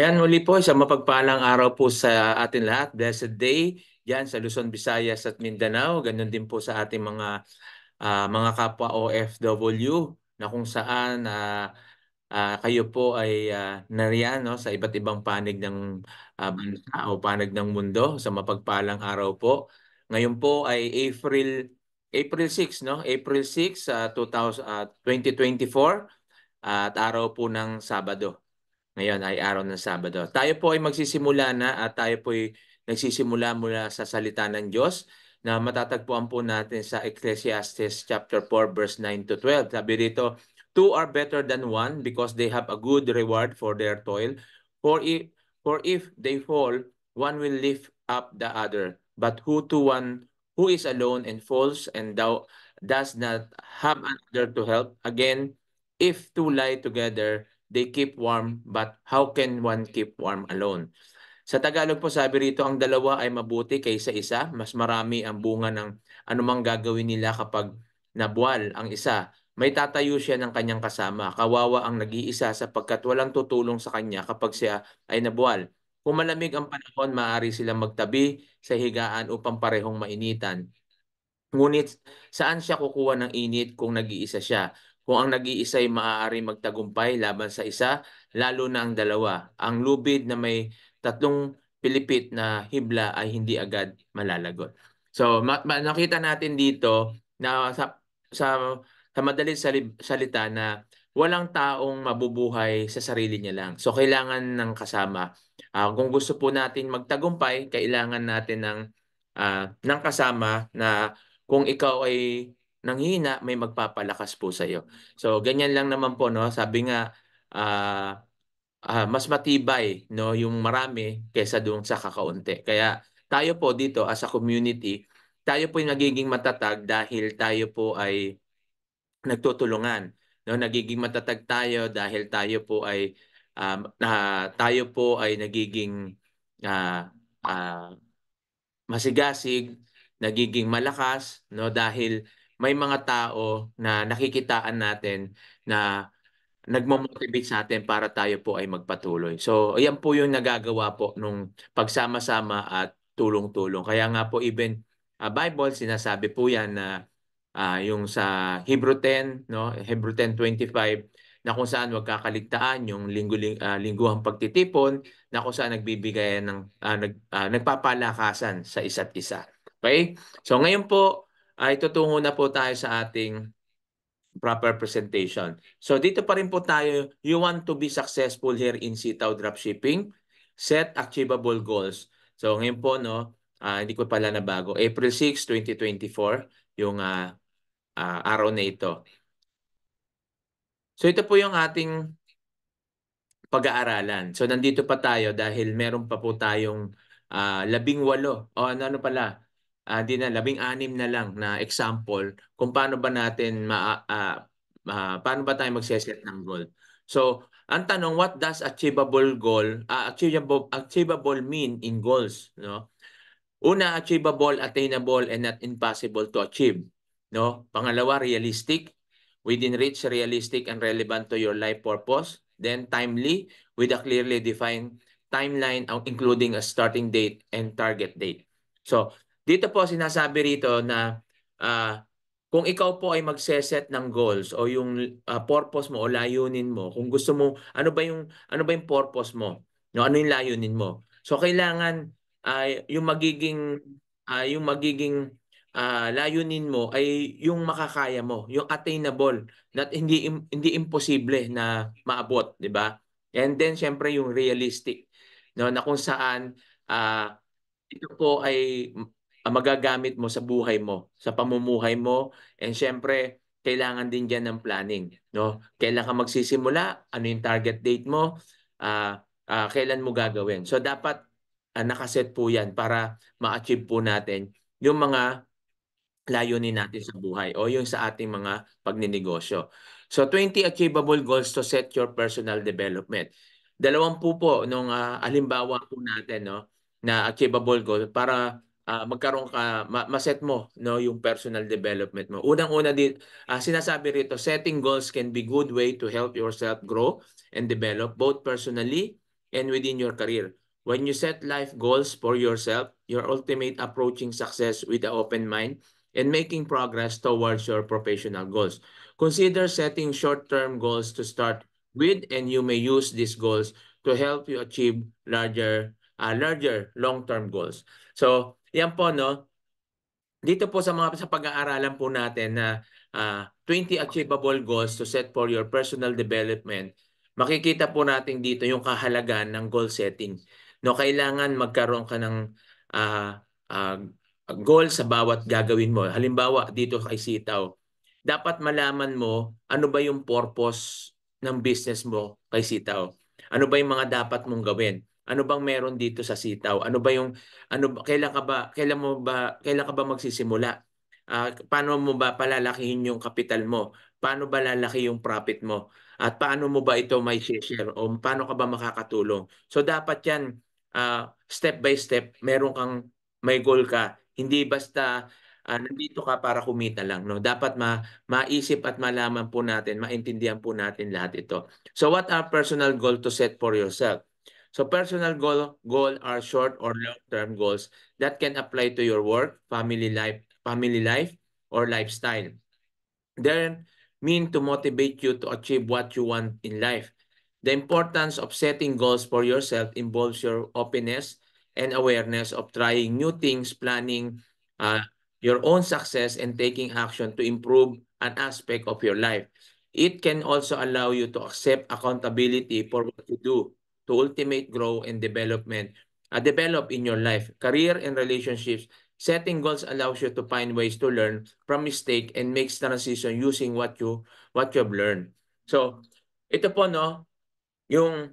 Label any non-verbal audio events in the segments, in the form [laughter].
Yan muli po, isang mapagpalang araw po sa atin lahat. Blessed day yan sa Luzon, Visayas at Mindanao. Ganon din po sa ating mga uh, mga kapwa OFW na kung saan uh, uh, kayo po ay uh, nariyan no, sa iba't ibang panig ng uh, bansa o panig ng mundo sa mapagpalang araw po. Ngayon po ay April April 6 no, April 6 uh, 2000, uh, 2024 uh, at araw po ng Sabado. Ngayon ay araw ng Sabado. Tayo po ay magsisimula na at tayo po ay nagsisimula mula sa salita ng Diyos na matatagpuan po natin sa Ecclesiastes chapter 4 verse 9 to 12. Sabi dito, two are better than one because they have a good reward for their toil. For if for if they fall, one will lift up the other. But who to one who is alone and falls and thou does not have another to help? Again, if two lie together, they keep warm, but how can one keep warm alone? Sa Tagalog po sabi rito, ang dalawa ay mabuti kaysa isa. Mas marami ang bunga ng anumang gagawin nila kapag nabuwal ang isa. May tatayo siya ng kanyang kasama. Kawawa ang nag-iisa sapagkat walang tutulong sa kanya kapag siya ay nabuwal. Kung malamig ang panahon, maaari silang magtabi sa higaan upang parehong mainitan. Ngunit saan siya kukuha ng init kung nag-iisa siya? Kung ang nag-iisa ay maaari magtagumpay laban sa isa, lalo na ang dalawa, ang lubid na may tatlong pilipit na hibla ay hindi agad malalagot. So ma- ma- nakita natin dito na sa, sa, sa madaling salib, salita na walang taong mabubuhay sa sarili niya lang. So kailangan ng kasama. Uh, kung gusto po natin magtagumpay, kailangan natin ng uh, ng kasama na kung ikaw ay nanghihina, may magpapalakas po sa iyo. So ganyan lang naman po no, sabi nga uh, uh, mas matibay no yung marami kaysa doon sa kakaunti. Kaya tayo po dito as a community, tayo po yung nagiging matatag dahil tayo po ay nagtutulungan. No, nagiging matatag tayo dahil tayo po ay um, uh, tayo po ay nagiging uh, uh, masigasig, nagiging malakas no dahil may mga tao na nakikitaan natin na nagmo-motivate sa atin para tayo po ay magpatuloy. So, ayan po yung nagagawa po nung pagsama-sama at tulong-tulong. Kaya nga po even uh, Bible sinasabi po yan na uh, yung sa Hebrew 10, no? Hebrew 10:25 na kung saan wag kakaligtaan yung linggo uh, ah, lingguhang pagtitipon na kung saan nagbibigay ng uh, nag, uh, nagpapalakasan sa isa't isa. Okay? So ngayon po ay tutungo na po tayo sa ating proper presentation. So dito pa rin po tayo, you want to be successful here in Sitaw Dropshipping, set achievable goals. So ngayon po, no, uh, hindi ko pala nabago, April 6, 2024, yung uh, uh, araw na ito. So ito po yung ating pag-aaralan. So nandito pa tayo dahil meron pa po tayong uh, labing walo. O ano, ano pala, uh, ah, din na labing anim na lang na example kung paano ba natin ma, uh, ah, uh, ah, paano ba tayo magse-set ng goal. So, ang tanong what does achievable goal uh, achievable achievable mean in goals, no? Una, achievable, attainable and not impossible to achieve, no? Pangalawa, realistic, within reach, realistic and relevant to your life purpose. Then timely with a clearly defined timeline including a starting date and target date. So, dito po sinasabi rito na uh, kung ikaw po ay magse-set ng goals o yung uh, purpose mo o layunin mo, kung gusto mo ano ba yung ano ba yung purpose mo? No, ano yung layunin mo? So kailangan ay uh, yung magiging uh, yung magiging uh, layunin mo ay yung makakaya mo, yung attainable, not hindi hindi imposible na maabot, di ba? And then syempre yung realistic no na kung saan uh, ito po ay ang magagamit mo sa buhay mo, sa pamumuhay mo, and syempre, kailangan din dyan ng planning. No? Kailan ka magsisimula? Ano yung target date mo? Uh, uh, kailan mo gagawin? So dapat uh, nakaset po yan para ma-achieve po natin yung mga layunin natin sa buhay o yung sa ating mga pagninegosyo. So 20 achievable goals to set your personal development. Dalawang po po nung uh, alimbawa po natin no, na achievable goal para uh, magkaroon ka ma- set mo no yung personal development mo. Unang-una din uh, sinasabi rito, setting goals can be good way to help yourself grow and develop both personally and within your career. When you set life goals for yourself, your ultimate approaching success with an open mind and making progress towards your professional goals. Consider setting short-term goals to start with and you may use these goals to help you achieve larger uh, larger long-term goals. So, yan po, no? Dito po sa mga sa pag-aaralan po natin na uh, ah, 20 achievable goals to set for your personal development, makikita po natin dito yung kahalagan ng goal setting. No, kailangan magkaroon ka ng uh, uh, goal sa bawat gagawin mo. Halimbawa, dito kay Sitaw, dapat malaman mo ano ba yung purpose ng business mo kay Sitaw. Ano ba yung mga dapat mong gawin? Ano bang meron dito sa sitaw? Ano ba yung ano kailan ka ba kailan mo ba kailan ka ba magsisimula? Uh, paano mo ba palalakihin yung kapital mo? Paano ba lalaki yung profit mo? At paano mo ba ito may share o paano ka ba makakatulong? So dapat 'yan uh, step by step, meron kang may goal ka. Hindi basta uh, nandito ka para kumita lang. No? Dapat ma maisip at malaman po natin, maintindihan po natin lahat ito. So what are personal goal to set for yourself? So personal goal, goal are short or long-term goals that can apply to your work, family life, family life, or lifestyle. they mean to motivate you to achieve what you want in life. The importance of setting goals for yourself involves your openness and awareness of trying new things, planning uh, your own success, and taking action to improve an aspect of your life. It can also allow you to accept accountability for what you do to ultimate grow and development uh, develop in your life, career and relationships. Setting goals allows you to find ways to learn from mistake and makes transition using what you what you've learned. So, ito po no, yung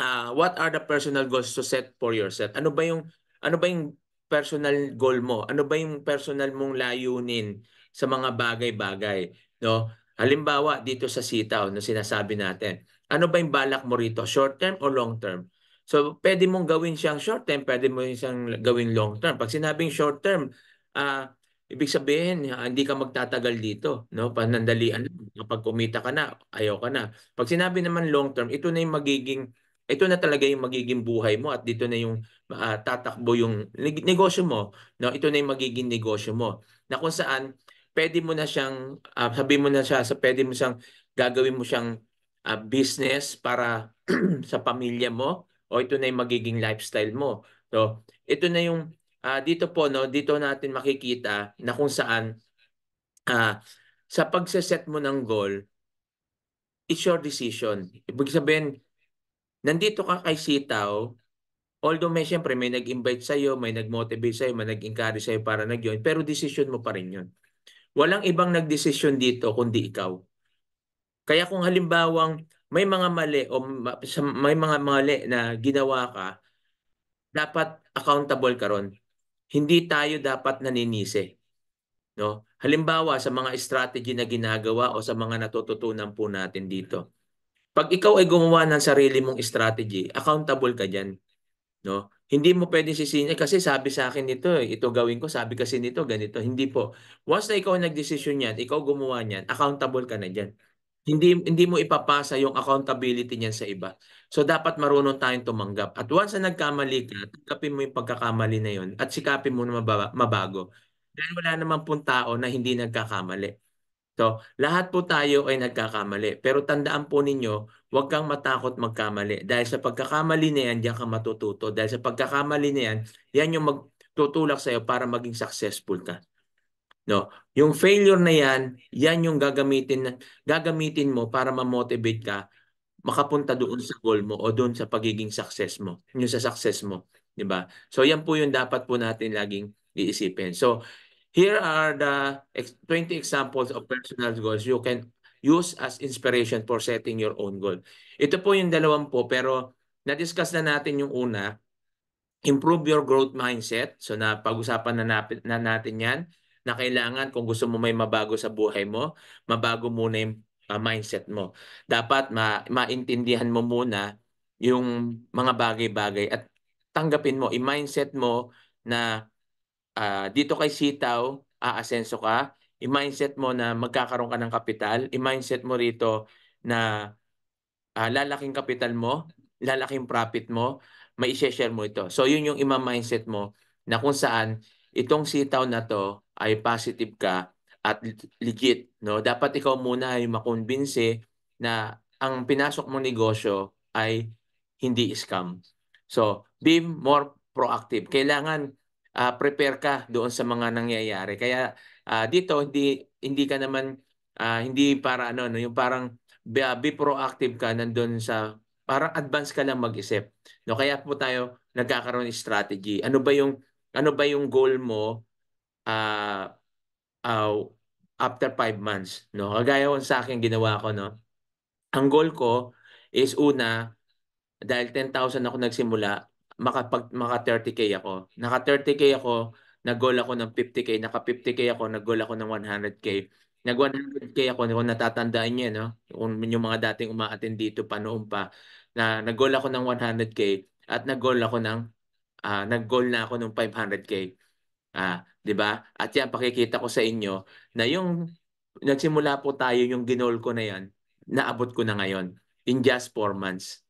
uh, what are the personal goals to set for yourself? Ano ba yung ano ba yung personal goal mo? Ano ba yung personal mong layunin sa mga bagay-bagay, no? Halimbawa dito sa sitaw na no, sinasabi natin ano ba yung balak mo rito? Short term o long term? So, pwede mong gawin siyang short term, pwede mo siyang gawin long term. Pag sinabing short term, uh, ibig sabihin, uh, hindi ka magtatagal dito. No? Panandalian lang. Kapag kumita ka na, ayaw ka na. Pag sinabi naman long term, ito na yung magiging, ito na talaga yung magiging buhay mo at dito na yung uh, tatakbo yung negosyo mo. No? Ito na yung magiging negosyo mo. Na kung saan, pwede mo na siyang, uh, sabi mo na siya, sa pwede mo siyang, gagawin mo siyang uh, business para [clears throat] sa pamilya mo o ito na yung magiging lifestyle mo. So, ito na yung uh, dito po no, dito natin makikita na kung saan uh, sa pagseset mo ng goal, it's your decision. Ibig sabihin, nandito ka kay Sitaw, although may siyempre may nag-invite sa'yo, may nag-motivate sa'yo, may nag-encourage sa'yo para nag-join, pero decision mo pa rin yun. Walang ibang nag-decision dito kundi ikaw. Kaya kung halimbawang may mga mali o may mga mali na ginawa ka, dapat accountable ka ron. Hindi tayo dapat naninisi. No? Halimbawa sa mga strategy na ginagawa o sa mga natututunan po natin dito. Pag ikaw ay gumawa ng sarili mong strategy, accountable ka diyan. No? Hindi mo pwedeng sisihin, eh, kasi sabi sa akin nito, eh, ito gawin ko, sabi kasi nito, ganito. Hindi po. Once na ikaw nagdesisyon yan, ikaw gumawa niyan, accountable ka na diyan. Hindi, hindi mo ipapasa yung accountability niyan sa iba. So dapat marunong tayong tumanggap. At once na nagkamali ka, tanggapin mo yung pagkakamali na yun at sikapin mo na mabago. Dahil wala naman pong tao na hindi nagkakamali. So, lahat po tayo ay nagkakamali. Pero tandaan po ninyo, huwag kang matakot magkamali. Dahil sa pagkakamali na yan, diyan ka matututo. Dahil sa pagkakamali na yan, yan yung magtutulak sa'yo para maging successful ka. No, yung failure na 'yan, 'yan yung gagamitin gagamitin mo para ma-motivate ka makapunta doon sa goal mo o doon sa pagiging success mo, yung sa success mo, 'di ba? So 'yan po yung dapat po natin laging iisipin. So here are the 20 examples of personal goals you can use as inspiration for setting your own goal. Ito po yung dalawang po pero na-discuss na natin yung una, improve your growth mindset. So na pag-usapan na, na natin 'yan na kailangan kung gusto mo may mabago sa buhay mo, mabago muna yung uh, mindset mo. Dapat ma maintindihan mo muna yung mga bagay-bagay at tanggapin mo, i-mindset mo na uh, dito kay sitaw, aasenso ka, i-mindset mo na magkakaroon ka ng kapital, i-mindset mo rito na uh, lalaking kapital mo, lalaking profit mo, may share mo ito. So yun yung ima-mindset mo na kung saan itong sitaw na to ay positive ka at legit, no? Dapat ikaw muna ay makumbinse na ang pinasok mong negosyo ay hindi scam. So, be more proactive. Kailangan uh, prepare ka doon sa mga nangyayari. Kaya uh, dito hindi hindi ka naman uh, hindi para ano no, yung parang be, be proactive ka nandoon sa parang advance ka lang mag-isip. No, kaya po tayo nagkakaroon ng strategy. Ano ba yung ano ba yung goal mo uh, uh, after five months. No? Kagaya sa akin, ginawa ko, no? Ang goal ko is una, dahil 10,000 ako nagsimula, maka, maka 30K ako. Naka 30K ako, nag-goal ako ng 50K. Naka 50K ako, nag-goal ako ng 100K. Nag 100K ako, kung natatandaan niyo, no? Kung yung mga dating umaatin dito pa noon pa, na nag-goal ako ng 100K at nag-goal ako ng, uh, nag-goal na ako ng 500K. Ah, uh, 'di ba? At yan pakikita ko sa inyo na yung nagsimula po tayo yung ginol ko na yan, naabot ko na ngayon in just 4 months.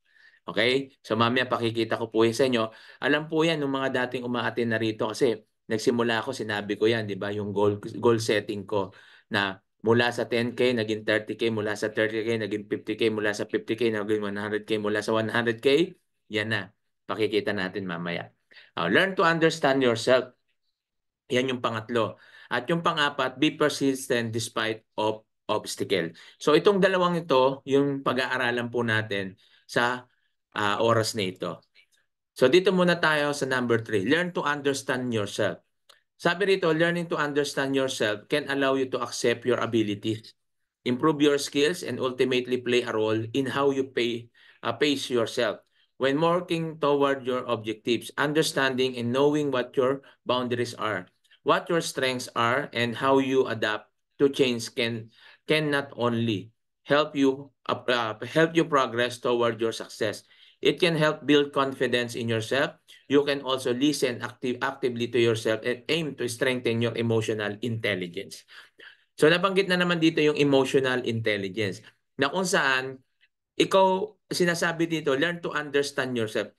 Okay? So mamaya pakikita ko po yan sa inyo. Alam po yan ng mga dating umaatin na rito kasi nagsimula ako, sinabi ko yan, di ba? Yung goal, goal setting ko na mula sa 10K naging 30K, mula sa 30K naging 50K, mula sa 50K naging 100K, mula sa 100K, yan na. Pakikita natin mamaya. Uh, learn to understand yourself. Yan yung pangatlo. At yung pangapat, be persistent despite of obstacle. So itong dalawang ito, yung pag-aaralan po natin sa uh, oras na ito. So dito muna tayo sa number 3. Learn to understand yourself. Sabi rito, learning to understand yourself can allow you to accept your abilities, improve your skills, and ultimately play a role in how you pay, uh, pace yourself. When working toward your objectives, understanding and knowing what your boundaries are what your strengths are and how you adapt to change can can not only help you uh, uh, help you progress toward your success it can help build confidence in yourself you can also listen active actively to yourself and aim to strengthen your emotional intelligence so nabanggit na naman dito yung emotional intelligence na kung saan ikaw sinasabi dito learn to understand yourself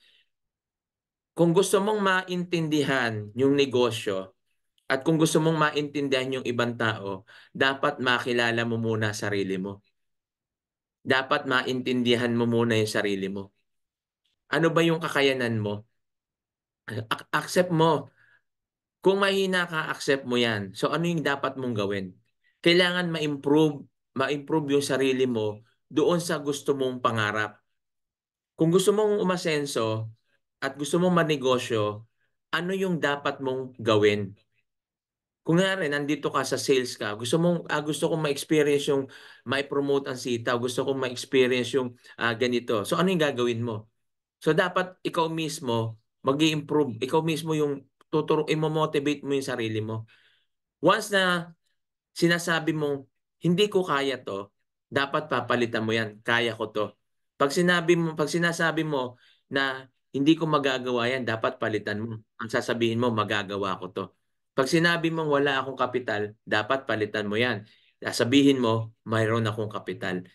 kung gusto mong maintindihan yung negosyo at kung gusto mong maintindihan yung ibang tao, dapat makilala mo muna sarili mo. Dapat maintindihan mo muna yung sarili mo. Ano ba yung kakayanan mo? Accept mo. Kung mahina ka, accept mo yan. So ano yung dapat mong gawin? Kailangan ma-improve, ma-improve yung sarili mo doon sa gusto mong pangarap. Kung gusto mong umasenso at gusto mong manegosyo, ano yung dapat mong gawin? Kunyari nandito ka sa sales ka, gusto mong ah, gusto kong ma-experience yung ma promote ang sita, gusto kong ma-experience yung ah, ganito. So ano yung gagawin mo? So dapat ikaw mismo mag-improve, ikaw mismo yung tuturo, imo-motivate mo yung sarili mo. Once na sinasabi mong hindi ko kaya to, dapat papalitan mo yan, kaya ko to. Pag sinabi mo, pag sinasabi mo na hindi ko magagawa yan, dapat palitan mo. Ang sasabihin mo, magagawa ko to. Pag sinabi mong wala akong kapital, dapat palitan mo yan. Sabihin mo, mayroon akong kapital.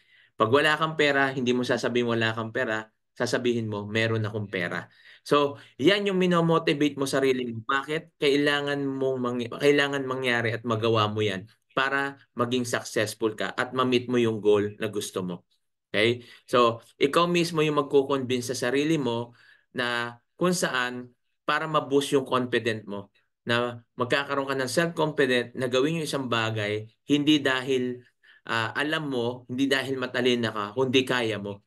Pag wala kang pera, hindi mo sasabihin wala kang pera, sasabihin mo, meron akong pera. So, yan yung minomotivate mo sarili mo. Bakit? Kailangan, mong mangy- kailangan mangyari at magawa mo yan para maging successful ka at ma-meet mo yung goal na gusto mo. Okay? So, ikaw mismo yung magkukonvince sa sarili mo na kung saan para ma-boost yung confident mo na magkakaroon ka ng self-confident na gawin yung isang bagay hindi dahil uh, alam mo, hindi dahil matalino ka, kundi kaya mo.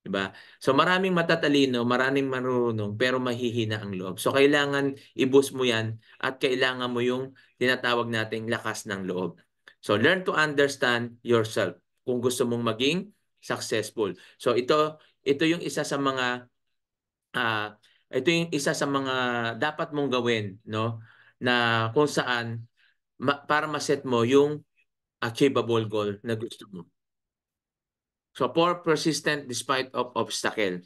'di ba? So maraming matatalino, maraming marunong pero mahihina ang loob. So kailangan i-boost mo 'yan at kailangan mo yung tinatawag nating lakas ng loob. So learn to understand yourself kung gusto mong maging successful. So ito ito yung isa sa mga uh, ito yung isa sa mga dapat mong gawin, no? na kung saan ma- para ma-set mo yung achievable goal na gusto mo. So, poor persistent despite of obstacle.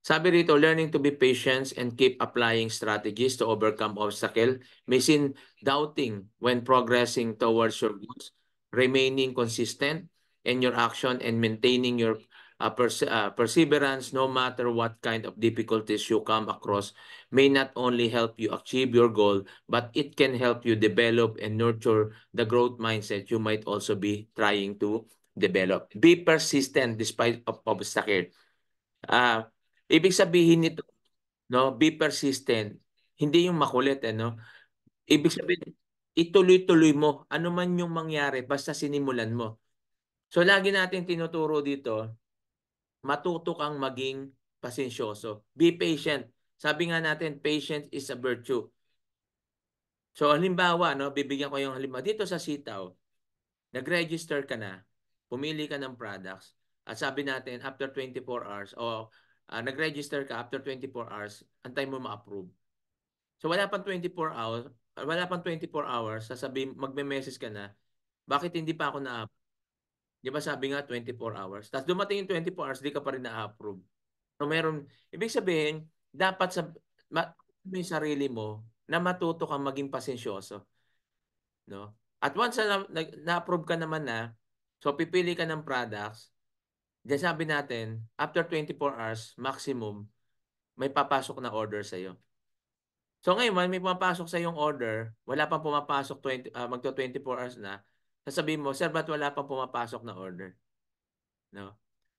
Sabi rito, learning to be patient and keep applying strategies to overcome obstacle may seem doubting when progressing towards your goals, remaining consistent in your action and maintaining your uh, ah, pers uh, ah, perseverance, no matter what kind of difficulties you come across, may not only help you achieve your goal, but it can help you develop and nurture the growth mindset you might also be trying to develop. Be persistent despite of obstacle. Uh, ibig sabihin nito, no, be persistent. Hindi yung makulit, ano? Eh, ibig sabihin, ituloy-tuloy mo. Ano man yung mangyari, basta sinimulan mo. So lagi natin tinuturo dito, matuto kang maging pasensyoso. Be patient. Sabi nga natin, patience is a virtue. So halimbawa, no, bibigyan ko yung halimbawa. Dito sa sitaw, nag-register ka na, pumili ka ng products, at sabi natin, after 24 hours, o uh, nag-register ka after 24 hours, antay mo ma-approve. So wala pang 24 hours, wala pang 24 hours, sasabi magme-message ka na, bakit hindi pa ako na approve Di ba sabi nga 24 hours? Tapos dumating yung 24 hours, di ka pa rin na-approve. So meron, ibig sabihin, dapat sa ma, yung sarili mo na matuto kang maging pasensyoso. No? At once na, na-approve na ka naman na, so pipili ka ng products, diyan sabi natin, after 24 hours, maximum, may papasok na order sa iyo. So ngayon, may pumapasok sa yung order, wala pang pumapasok 20, uh, ah, magto 24 hours na, sasabihin mo, sir, ba't wala pang pumapasok na order? No?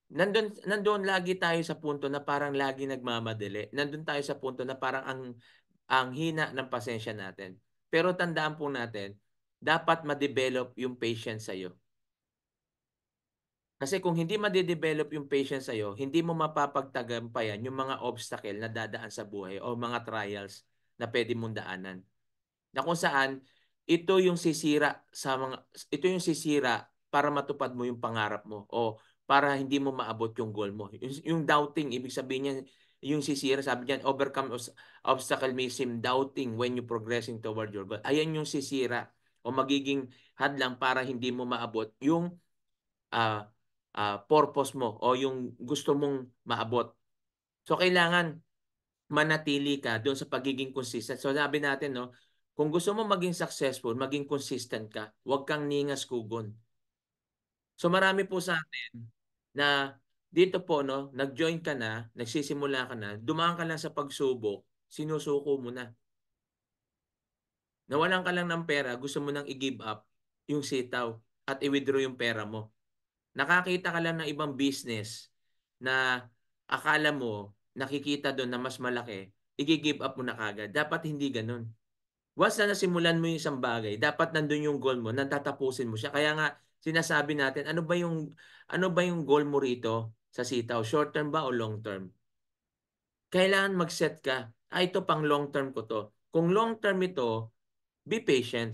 Nandun, nandun lagi tayo sa punto na parang lagi nagmamadali. Nandun tayo sa punto na parang ang, ang hina ng pasensya natin. Pero tandaan po natin, dapat ma-develop yung patience sa'yo. Kasi kung hindi ma-develop yung patience sa'yo, hindi mo mapapagtagampayan yung mga obstacle na dadaan sa buhay o mga trials na pwede mong daanan. Na kung saan, ito yung sisira sa mga ito yung sisira para matupad mo yung pangarap mo o para hindi mo maabot yung goal mo. Yung, yung doubting, ibig sabihin niya, yung sisira, sabi niyan, overcome obstacle-mism, doubting when you progressing toward your goal. Ayan yung sisira o magiging hadlang para hindi mo maabot yung uh, uh, purpose mo o yung gusto mong maabot. So, kailangan manatili ka doon sa pagiging consistent. So, sabi natin, no, kung gusto mo maging successful, maging consistent ka, huwag kang ningas kugon. So marami po sa atin na dito po, no, nag-join ka na, nagsisimula ka na, dumaan ka lang sa pagsubok, sinusuko mo na. Nawalan ka lang ng pera, gusto mo nang i-give up yung sitaw at i-withdraw yung pera mo. Nakakita ka lang ng ibang business na akala mo nakikita doon na mas malaki, i-give up mo na kagad. Dapat hindi ganun once na nasimulan mo yung isang bagay, dapat nandun yung goal mo, natatapusin mo siya. Kaya nga, sinasabi natin, ano ba yung, ano ba yung goal mo rito sa sitaw? Short term ba o long term? Kailangan mag-set ka. Ah, ito pang long term ko to. Kung long term ito, be patient.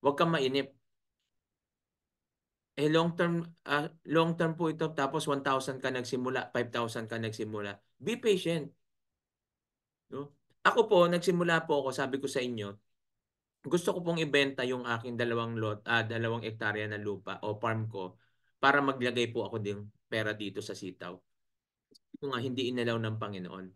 Huwag kang mainip. Eh long term uh, long term po ito tapos 1,000 ka nagsimula, 5,000 ka nagsimula. Be patient. No? Ako po, nagsimula po ako, sabi ko sa inyo, gusto ko pong ibenta yung aking dalawang lot, uh, dalawang ektarya na lupa o farm ko para maglagay po ako ding pera dito sa sitaw. Kung nga hindi inalaw ng Panginoon.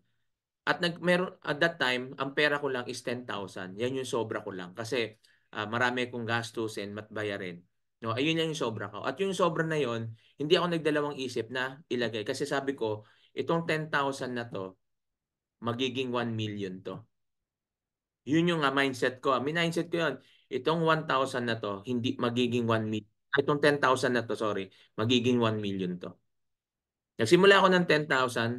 At nag meron at that time, ang pera ko lang is 10,000. Yan yung sobra ko lang kasi uh, marami kong gastos gastusin, matbayarin. No, ayun yung sobra ko. At yung sobra na yon, hindi ako nagdalawang isip na ilagay kasi sabi ko, itong 10,000 na to magiging 1 million to yun yung uh, mindset ko. Minindset ko yun. Itong 1,000 na to, hindi magiging 1 million. Ah, itong 10,000 na to, sorry. Magiging 1 million to. Nagsimula ako ng 10,000.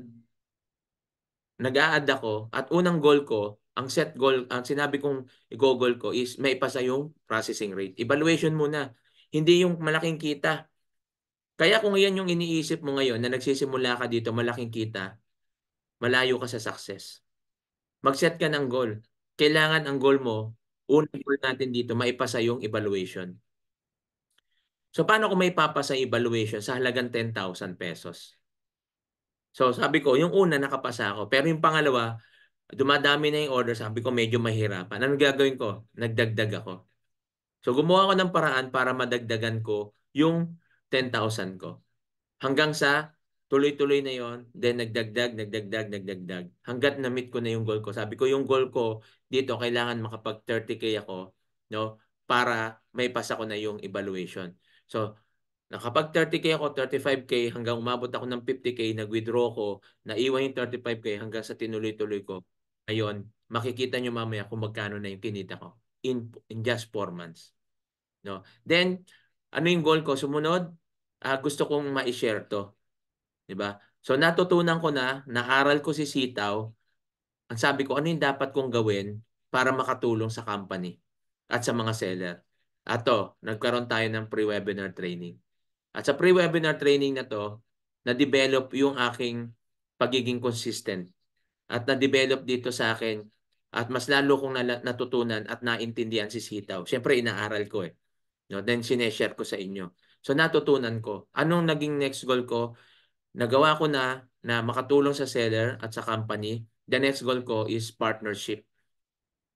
nag a ako. At unang goal ko, ang set goal, ang sinabi kong i-goal ko is may ipasa yung processing rate. Evaluation muna. Hindi yung malaking kita. Kaya kung yan yung iniisip mo ngayon na nagsisimula ka dito, malaking kita, malayo ka sa success. Mag-set ka ng goal kailangan ang goal mo, unang goal natin dito, maipasa yung evaluation. So paano ko may papasa yung evaluation sa halagang 10,000 pesos? So sabi ko, yung una nakapasa ako. Pero yung pangalawa, dumadami na yung order. Sabi ko medyo mahirapan. Ano gagawin ko? Nagdagdag ako. So gumawa ako ng paraan para madagdagan ko yung 10,000 ko. Hanggang sa tuloy-tuloy na yon Then nagdagdag, nagdagdag, nagdagdag. Hanggat na-meet ko na yung goal ko. Sabi ko yung goal ko dito kailangan makapag 30k ako no para may pass ako na yung evaluation. So nakapag 30k ako, 35k hanggang umabot ako ng 50k, nag-withdraw ko, naiwan yung 35k hanggang sa tinuloy-tuloy ko. ayon makikita nyo mamaya kung magkano na yung kinita ko in, in just 4 months. No? Then, ano yung goal ko? Sumunod, uh, gusto kong ma-share to. 'di ba? So natutunan ko na, naaral ko si Sitaw, ang sabi ko, ano yung dapat kong gawin para makatulong sa company at sa mga seller? Ato, nagkaroon tayo ng pre-webinar training. At sa pre-webinar training na to, na-develop yung aking pagiging consistent. At na-develop dito sa akin at mas lalo kong natutunan at naintindihan si Sitaw. Siyempre, inaaral ko eh. No? Then, sineshare ko sa inyo. So, natutunan ko. Anong naging next goal ko? Nagawa ko na na makatulong sa seller at sa company the next goal ko is partnership.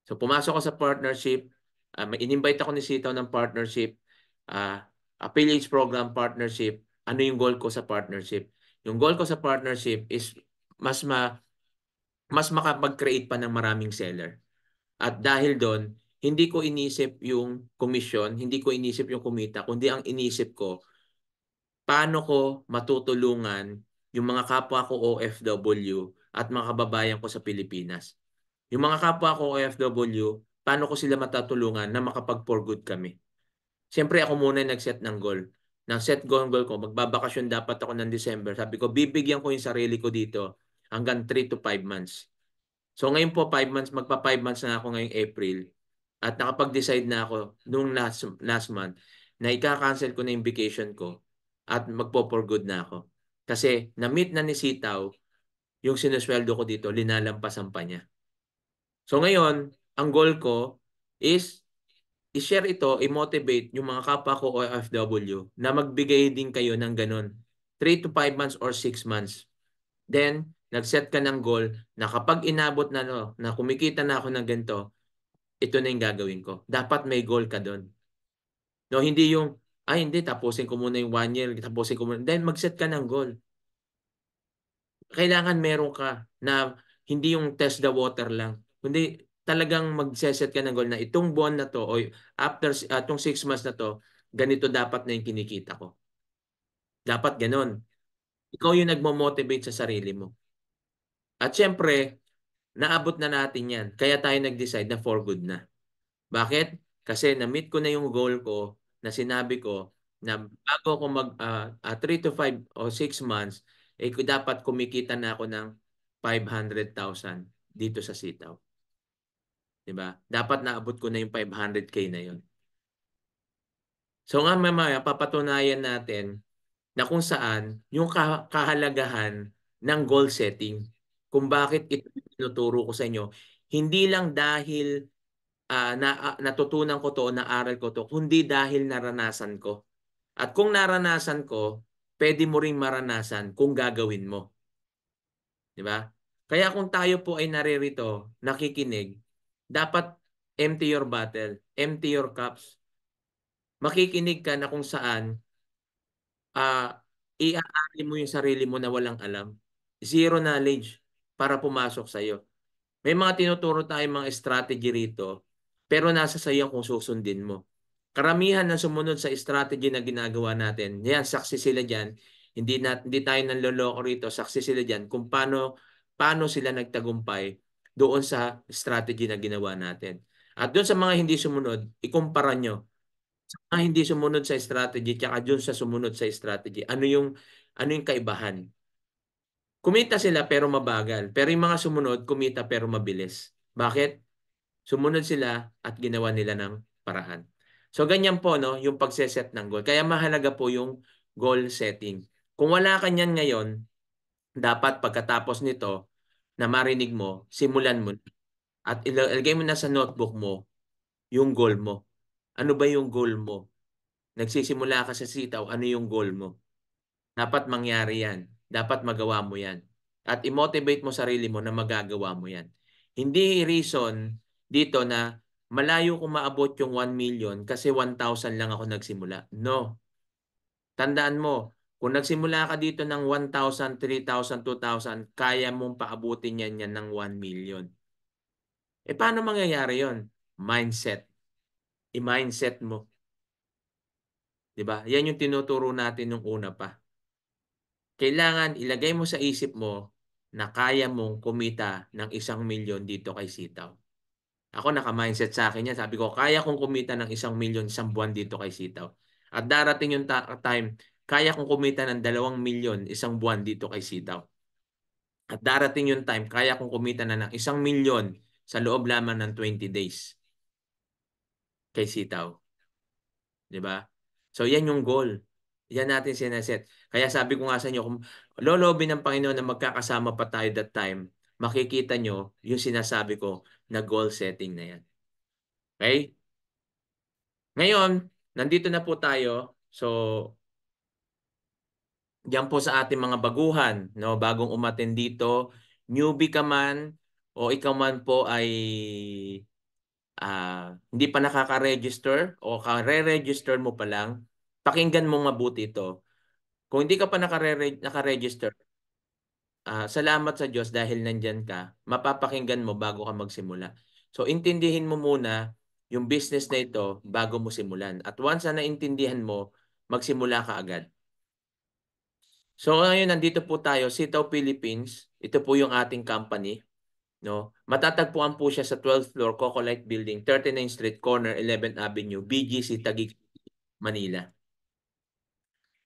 So pumasok ako sa partnership. Uh, in-invite ako ni Sitaw ng partnership. Uh, affiliates program partnership. Ano yung goal ko sa partnership? Yung goal ko sa partnership is mas ma mas makapag-create pa ng maraming seller. At dahil doon, hindi ko inisip yung commission, hindi ko inisip yung kumita, kundi ang inisip ko, paano ko matutulungan yung mga kapwa ko OFW at mga kababayan ko sa Pilipinas. Yung mga kapwa ko OFW, paano ko sila matatulungan na makapag-for good kami? Siyempre ako muna nag-set ng goal. Nag-set goal, goal ko, magbabakasyon dapat ako ng December. Sabi ko, bibigyan ko yung sarili ko dito hanggang 3 to 5 months. So ngayon po 5 months, magpa 5 months na ako ngayong April. At nakapag-decide na ako noong last, last month na ika-cancel ko na yung vacation ko at magpo-for good na ako. Kasi na-meet na ni Sitaw yung sinusweldo ko dito, linalampasan pa niya. So ngayon, ang goal ko is i-share ito, i-motivate yung mga kapwa ko OFW na magbigay din kayo ng ganun. 3 to 5 months or 6 months. Then, nag-set ka ng goal na kapag inabot na no, na kumikita na ako ng ganito, ito na yung gagawin ko. Dapat may goal ka doon. No, hindi yung, ay hindi, tapusin ko muna yung 1 year, tapusin ko muna. Then, mag-set ka ng goal kailangan meron ka na hindi yung test the water lang. Kundi talagang magseset ka ng goal na itong buwan na to o after uh, ah, itong 6 months na to, ganito dapat na yung kinikita ko. Dapat ganon. Ikaw yung nagmo-motivate sa sarili mo. At syempre, naabot na natin yan. Kaya tayo nag-decide na for good na. Bakit? Kasi na-meet ko na yung goal ko na sinabi ko na bago ko mag uh, uh, 3 to 5 o 6 months, eh dapat kumikita na ako ng 500,000 dito sa sitaw. 'Di ba? Dapat naabot ko na yung 500k na 'yon. So nga mamaya ah, papatunayan natin na kung saan yung kahalagahan ng goal setting kung bakit ito tinuturo ko sa inyo hindi lang dahil uh, na, uh, natutunan ko to, na aral ko to, kundi dahil naranasan ko. At kung naranasan ko, pwede mo ring maranasan kung gagawin mo. 'Di ba? Kaya kung tayo po ay naririto, nakikinig, dapat empty your bottle, empty your cups. Makikinig ka na kung saan uh, iaari mo yung sarili mo na walang alam. Zero knowledge para pumasok sa iyo. May mga tinuturo tayong mga strategy rito, pero nasa sa'yo kung susundin mo karamihan na sumunod sa strategy na ginagawa natin. Yan, saksi sila dyan. Hindi, na, hindi tayo nanloloko rito. Saksi sila dyan kung paano, paano sila nagtagumpay doon sa strategy na ginawa natin. At doon sa mga hindi sumunod, ikumpara nyo. Sa mga hindi sumunod sa strategy, tsaka doon sa sumunod sa strategy, ano yung, ano yung kaibahan? Kumita sila pero mabagal. Pero yung mga sumunod, kumita pero mabilis. Bakit? Sumunod sila at ginawa nila ng paraan. So ganyan po no, yung pagseset ng goal. Kaya mahalaga po yung goal setting. Kung wala ka niyan ngayon, dapat pagkatapos nito na marinig mo, simulan mo at ilagay mo na sa notebook mo yung goal mo. Ano ba yung goal mo? Nagsisimula ka sa sitaw, ano yung goal mo? Dapat mangyari yan. Dapat magawa mo yan. At i-motivate mo sarili mo na magagawa mo yan. Hindi reason dito na malayo ko maabot yung 1 million kasi 1,000 lang ako nagsimula. No. Tandaan mo, kung nagsimula ka dito ng 1,000, 3,000, 2,000, kaya mong paabutin yan yan ng 1 million. E paano mangyayari yon? Mindset. I-mindset mo. 'Di ba? Yan yung tinuturo natin nung una pa. Kailangan ilagay mo sa isip mo na kaya mong kumita ng isang milyon dito kay Sitaw. Ako naka-mindset sa akin yan. Sabi ko, kaya kong kumita ng isang million isang buwan dito kay Sitaw. At darating yung ta- time, kaya kong kumita ng dalawang million isang buwan dito kay Sitaw. At darating yung time, kaya kong kumita na ng isang million sa loob lamang ng 20 days kay Sitaw. Di ba? So yan yung goal. Yan natin sinaset. Kaya sabi ko nga sa inyo, kung lolobin ng Panginoon na magkakasama pa tayo that time, makikita nyo yung sinasabi ko na goal setting na yan. Okay? Ngayon, nandito na po tayo. So, yan po sa ating mga baguhan, no? bagong umaten dito, newbie ka man o ikaw man po ay uh, hindi pa nakaka-register o ka-re-register mo pa lang, pakinggan mo mabuti ito. Kung hindi ka pa nakare- nakaregister, uh, salamat sa Diyos dahil nandyan ka, mapapakinggan mo bago ka magsimula. So intindihin mo muna yung business na ito bago mo simulan. At once na naintindihan mo, magsimula ka agad. So ngayon nandito po tayo, Sitaw Philippines. Ito po yung ating company. No? Matatagpuan po siya sa 12th floor, Cocolite Building, 39th Street, corner 11th Avenue, BGC, Taguig, Manila.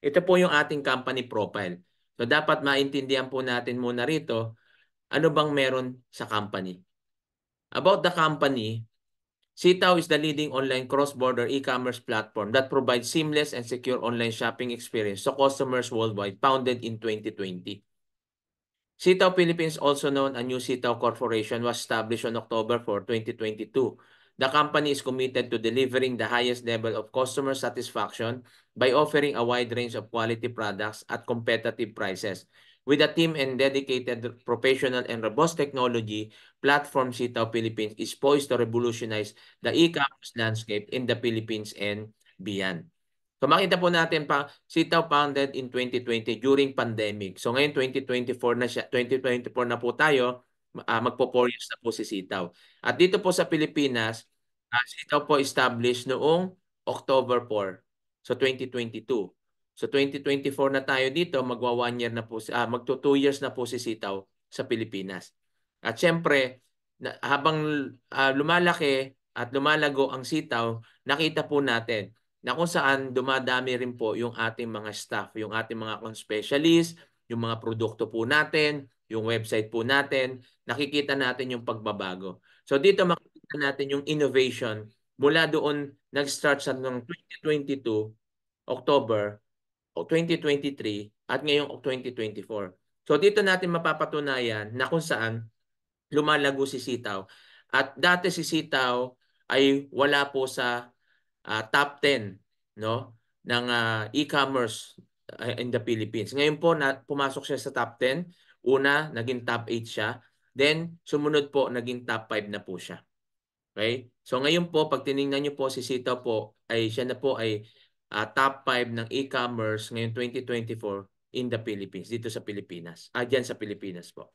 Ito po yung ating company profile. So dapat maintindihan po natin muna rito, ano bang meron sa company. About the company, Sitaw is the leading online cross-border e-commerce platform that provides seamless and secure online shopping experience to customers worldwide, founded in 2020. Sitaw Philippines, also known as New Sitaw Corporation, was established on October 4, 2022 The company is committed to delivering the highest level of customer satisfaction by offering a wide range of quality products at competitive prices. With a team and dedicated professional and robust technology, Platform Sitaw Philippines is poised to revolutionize the e-commerce landscape in the Philippines and beyond. So makita po natin pa Sitaw founded in 2020 during pandemic. So ngayon 2024 na siya, 2024 na po tayo, uh, ah, magpo 4 years na po si Sitaw. At dito po sa Pilipinas, As ito po established noong October 4, so 2022. So 2024 na tayo dito, magwa 1 year na po, uh, magto 2 years na po si Sitaw sa Pilipinas. At syempre, na, habang uh, lumalaki at lumalago ang Sitaw, nakita po natin na kung saan dumadami rin po yung ating mga staff, yung ating mga specialist, yung mga produkto po natin, yung website po natin, nakikita natin yung pagbabago. So dito makita natin yung innovation mula doon nag-start sa noong 2022 October o 2023 at ngayong 2024. So dito natin mapapatunayan na kung saan lumalago si Sitaw. At dati si Sitaw ay wala po sa uh, top 10 no ng uh, e-commerce eh, in the Philippines. Ngayon po na, pumasok siya sa top 10. Una, naging top 8 siya. Then sumunod po naging top 5 na po siya. Okay? So ngayon po, pag tiningnan nyo po si Sita po, ay siya na po ay uh, top 5 ng e-commerce ngayon 2024 in the Philippines, dito sa Pilipinas. Ah, dyan sa Pilipinas po.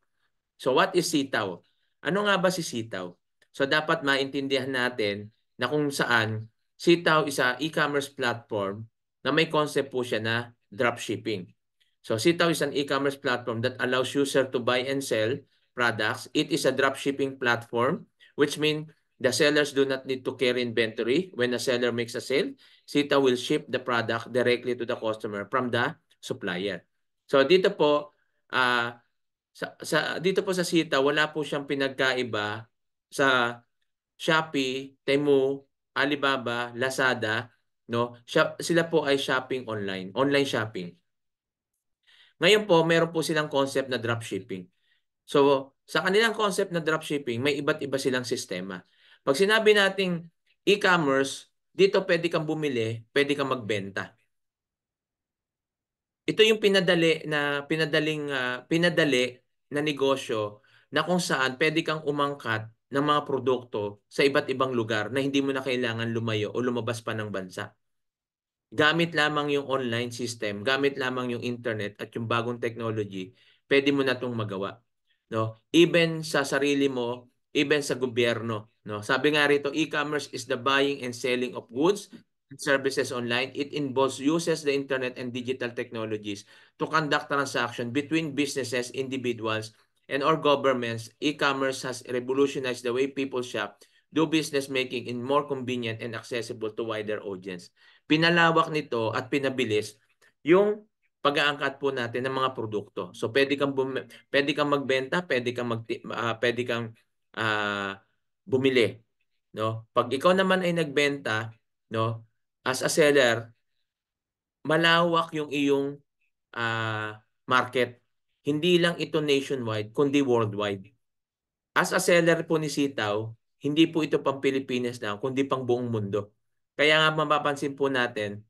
So what is sitaw? Ano nga ba si sitaw? So dapat maintindihan natin na kung saan sitaw is a e-commerce platform na may concept po siya na dropshipping. So sitaw is an e-commerce platform that allows user to buy and sell products. It is a dropshipping platform which means The sellers do not need to carry inventory. When a seller makes a sale, Sita will ship the product directly to the customer from the supplier. So dito po uh, sa, sa dito po sa Sita wala po siyang pinagkaiba sa Shopee, Temu, Alibaba, Lazada, no? Shop, sila po ay shopping online, online shopping. Ngayon po, meron po silang concept na dropshipping. So, sa kanilang concept na dropshipping, may iba't iba silang sistema. Pag sinabi nating e-commerce, dito pwede kang bumili, pwede kang magbenta. Ito yung pinadali na pinadaling uh, pinadali na negosyo na kung saan pwede kang umangkat ng mga produkto sa iba't ibang lugar na hindi mo na kailangan lumayo o lumabas pa ng bansa. Gamit lamang yung online system, gamit lamang yung internet at yung bagong technology, pwede mo na 'tong magawa. No? Even sa sarili mo, even sa gobyerno, No, sabi nga rito, e-commerce is the buying and selling of goods and services online. It involves uses the internet and digital technologies to conduct transaction between businesses, individuals, and or governments. E-commerce has revolutionized the way people shop, do business making in more convenient and accessible to wider audience. Pinalawak nito at pinabilis yung pag-aangkat po natin ng mga produkto. So pwede kang pwede kang magbenta, pwede kang mag uh, ah, pwede kang uh, bumili, no? Pag ikaw naman ay nagbenta, no, as a seller, malawak yung iyong uh, market. Hindi lang ito nationwide, kundi worldwide. As a seller po ni Sitaw, hindi po ito pang Pilipinas lang, kundi pang buong mundo. Kaya nga mapapansin po natin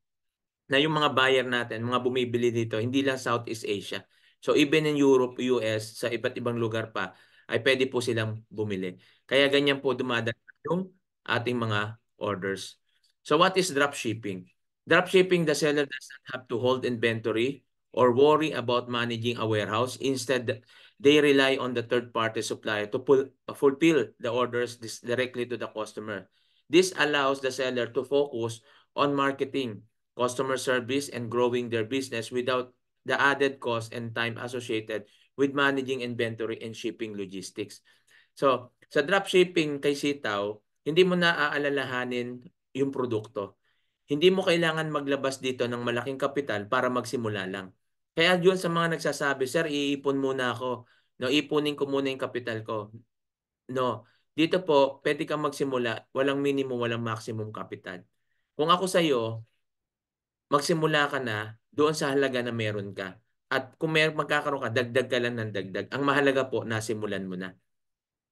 na yung mga buyer natin, mga bumibili dito, hindi lang Southeast Asia. So even in Europe, US, sa iba't ibang lugar pa, ay pwede po silang bumili. Kaya ganyan po dumadaan yung ating mga orders. So what is dropshipping? Dropshipping, the seller does not have to hold inventory or worry about managing a warehouse. Instead, they rely on the third-party supplier to pull, uh, fulfill the orders directly to the customer. This allows the seller to focus on marketing, customer service, and growing their business without the added cost and time associated with managing inventory and shipping logistics. So, sa dropshipping kay Sitaw, hindi mo na aalalahanin yung produkto. Hindi mo kailangan maglabas dito ng malaking kapital para magsimula lang. Kaya yun sa mga nagsasabi, sir, iipon muna ako. No, ipunin ko muna yung kapital ko. No, dito po, pwede kang magsimula. Walang minimum, walang maximum kapital. Kung ako sa'yo, magsimula ka na doon sa halaga na meron ka. At kung may magkakaroon ka, dagdag ka lang ng dagdag. Ang mahalaga po, nasimulan mo na.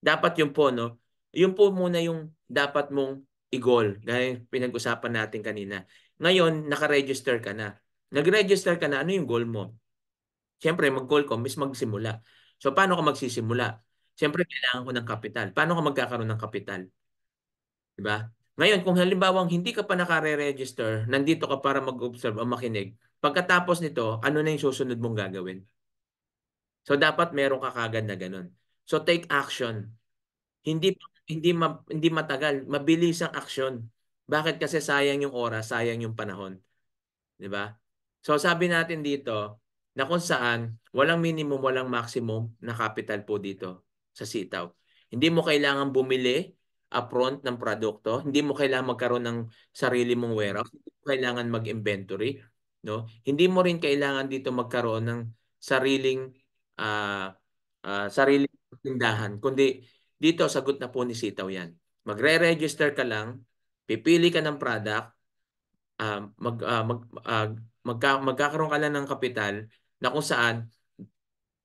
Dapat yun po, no? Yun po muna yung dapat mong i-goal. Gaya pinag-usapan natin kanina. Ngayon, nakaregister ka na. Nag-register ka na, ano yung goal mo? Siyempre, mag-goal ko, miss magsimula. So, paano ka magsisimula? Siyempre, kailangan ko ng kapital. Paano ka magkakaroon ng kapital? Diba? Ngayon, kung halimbawa hindi ka pa nakare-register, nandito ka para mag-observe o makinig, Pagkatapos nito, ano na yung susunod mong gagawin? So dapat meron ka kagad na ganun. So take action. Hindi hindi ma, hindi matagal, mabilis ang action. Bakit kasi sayang yung oras, sayang yung panahon. 'Di ba? So sabi natin dito na kung saan walang minimum, walang maximum na capital po dito sa sitaw. Hindi mo kailangan bumili upfront ng produkto, hindi mo kailangan magkaroon ng sarili mong warehouse, hindi mo kailangan mag-inventory, no? Hindi mo rin kailangan dito magkaroon ng sariling uh, uh, sariling tindahan, kundi dito sagot na po ni Sitaw 'yan. Magre-register ka lang, pipili ka ng product, uh, mag uh, mag uh, magka, magkakaroon ka lang ng kapital na kung saan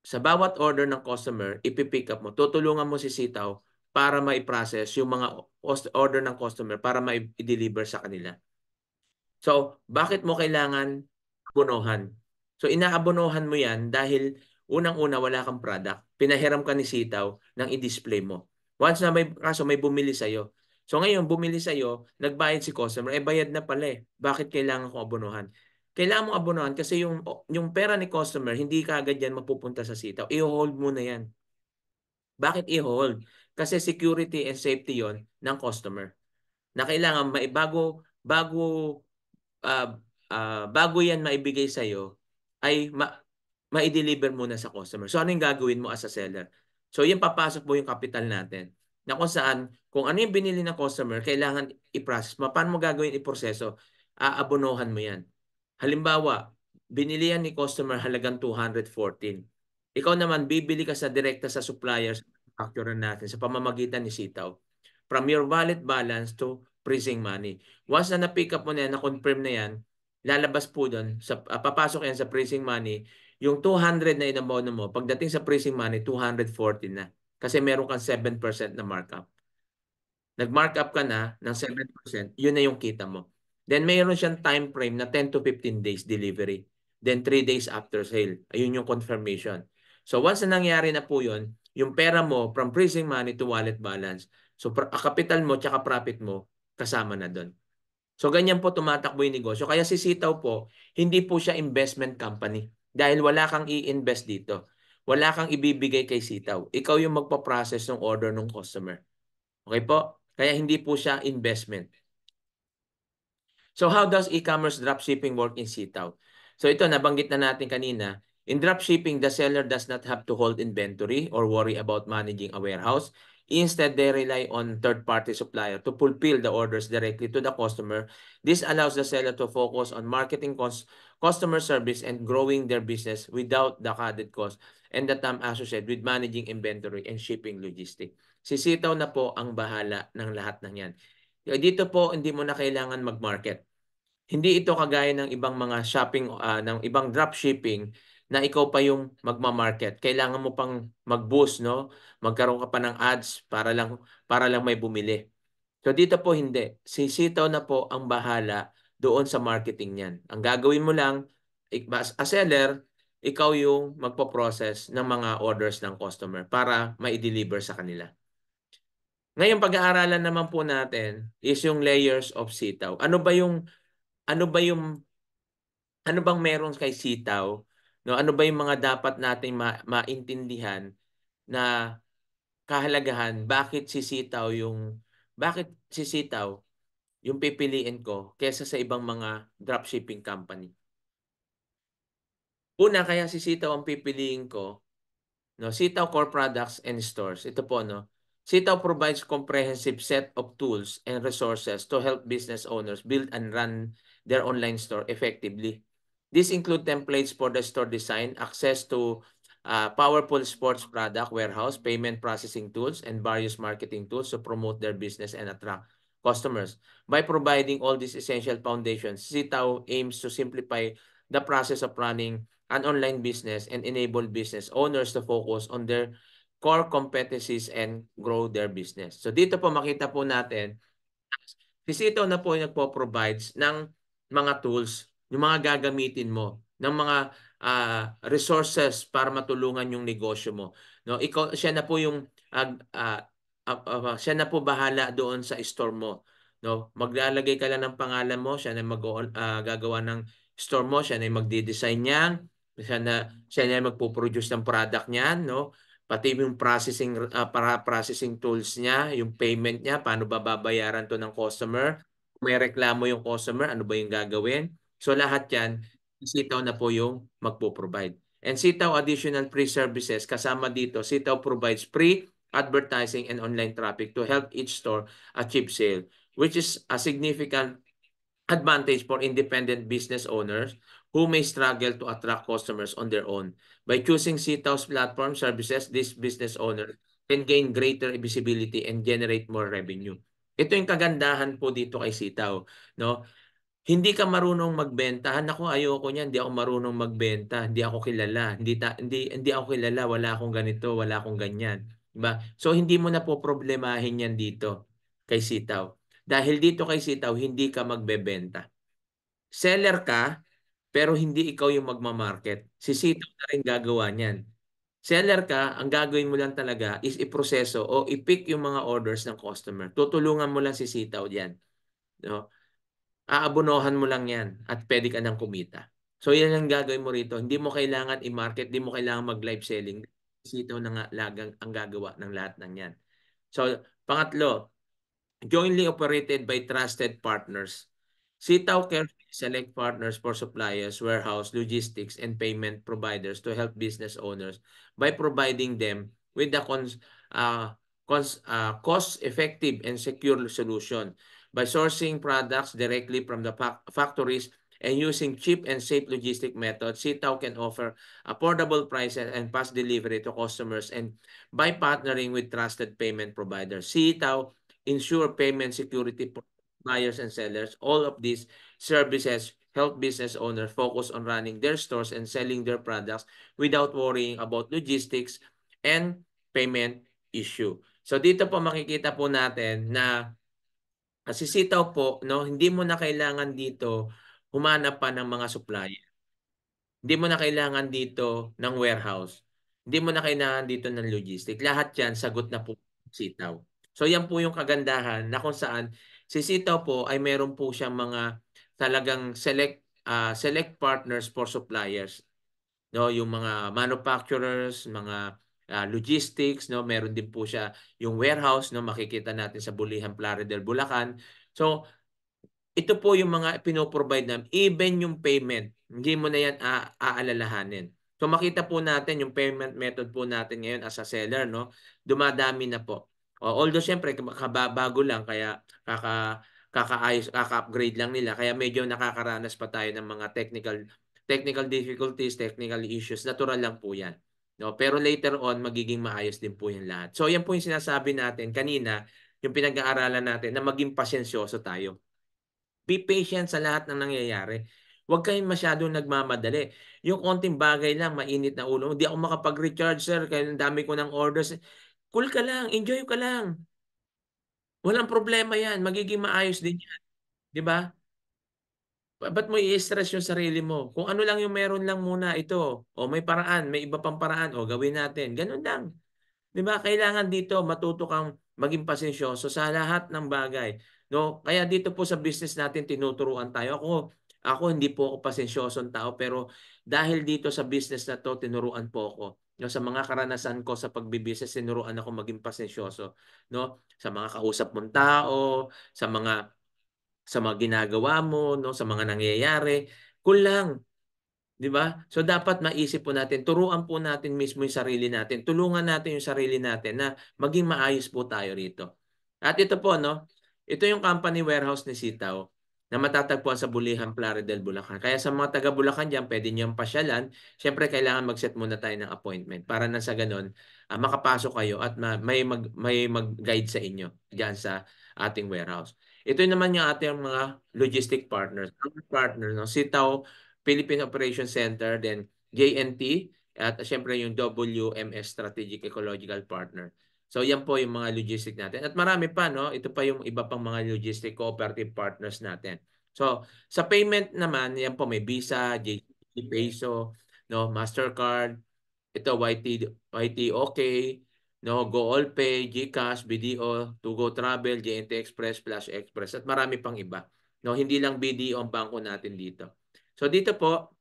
sa bawat order ng customer, ipipick up mo. Tutulungan mo si Sitaw para ma-process yung mga order ng customer para ma-deliver sa kanila. So, bakit mo kailangan abonohan? So, inaabonohan mo yan dahil unang-una wala kang product. Pinahiram ka ni Sitaw ng i-display mo. Once na may kaso may bumili sa'yo. So ngayon, bumili sa'yo, nagbayad si customer, eh bayad na pala eh. Bakit kailangan kong abonohan? Kailangan mong abonohan kasi yung, yung pera ni customer, hindi ka agad yan mapupunta sa sitaw. I-hold muna yan. Bakit i-hold? Kasi security and safety yon ng customer. Na kailangan maibago bago uh, uh, bago yan maibigay sa iyo ay ma ma-deliver muna sa customer. So ano yung gagawin mo as a seller? So yan papasok mo yung capital natin na kung saan, kung ano yung binili ng customer, kailangan i-process Paano mo gagawin i-proseso? Aabonohan mo yan. Halimbawa, binili yan ni customer halagang 214. Ikaw naman, bibili ka sa direkta sa suppliers, factor natin, sa pamamagitan ni Sitaw. From your wallet balance to freezing money. Once na na-pick up mo na yan, na-confirm na yan, lalabas po doon, sa, uh, papasok yan sa freezing money, yung 200 na inabono mo, pagdating sa freezing money, 240 na. Kasi meron kang 7% na markup. Nag-markup ka na ng 7%, yun na yung kita mo. Then mayroon siyang time frame na 10 to 15 days delivery. Then 3 days after sale. Ayun yung confirmation. So once na nangyari na po yun, yung pera mo from freezing money to wallet balance, so a ah, capital mo tsaka profit mo, kasama na doon. So ganyan po tumatakbo yung negosyo. Kaya si Sitaw po, hindi po siya investment company dahil wala kang i-invest dito. Wala kang ibibigay kay Sitaw. Ikaw yung magpa-process ng order ng customer. Okay po? Kaya hindi po siya investment. So how does e-commerce dropshipping work in Sitaw? So ito, nabanggit na natin kanina. In dropshipping, the seller does not have to hold inventory or worry about managing a warehouse. Instead, they rely on third-party supplier to fulfill the orders directly to the customer. This allows the seller to focus on marketing costs, customer service, and growing their business without the added cost and the time associated with managing inventory and shipping logistics. Sisitaw na po ang bahala ng lahat ng yan. Eh, dito po, hindi mo na kailangan mag-market. Hindi ito kagaya ng ibang mga shopping, uh, ng ibang drop shipping na ikaw pa yung magma-market. Kailangan mo pang mag-boost, no? Magkaroon ka pa ng ads para lang para lang may bumili. So dito po hindi. Si Sitaw na po ang bahala doon sa marketing niyan. Ang gagawin mo lang as a seller, ikaw yung magpo-process ng mga orders ng customer para ma-deliver sa kanila. Ngayon pag-aaralan naman po natin is yung layers of sitaw. Ano ba yung ano ba yung ano bang meron kay sitaw No, ano ba yung mga dapat nating ma- maintindihan na kahalagahan bakit sisitaw yung bakit sisitaw yung pipiliin ko kaysa sa ibang mga dropshipping company. Una kaya sisitaw ang pipiliin ko no Sitaw Core Products and Stores. Ito po no. Sitaw provides comprehensive set of tools and resources to help business owners build and run their online store effectively. These include templates for the store design, access to uh, powerful sports product warehouse, payment processing tools, and various marketing tools to promote their business and attract customers. By providing all these essential foundations, Sitao aims to simplify the process of running an online business and enable business owners to focus on their core competencies and grow their business. So dito po makita po natin, si Sitaw na po yung nagpo-provides ng mga tools yung mga gagamitin mo ng mga uh, resources para matulungan yung negosyo mo. No, ikaw siya na po yung uh, uh, uh, uh, siya na po bahala doon sa store mo. No, maglalagay ka lang ng pangalan mo, siya na mag uh, gagawa ng store mo, siya na magde-design niyan, siya na siya na magpo-produce ng product niyan, no? Pati yung processing uh, para processing tools niya, yung payment niya, paano ba babayaran to ng customer? Kung may reklamo yung customer, ano ba yung gagawin? So lahat yan, sitaw na po yung magpo-provide. And sitaw additional free services kasama dito, sitaw provides free advertising and online traffic to help each store achieve sale, which is a significant advantage for independent business owners who may struggle to attract customers on their own. By choosing Sitaw's platform services, this business owner can gain greater visibility and generate more revenue. Ito yung kagandahan po dito kay Sitaw. No? Hindi ka marunong magbenta. Naku, ayoko niyan. Hindi ako marunong magbenta. Hindi ako kilala. Hindi, ta, hindi, hindi ako kilala. Wala akong ganito. Wala akong ganyan. Diba? So, hindi mo na po problemahin yan dito kay sitaw. Dahil dito kay sitaw, hindi ka magbebenta. Seller ka, pero hindi ikaw yung magmamarket. Si sitaw na rin gagawa niyan. Seller ka, ang gagawin mo lang talaga is iproseso o ipick yung mga orders ng customer. Tutulungan mo lang si sitaw diyan. No? aabunohan mo lang yan at pwede ka nang kumita. So yan ang gagawin mo rito. Hindi mo kailangan i-market, hindi mo kailangan mag-live selling. Sito na nga lagang ang gagawa ng lahat ng yan. So pangatlo, jointly operated by trusted partners. Sitaw carefully select partners for suppliers, warehouse, logistics, and payment providers to help business owners by providing them with the cons, uh, cons, uh, cost-effective and secure solution by sourcing products directly from the factories and using cheap and safe logistic methods, Sitaw can offer affordable prices and fast delivery to customers and by partnering with trusted payment providers. Sitaw ensure payment security for buyers and sellers. All of these services help business owners focus on running their stores and selling their products without worrying about logistics and payment issue. So dito po makikita po natin na at sisitaw po, no, hindi mo na kailangan dito humanap pa ng mga supplier. Hindi mo na kailangan dito ng warehouse. Hindi mo na kailangan dito ng logistic. Lahat yan, sagot na po sitaw. So yan po yung kagandahan na kung saan si sitaw po ay meron po siyang mga talagang select uh, select partners for suppliers. No, yung mga manufacturers, mga uh, logistics, no? Meron din po siya yung warehouse, no? Makikita natin sa Bulihan, Plaridel, Bulacan. So, ito po yung mga pinoprovide namin. Even yung payment, hindi mo na yan aalalahanin. So makita po natin yung payment method po natin ngayon as a seller, no? Dumadami na po. Uh, although syempre kababago lang kaya kaka kakaayos kaka-upgrade lang nila kaya medyo nakakaranas pa tayo ng mga technical technical difficulties, technical issues. Natural lang po 'yan. No? Pero later on, magiging maayos din po yan lahat. So yan po yung sinasabi natin kanina, yung pinag-aaralan natin na maging pasyensyoso tayo. Be patient sa lahat ng nangyayari. Huwag kayong masyadong nagmamadali. Yung konting bagay lang, mainit na ulo. Hindi ako makapag-recharge, sir. Kaya ang dami ko ng orders. Cool ka lang. Enjoy ka lang. Walang problema yan. Magiging maayos din yan. ba? Diba? ba't mo i-stress yung sarili mo? Kung ano lang yung meron lang muna ito, o may paraan, may iba pang paraan, o gawin natin. Ganun lang. 'Di ba? Kailangan dito matuto kang maging pasensyoso sa lahat ng bagay. No? Kaya dito po sa business natin tinuturuan tayo. Ako, ako hindi po ako pasensyosong tao pero dahil dito sa business na to tinuruan po ako. No, sa mga karanasan ko sa pagbibusiness, sinuruan ako maging pasensyoso. No? Sa mga kausap mong tao, sa mga sa mga ginagawa mo, no, sa mga nangyayari. Kulang. 'Di ba? So dapat maisip po natin, turuan po natin mismo 'yung sarili natin. Tulungan natin 'yung sarili natin na maging maayos po tayo rito. At ito po, no. Ito 'yung company warehouse ni Sitaw na matatagpuan sa Bulihan, Plaridel, Bulacan. Kaya sa mga taga Bulacan diyan, pwede niyo pasyalan. Siyempre, kailangan mag-set muna tayo ng appointment para na sa ganun, uh, makapasok kayo at ma- may mag may mag-guide sa inyo diyan sa ating warehouse. Ito naman yung ating mga logistic partners. Our partner, no? Sitaw, Philippine Operations Center, then JNT, at siyempre yung WMS Strategic Ecological Partner. So yan po yung mga logistic natin. At marami pa, no? Ito pa yung iba pang mga logistic cooperative partners natin. So sa payment naman, yan po may Visa, JCP Peso, no, Mastercard, ito YT, YT okay, no, Go All Pay, GCash, BDO, go Travel, JNT Express, Flash Express at marami pang iba. No, hindi lang BDO ang bangko natin dito. So dito po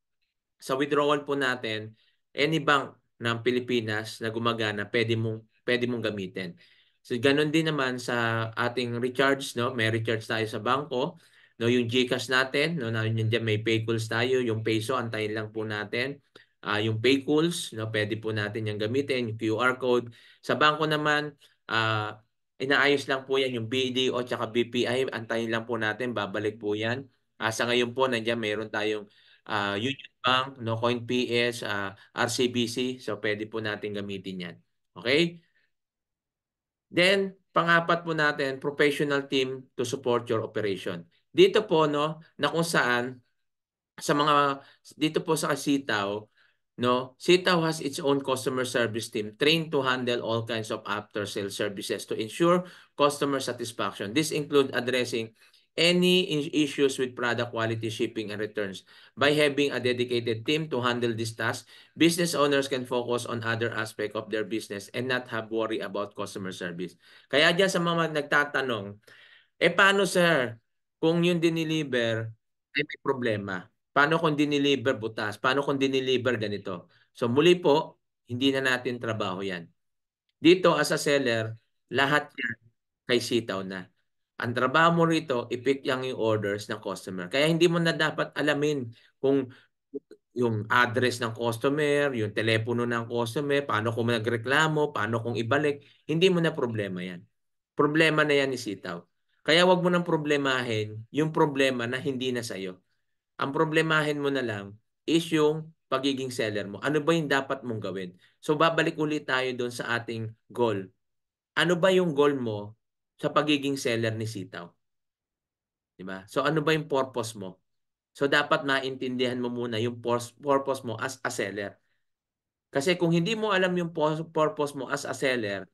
sa withdrawal po natin, any bank ng Pilipinas na gumagana, pwede mong pwede mong gamitin. So ganun din naman sa ating recharge, no? May recharge tayo sa bangko, no? Yung GCash natin, no, na yun may PayCalls tayo, yung peso antayin lang po natin uh, yung PayCools, no, pwede po natin yung gamitin, yung QR code. Sa bangko naman, uh, inaayos lang po yan yung BDO at tsaka BPI, antayin lang po natin, babalik po yan. Uh, sa ngayon po, nandiyan mayroon tayong uh, Union Bank, no, CoinPS, uh, RCBC, so pwede po natin gamitin yan. Okay? Then, pangapat po natin, professional team to support your operation. Dito po, no, na kung saan, sa mga, dito po sa Kasitaw, No, Sitaw has its own customer service team trained to handle all kinds of after sales services to ensure customer satisfaction. This includes addressing any issues with product quality, shipping, and returns. By having a dedicated team to handle this task, business owners can focus on other aspects of their business and not have worry about customer service. Kaya dyan sa mga nagtatanong, eh paano sir, kung yung diniliver ay may problema? Paano kung diniliver butas? Paano kung diniliver ganito? So muli po, hindi na natin trabaho yan. Dito as a seller, lahat yan kay sitaw na. Ang trabaho mo rito, ipick lang yung orders ng customer. Kaya hindi mo na dapat alamin kung yung address ng customer, yung telepono ng customer, paano kung nagreklamo, paano kung ibalik. Hindi mo na problema yan. Problema na yan ni sitaw. Kaya wag mo nang problemahin yung problema na hindi na sa'yo. Ang problemahin mo na lang is yung pagiging seller mo. Ano ba yung dapat mong gawin? So babalik ulit tayo doon sa ating goal. Ano ba yung goal mo sa pagiging seller ni Sitaw? 'Di ba? So ano ba yung purpose mo? So dapat naintindihan mo muna yung purpose mo as a seller. Kasi kung hindi mo alam yung purpose mo as a seller,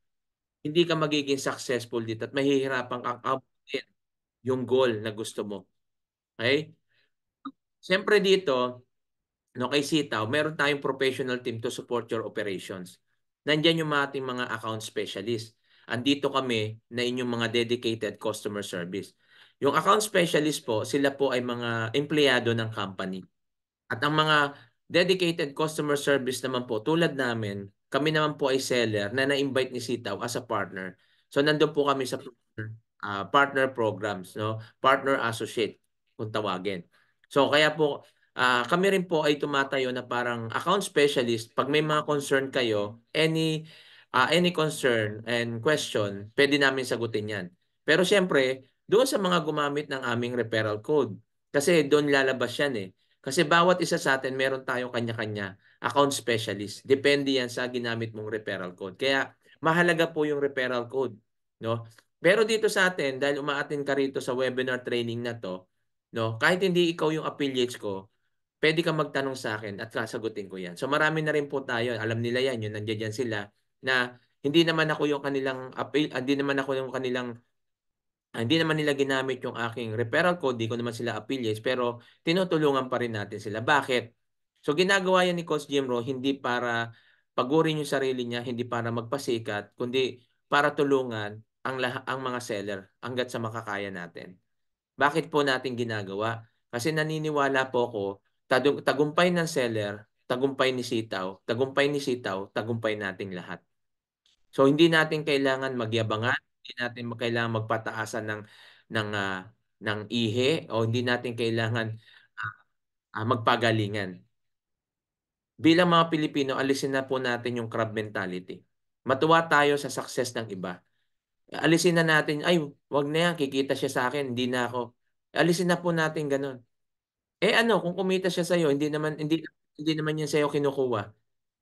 hindi ka magiging successful dito at mahihirapan kang abutin yung goal na gusto mo. Okay? Siyempre dito, no, kay Sitaw, meron tayong professional team to support your operations. Nandyan yung mga ating mga account specialist. Andito kami na inyong mga dedicated customer service. Yung account specialist po, sila po ay mga empleyado ng company. At ang mga dedicated customer service naman po, tulad namin, kami naman po ay seller na na-invite ni Sitaw as a partner. So nandoon po kami sa uh, partner programs, no? Partner associate kung tawagin. So kaya po uh, kami rin po ay tumatayo na parang account specialist pag may mga concern kayo, any uh, any concern and question, pwede namin sagutin 'yan. Pero siyempre, doon sa mga gumamit ng aming referral code kasi doon lalabas 'yan eh. Kasi bawat isa sa atin meron tayong kanya-kanya account specialist. Depende 'yan sa ginamit mong referral code. Kaya mahalaga po yung referral code, no? Pero dito sa atin, dahil umaatin ka rito sa webinar training na to, No? Kahit hindi ikaw yung affiliates ko, pwede kang magtanong sa akin at sasagutin ko yan. So marami na rin po tayo, alam nila yan, yun nandiyan dyan sila, na hindi naman ako yung kanilang appeal, ah, hindi naman ako yung kanilang ah, hindi naman nila ginamit yung aking referral code, hindi ko naman sila affiliates, pero tinutulungan pa rin natin sila. Bakit? So ginagawa yan ni Coach Jimro hindi para pagurin yung sarili niya, hindi para magpasikat, kundi para tulungan ang, ang mga seller hanggat sa makakaya natin. Bakit po natin ginagawa? Kasi naniniwala po ako, tagumpay ng seller, tagumpay ni sitaw, tagumpay ni sitaw, tagumpay nating lahat. So hindi natin kailangan magyabangan, hindi natin kailangan magpataasan ng ng uh, ng ihe o hindi natin kailangan uh, uh, magpagalingan. Bilang mga Pilipino, alisin na po natin yung crab mentality. Matuwa tayo sa success ng iba alisin na natin, ay, wag na yan, kikita siya sa akin, hindi na ako. Alisin na po natin ganun. Eh ano, kung kumita siya sa iyo, hindi naman hindi hindi naman yan sa'yo kinukuha.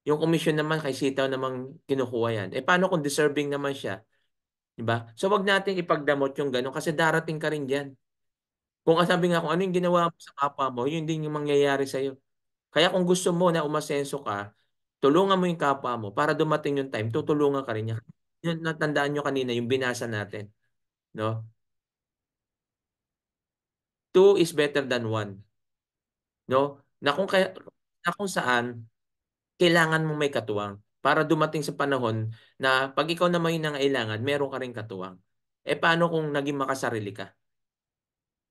Yung commission naman kay sitaw namang kinukuha yan. Eh paano kung deserving naman siya? 'Di ba? So wag nating ipagdamot yung ganun kasi darating ka rin diyan. Kung sabi nga kung ano yung ginawa mo sa kapwa mo, yun din yung mangyayari sa iyo. Kaya kung gusto mo na umasenso ka, tulungan mo yung kapwa mo para dumating yung time, tutulungan ka rin niya yung natandaan nyo kanina, yung binasa natin. No? Two is better than one. No? Na kung, kaya, na kung saan, kailangan mo may katuwang para dumating sa panahon na pag ikaw na may nangailangan, meron ka rin katuwang. Eh paano kung naging makasarili ka?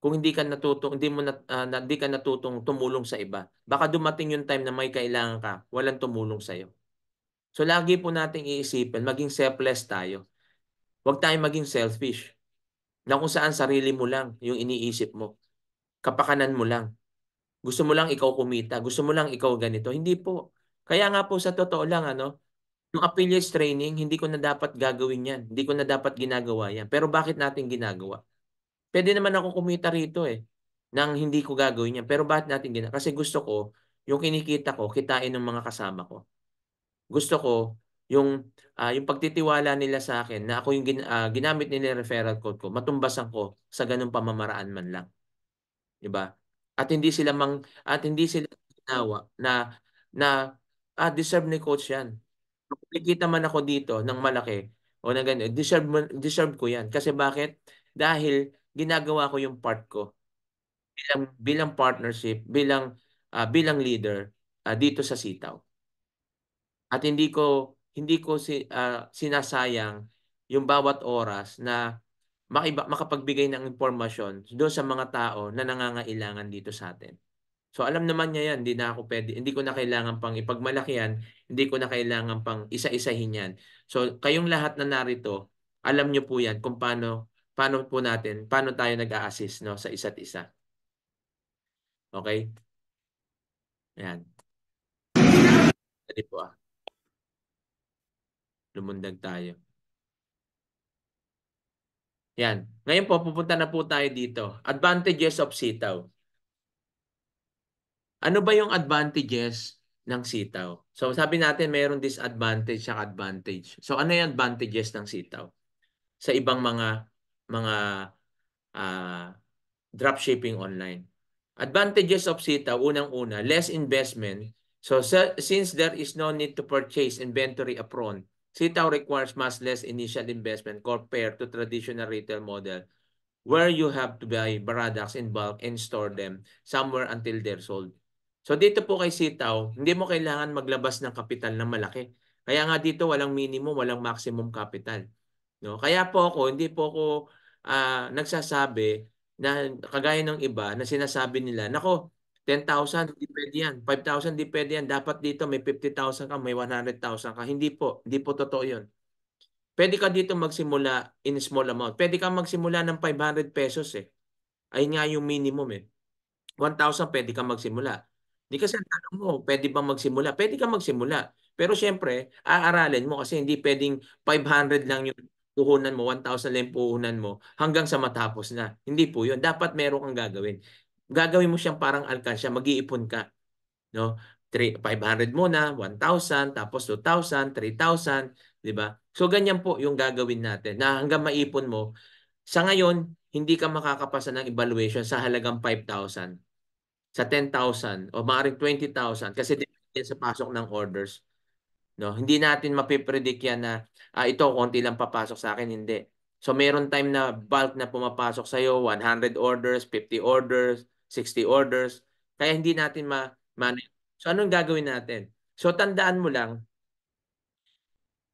Kung hindi ka natutong hindi mo nat, uh, hindi ka natutong tumulong sa iba, baka dumating yung time na may kailangan ka, walang tumulong sa iyo. So lagi po nating iisipin, maging selfless tayo. Huwag tayong maging selfish. Na kung saan sarili mo lang yung iniisip mo. Kapakanan mo lang. Gusto mo lang ikaw kumita. Gusto mo lang ikaw ganito. Hindi po. Kaya nga po sa totoo lang, ano, yung affiliates training, hindi ko na dapat gagawin yan. Hindi ko na dapat ginagawa yan. Pero bakit natin ginagawa? Pwede naman ako kumita rito eh. Nang hindi ko gagawin yan. Pero bakit natin ginagawa? Kasi gusto ko, yung kinikita ko, kitain ng mga kasama ko gusto ko yung uh, yung pagtitiwala nila sa akin na ako yung gin, uh, ginamit nila referral code ko, matumbasan ko sa ganung pamamaraan man lang. 'Di ba? At hindi sila mang at hindi sila nawa na na ah, deserve ni coach 'yan. Nakikita man ako dito ng malaki o na ganun, deserve deserve ko 'yan. Kasi bakit? Dahil ginagawa ko yung part ko bilang bilang partnership, bilang uh, bilang leader uh, dito sa Sitaw. At hindi ko hindi ko si, uh, sinasayang yung bawat oras na makiba, makapagbigay ng impormasyon doon sa mga tao na nangangailangan dito sa atin. So alam naman niya yan, hindi na ako pwede, hindi ko na kailangan pang ipagmalaki yan, hindi ko na kailangan pang isa-isahin yan. So kayong lahat na narito, alam niyo po yan kung paano paano po natin, paano tayo nag-a-assist no sa isa't isa. Okay? Ayan. Ready po ah. Lumundag tayo. Yan. Ngayon po, pupunta na po tayo dito. Advantages of sitaw. Ano ba yung advantages ng sitaw? So sabi natin mayroong disadvantage at advantage. So ano yung advantages ng sitaw? Sa ibang mga mga uh, ah, dropshipping online. Advantages of sitaw, unang-una, less investment. So since there is no need to purchase inventory upfront, Sitaw requires much less initial investment compared to traditional retail model where you have to buy products in bulk and store them somewhere until they're sold. So dito po kay Sitaw, hindi mo kailangan maglabas ng kapital na malaki. Kaya nga dito walang minimum, walang maximum capital. No? Kaya po ako, hindi po ako uh, nagsasabi na kagaya ng iba na sinasabi nila, nako, 10,000, hindi pwede yan. 5,000, hindi pwede yan. Dapat dito may 50,000 ka, may 100,000 ka. Hindi po. Hindi po totoo yun. Pwede ka dito magsimula in small amount. Pwede ka magsimula ng 500 pesos eh. Ayun nga yung minimum eh. 1,000 pwede ka magsimula. Hindi kasi ang tanong mo, pwede bang magsimula? Pwede ka magsimula. Pero siyempre, aaralin mo kasi hindi pwedeng 500 lang yung puhunan mo, 1,000 lang yung puhunan mo hanggang sa matapos na. Hindi po yun. Dapat meron kang gagawin gagawin mo siyang parang alkansya, mag-iipon ka. No? 3, 500 muna, 1,000, tapos 2,000, 3,000, di ba? So ganyan po yung gagawin natin na hanggang maipon mo. Sa ngayon, hindi ka makakapasa ng evaluation sa halagang 5,000, sa 10,000, o maaaring 20,000 kasi depende sa pasok ng orders. No, hindi natin mapipredict yan na ah, ito konti lang papasok sa akin, hindi. So meron time na bulk na pumapasok sa iyo, 100 orders, 50 orders, 60 orders. Kaya hindi natin ma-manage. So anong gagawin natin? So tandaan mo lang,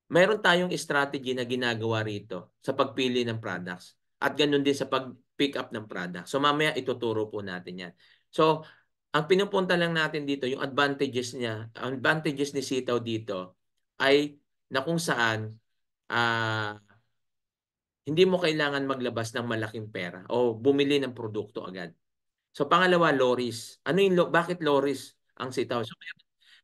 mayroon tayong strategy na ginagawa rito sa pagpili ng products at ganun din sa pag-pick up ng product. So mamaya ituturo po natin yan. So ang pinupunta lang natin dito, yung advantages niya, advantages ni Sitaw dito ay na kung saan uh, hindi mo kailangan maglabas ng malaking pera o bumili ng produkto agad. So pangalawa, low risk. Ano yung low, bakit low risk ang sitaw? So may,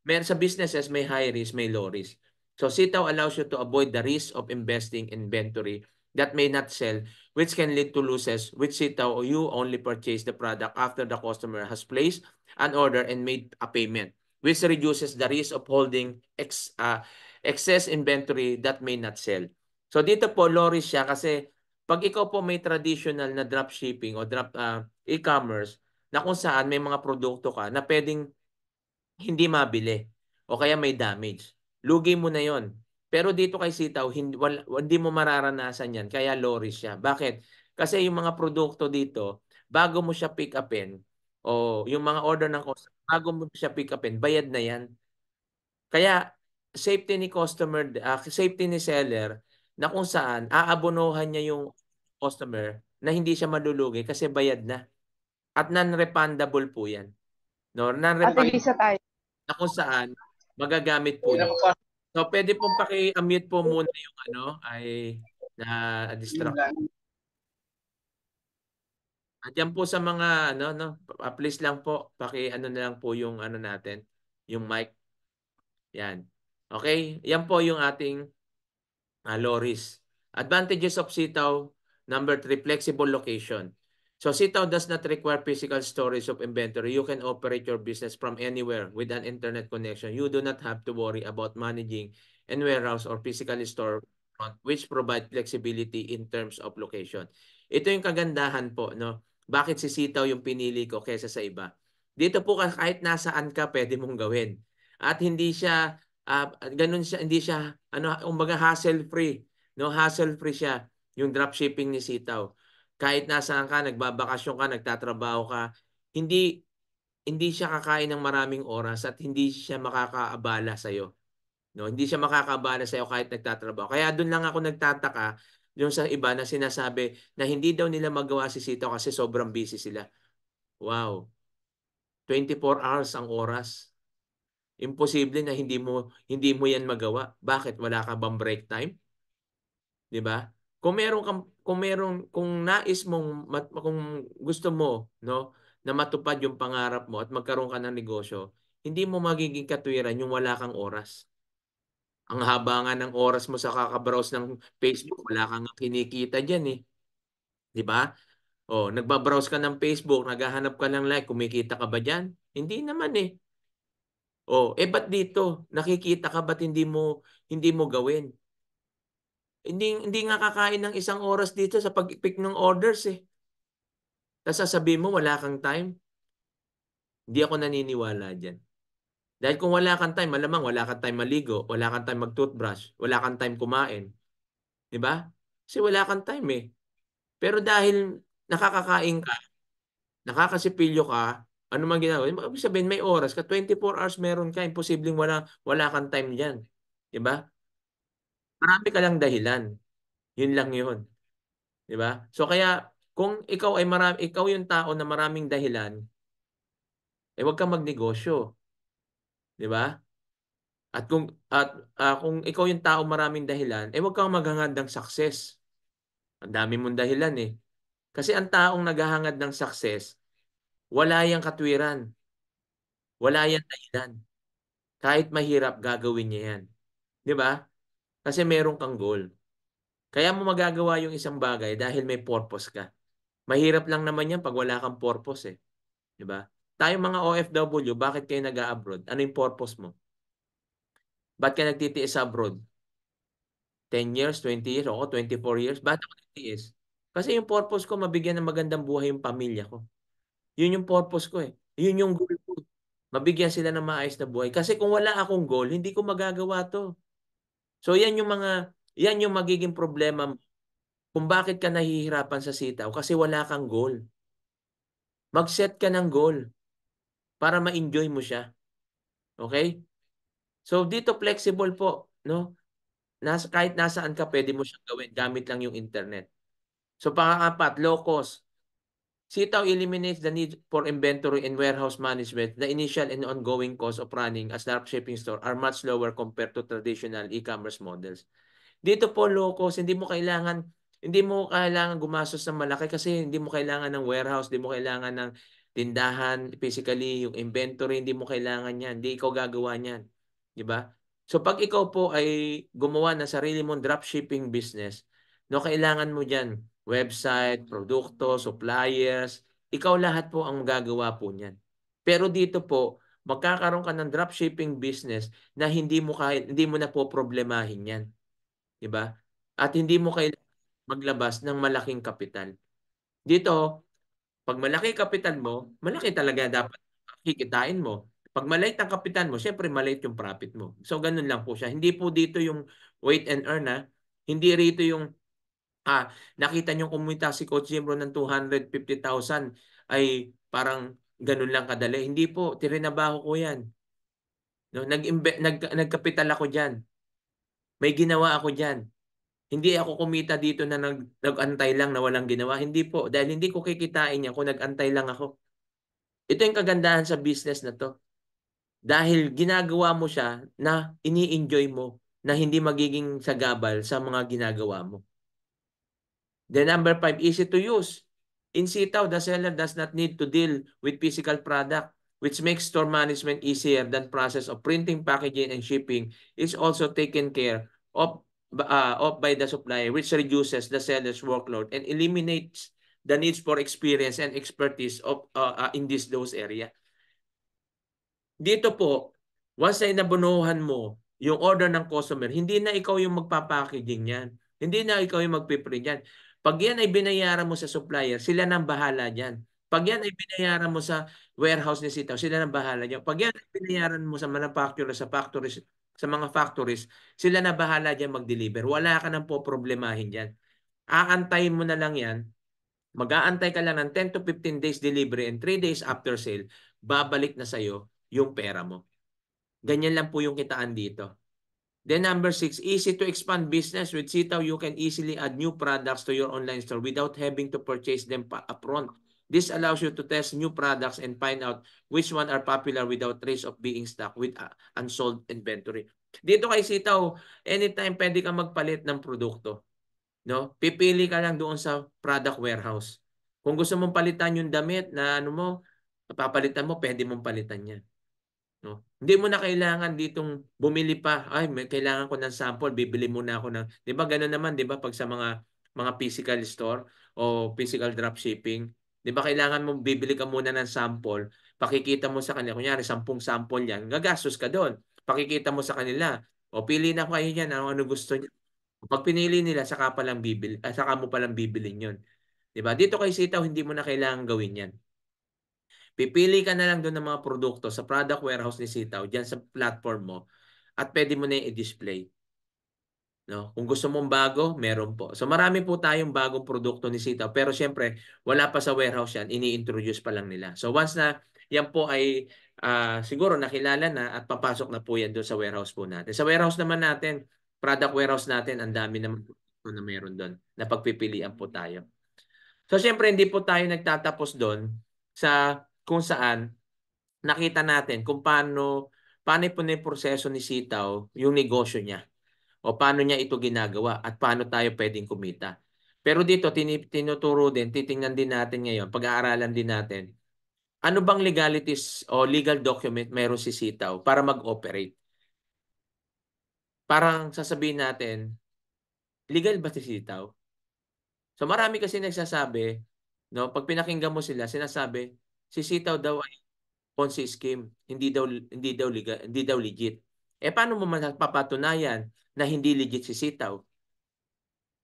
may, sa businesses may high risk, may low risk. So sitaw allows you to avoid the risk of investing inventory that may not sell which can lead to losses which sitaw you only purchase the product after the customer has placed an order and made a payment which reduces the risk of holding ex, uh, excess inventory that may not sell. So dito po low risk siya kasi pag ikaw po may traditional na dropshipping o drop uh, e-commerce, na kung saan may mga produkto ka na pwedeng hindi mabili o kaya may damage. Lugi mo na yon. Pero dito kay sitaw, hindi, wal, hindi mo mararanasan yan. Kaya low risk siya. Bakit? Kasi yung mga produkto dito, bago mo siya pick upin, o yung mga order ng customer, bago mo siya pick upin, bayad na yan. Kaya safety ni customer, uh, safety ni seller, na kung saan aabonohan niya yung customer na hindi siya malulugi kasi bayad na. At non-refundable po yan. No, non-refundable. tayo. Na kung saan magagamit po. Yan. So pwede pong paki-unmute po muna yung ano ay na distract. At yan po sa mga ano no, please lang po paki ano na lang po yung ano natin, yung mic. Yan. Okay? Yan po yung ating uh, Loris. Advantages of sitaw number 3 flexible location. So Sitaw does not require physical storage of inventory. You can operate your business from anywhere with an internet connection. You do not have to worry about managing and warehouse or physical store which provide flexibility in terms of location. Ito yung kagandahan po, no? Bakit si Sitaw yung pinili ko kaysa sa iba? Dito po kahit nasaan ka pwede mong gawin. At hindi siya uh, ganun siya, hindi siya ano, umaga hassle free, no? Hassle free siya yung dropshipping ni Sitaw kahit nasaan ka, nagbabakasyon ka, nagtatrabaho ka, hindi hindi siya kakain ng maraming oras at hindi siya makakaabala sa iyo. No, hindi siya makakaabala sa iyo kahit nagtatrabaho. Kaya doon lang ako nagtataka yung sa iba na sinasabi na hindi daw nila magawa si Sito kasi sobrang busy sila. Wow. 24 hours ang oras. Imposible na hindi mo hindi mo 'yan magawa. Bakit wala ka bang break time? 'Di ba? Kung meron kang kung meron kung nais mong mat, kung gusto mo no na matupad yung pangarap mo at magkaroon ka ng negosyo, hindi mo magiging katwiran yung wala kang oras. Ang haba nga ng oras mo sa kakabrowse ng Facebook, wala kang kinikita diyan eh. 'Di ba? Oh, nagba-browse ka ng Facebook, naghahanap ka ng like, kumikita ka ba diyan? Hindi naman eh. Oh, eh ba't dito? Nakikita ka ba't hindi mo hindi mo gawin? Hindi, hindi nga kakain ng isang oras dito sa pag-pick ng orders eh. Tapos sasabihin mo, wala kang time. Hindi ako naniniwala dyan. Dahil kung wala kang time, malamang wala kang time maligo, wala kang time mag-toothbrush, wala kang time kumain. Di ba? Kasi wala kang time eh. Pero dahil nakakakain ka, nakakasipilyo ka, ano man ginagawa, ibig sabihin may oras ka, 24 hours meron ka, imposibleng wala, wala kang time diyan. Di ba? Marami ka lang dahilan. Yun lang yun. Di ba? So kaya kung ikaw ay marami, ikaw yung tao na maraming dahilan, eh wag kang magnegosyo. 'Di ba? At kung at uh, kung ikaw yung tao maraming dahilan, eh wag kang maghangad ng success. Ang dami mong dahilan eh. Kasi ang taong naghahangad ng success, wala yang katwiran. Wala yang dahilan. Kahit mahirap gagawin niya 'yan. 'Di ba? Kasi meron kang goal. Kaya mo magagawa yung isang bagay dahil may purpose ka. Mahirap lang naman yan pag wala kang purpose eh. ba? Diba? Tayo mga OFW, bakit kayo nag abroad Ano yung purpose mo? Ba't ka nagtitiis abroad? 10 years, 20 years, ako 24 years. Ba't ako nagtitiis? Kasi yung purpose ko, mabigyan ng magandang buhay yung pamilya ko. Yun yung purpose ko eh. Yun yung goal ko. Mabigyan sila ng maayos na buhay. Kasi kung wala akong goal, hindi ko magagawa to. So yan yung mga yan yung magiging problema kung bakit ka nahihirapan sa sitaw kasi wala kang goal. Mag-set ka ng goal para ma-enjoy mo siya. Okay? So dito flexible po, no? Nasa, kahit nasaan ka, pwede mo siyang gawin gamit lang yung internet. So pang-apat, low cost. Sitaw eliminates the need for inventory and warehouse management. The initial and ongoing cost of running a dropshipping store are much lower compared to traditional e-commerce models. Dito po low cost, hindi mo kailangan hindi mo kailangan gumastos ng malaki kasi hindi mo kailangan ng warehouse, hindi mo kailangan ng tindahan physically, yung inventory, hindi mo kailangan yan. Hindi ikaw gagawa niyan. Di ba? So pag ikaw po ay gumawa ng sarili mong dropshipping business, no, kailangan mo diyan website, produkto, suppliers. Ikaw lahat po ang gagawa po niyan. Pero dito po, magkakaroon ka ng dropshipping business na hindi mo kahit hindi mo na po problemahin 'yan. 'Di ba? At hindi mo kailangan maglabas ng malaking kapital. Dito, pag malaki kapital mo, malaki talaga dapat kikitain mo. Pag maliit ang kapital mo, syempre maliit yung profit mo. So ganun lang po siya. Hindi po dito yung wait and earn ha. Hindi rito yung ah, nakita nyo kumita si Coach Jimro ng 250,000 ay parang ganun lang kadali. Hindi po, tirinabaho ko yan. No, nag nag nagkapital ako diyan. May ginawa ako diyan. Hindi ako kumita dito na nag nagantay lang na walang ginawa. Hindi po, dahil hindi ko kikitain yan kung nagantay lang ako. Ito yung kagandahan sa business na to. Dahil ginagawa mo siya na ini-enjoy mo na hindi magiging sagabal sa mga ginagawa mo. The number five, easy to use. In sitaw, the seller does not need to deal with physical product, which makes store management easier than process of printing, packaging, and shipping is also taken care of, uh, of by the supplier, which reduces the seller's workload and eliminates the needs for experience and expertise of uh, uh, in this those area. Dito po, once na inabunuhan mo yung order ng customer, hindi na ikaw yung magpapackaging niyan. Hindi na ikaw yung magpiprint niyan. Pag yan ay binayaran mo sa supplier, sila nang bahala dyan. Pag yan ay binayaran mo sa warehouse ni Sitaw, sila nang bahala dyan. Pag yan ay binayaran mo sa manufacturer, sa factories, sa mga factories, sila na bahala dyan mag-deliver. Wala ka nang po problemahin dyan. Aantayin mo na lang yan. Mag-aantay ka lang ng 10 to 15 days delivery and 3 days after sale, babalik na sa'yo yung pera mo. Ganyan lang po yung kitaan dito. Then number six, easy to expand business. With Sitaw, you can easily add new products to your online store without having to purchase them upfront. This allows you to test new products and find out which one are popular without risk of being stuck with uh, unsold inventory. Dito kay Sitaw, anytime pwede kang magpalit ng produkto. No? Pipili ka lang doon sa product warehouse. Kung gusto mong palitan yung damit na ano mo, papalitan mo, pwede mong palitan yan. No? Hindi mo na kailangan ditong bumili pa. Ay, may kailangan ko ng sample, bibili muna ako ng. 'Di ba ganun naman, 'di ba pag sa mga mga physical store o physical dropshipping, 'di ba kailangan mo bibili ka muna ng sample, pakikita mo sa kanila kunyari 10 sample 'yan, gagastos ka doon. Pakikita mo sa kanila, o pili na kayo niyan ano, ah, ano gusto niya. Pag pinili nila saka pa lang bibili, ah, saka mo pa lang bibilin 'yon. 'Di ba? Dito kay sitaw hindi mo na kailangan gawin 'yan. Pipili ka na lang doon ng mga produkto sa product warehouse ni Sitaw, diyan sa platform mo, at pwede mo na i-display. No? Kung gusto mong bago, meron po. So marami po tayong bagong produkto ni Sitaw. Pero siyempre, wala pa sa warehouse yan. Ini-introduce pa lang nila. So once na yan po ay uh, siguro nakilala na at papasok na po yan doon sa warehouse po natin. Sa warehouse naman natin, product warehouse natin, ang dami naman na meron doon na pagpipilian po tayo. So siyempre, hindi po tayo nagtatapos doon sa kung saan nakita natin kung paano paano po proseso ni Sitaw yung negosyo niya o paano niya ito ginagawa at paano tayo pwedeng kumita. Pero dito tinuturo din, titingnan din natin ngayon, pag-aaralan din natin. Ano bang legalities o legal document meron si Sitaw para mag-operate? Parang sasabihin natin, legal ba si Sitaw? So marami kasi nagsasabi, no, pag pinakinggan mo sila, sinasabi, sisitaw daw ay Ponzi scheme, hindi daw hindi daw legal, hindi daw legit. Eh paano mo man mapapatunayan na hindi legit si sitaw?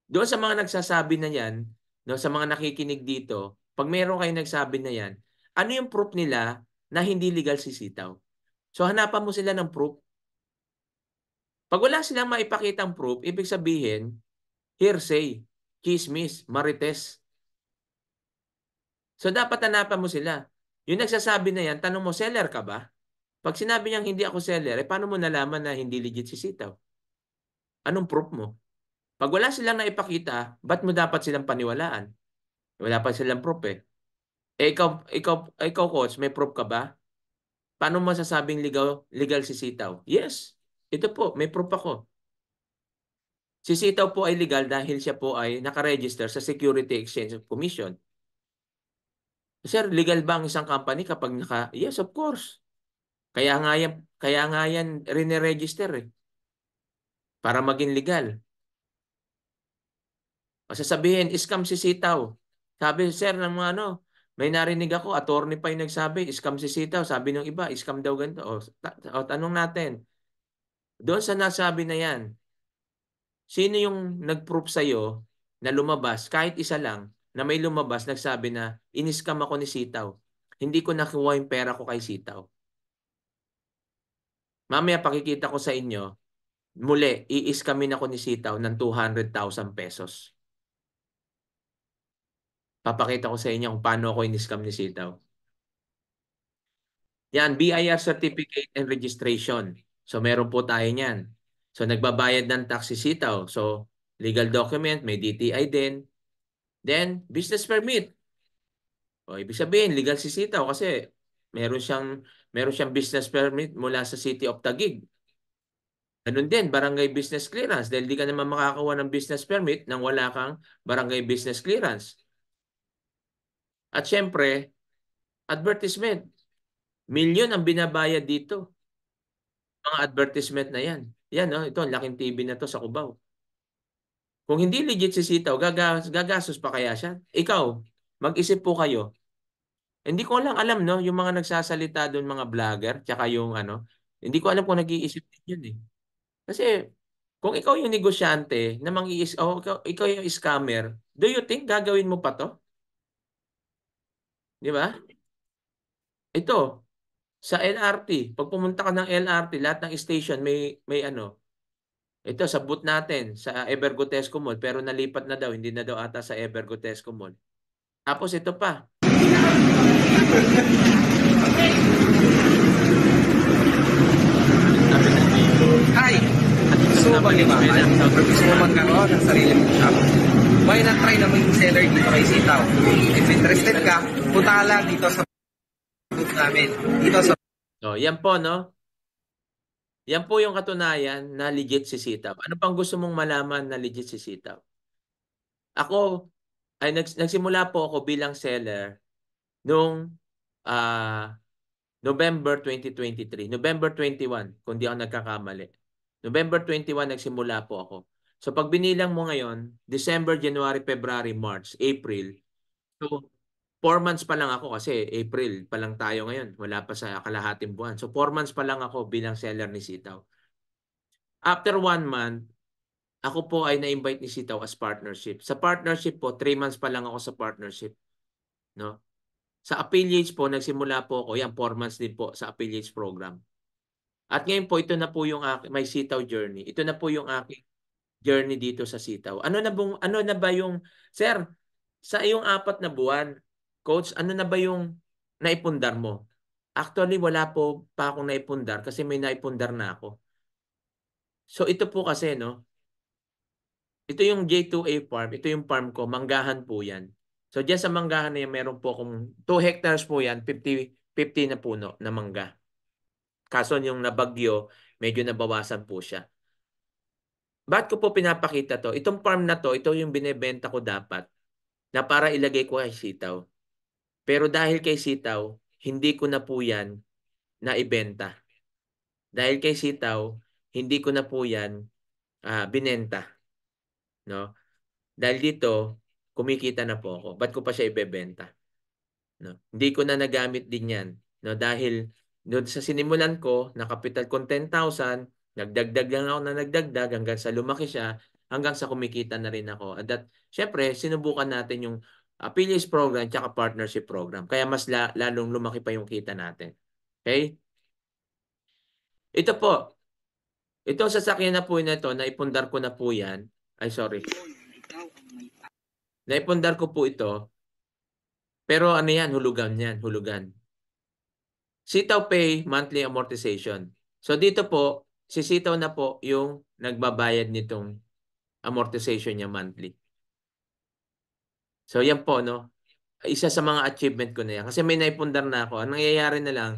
Doon sa mga nagsasabi na 'yan, no, sa mga nakikinig dito, pag meron kayong nagsabi na 'yan, ano yung proof nila na hindi legal si sitaw? So hanapan mo sila ng proof. Pag wala silang maipakitang proof, ibig sabihin hearsay, chismis, marites. So dapat hanapan mo sila. Yung nagsasabi na yan, tanong mo, seller ka ba? Pag sinabi niyang hindi ako seller, eh, paano mo nalaman na hindi legit si Sitaw? Anong proof mo? Pag wala silang naipakita, ba't mo dapat silang paniwalaan? Wala pa silang proof eh. Eh, ikaw, ikaw, ikaw coach, may proof ka ba? Paano masasabing legal, legal si Sitaw? Yes, ito po, may proof ako. Si Sitaw po ay legal dahil siya po ay nakaregister sa Security Exchange Commission. Sir, legal ba ang isang company kapag naka... Yes, of course. Kaya nga yan, kaya nga yan rineregister eh. Para maging legal. Masasabihin, scam si Sitaw. Sabi, sir, ng mga ano, may narinig ako, attorney pa yung nagsabi, scam si Sitaw. Sabi ng iba, scam daw ganito. O, ta- o tanong natin, doon sa nasabi na yan, sino yung nag-proof sa'yo na lumabas, kahit isa lang, na may lumabas nagsabi na iniskam ako ni Sitaw. Hindi ko nakuha yung pera ko kay Sitaw. Mamaya pakikita ko sa inyo, muli, iiskamin ako ni Sitaw ng 200,000 pesos. Papakita ko sa inyo kung paano ako iniskam ni Sitaw. Yan, BIR Certificate and Registration. So meron po tayo niyan. So nagbabayad ng tax si Sitaw. So legal document, may DTI din, Then, business permit. O, ibig sabihin, legal si Sitaw kasi meron siyang, meron siyang business permit mula sa City of Taguig. Ganun din, barangay business clearance. Dahil di ka naman makakawa ng business permit nang wala kang barangay business clearance. At syempre, advertisement. Milyon ang binabayad dito. Mga advertisement na yan. Yan, no? Oh, ito, ang laking TV na to sa Cubao. Kung hindi legit si sitaw, gagas, gagastos pa kaya siya? Ikaw, mag-isip po kayo. Hindi ko lang alam, no? Yung mga nagsasalita doon, mga vlogger, tsaka yung ano, hindi ko alam kung nag-iisip din yun eh. Kasi, kung ikaw yung negosyante na mangiis, oh, ikaw, ikaw yung scammer, do you think gagawin mo pa to? Di ba? Ito, sa LRT, pag pumunta ka ng LRT, lahat ng station may may ano, ito sa natin sa Evergotesco Mall pero nalipat na daw, hindi na daw ata sa Evergotesco Mall. Tapos ito pa. Hi! So, balimahan, gusto mo magkaroon ng sarili mong shop? Why not try na may seller dito kay Sitaw? If interested ka, punta lang dito sa booth namin. Dito sa... So, oh, yan po, no? Yan po yung katunayan na legit si Sitaw. Ano pang gusto mong malaman na legit si Sitaw? Ako, ay nags- nagsimula po ako bilang seller noong uh, ah, November 2023. November 21, kung di ako nagkakamali. November 21, nagsimula po ako. So pag binilang mo ngayon, December, January, February, March, April. So 4 months pa lang ako kasi April pa lang tayo ngayon. Wala pa sa kalahating buwan. So 4 months pa lang ako bilang seller ni Sitaw. After 1 month, ako po ay na-invite ni Sitaw as partnership. Sa partnership po, 3 months pa lang ako sa partnership. No? Sa affiliates po, nagsimula po ako, yan 4 months din po sa affiliates program. At ngayon po, ito na po yung aking, my Sitaw journey. Ito na po yung aking journey dito sa Sitaw. Ano na, bong, ano na ba yung, sir, sa iyong apat na buwan, Coach, ano na ba yung naipundar mo? Actually, wala po pa akong naipundar kasi may naipundar na ako. So ito po kasi, no? Ito yung J2A farm. Ito yung farm ko. Manggahan po yan. So dyan sa manggahan na yan, meron po akong 2 hectares po yan, 50, 50 na puno na mangga. Kaso yung nabagyo, medyo nabawasan po siya. Ba't ko po pinapakita to? Itong farm na to, ito yung binebenta ko dapat na para ilagay ko kay sitaw. Pero dahil kay Sitaw, hindi ko na po yan na ibenta. Dahil kay Sitaw, hindi ko na po yan uh, binenta. No? Dahil dito, kumikita na po ako. Ba't ko pa siya ibebenta? No? Hindi ko na nagamit din yan. No? Dahil doon sa sinimulan ko, na capital ko 10,000, nagdagdag lang ako na nagdagdag hanggang sa lumaki siya, hanggang sa kumikita na rin ako. At that, syempre, sinubukan natin yung affiliates program tsaka partnership program. Kaya mas la, lalong lumaki pa yung kita natin. Okay? Ito po. Ito sasakyan na po na ito. Naipundar ko na po yan. Ay, sorry. Naipundar ko po ito. Pero ano yan? Hulugan yan. Hulugan. Sitaw pay monthly amortization. So dito po, sisitaw na po yung nagbabayad nitong amortization niya monthly. So yan po, no? Isa sa mga achievement ko na yan. Kasi may naipundar na ako. Ang nangyayari na lang,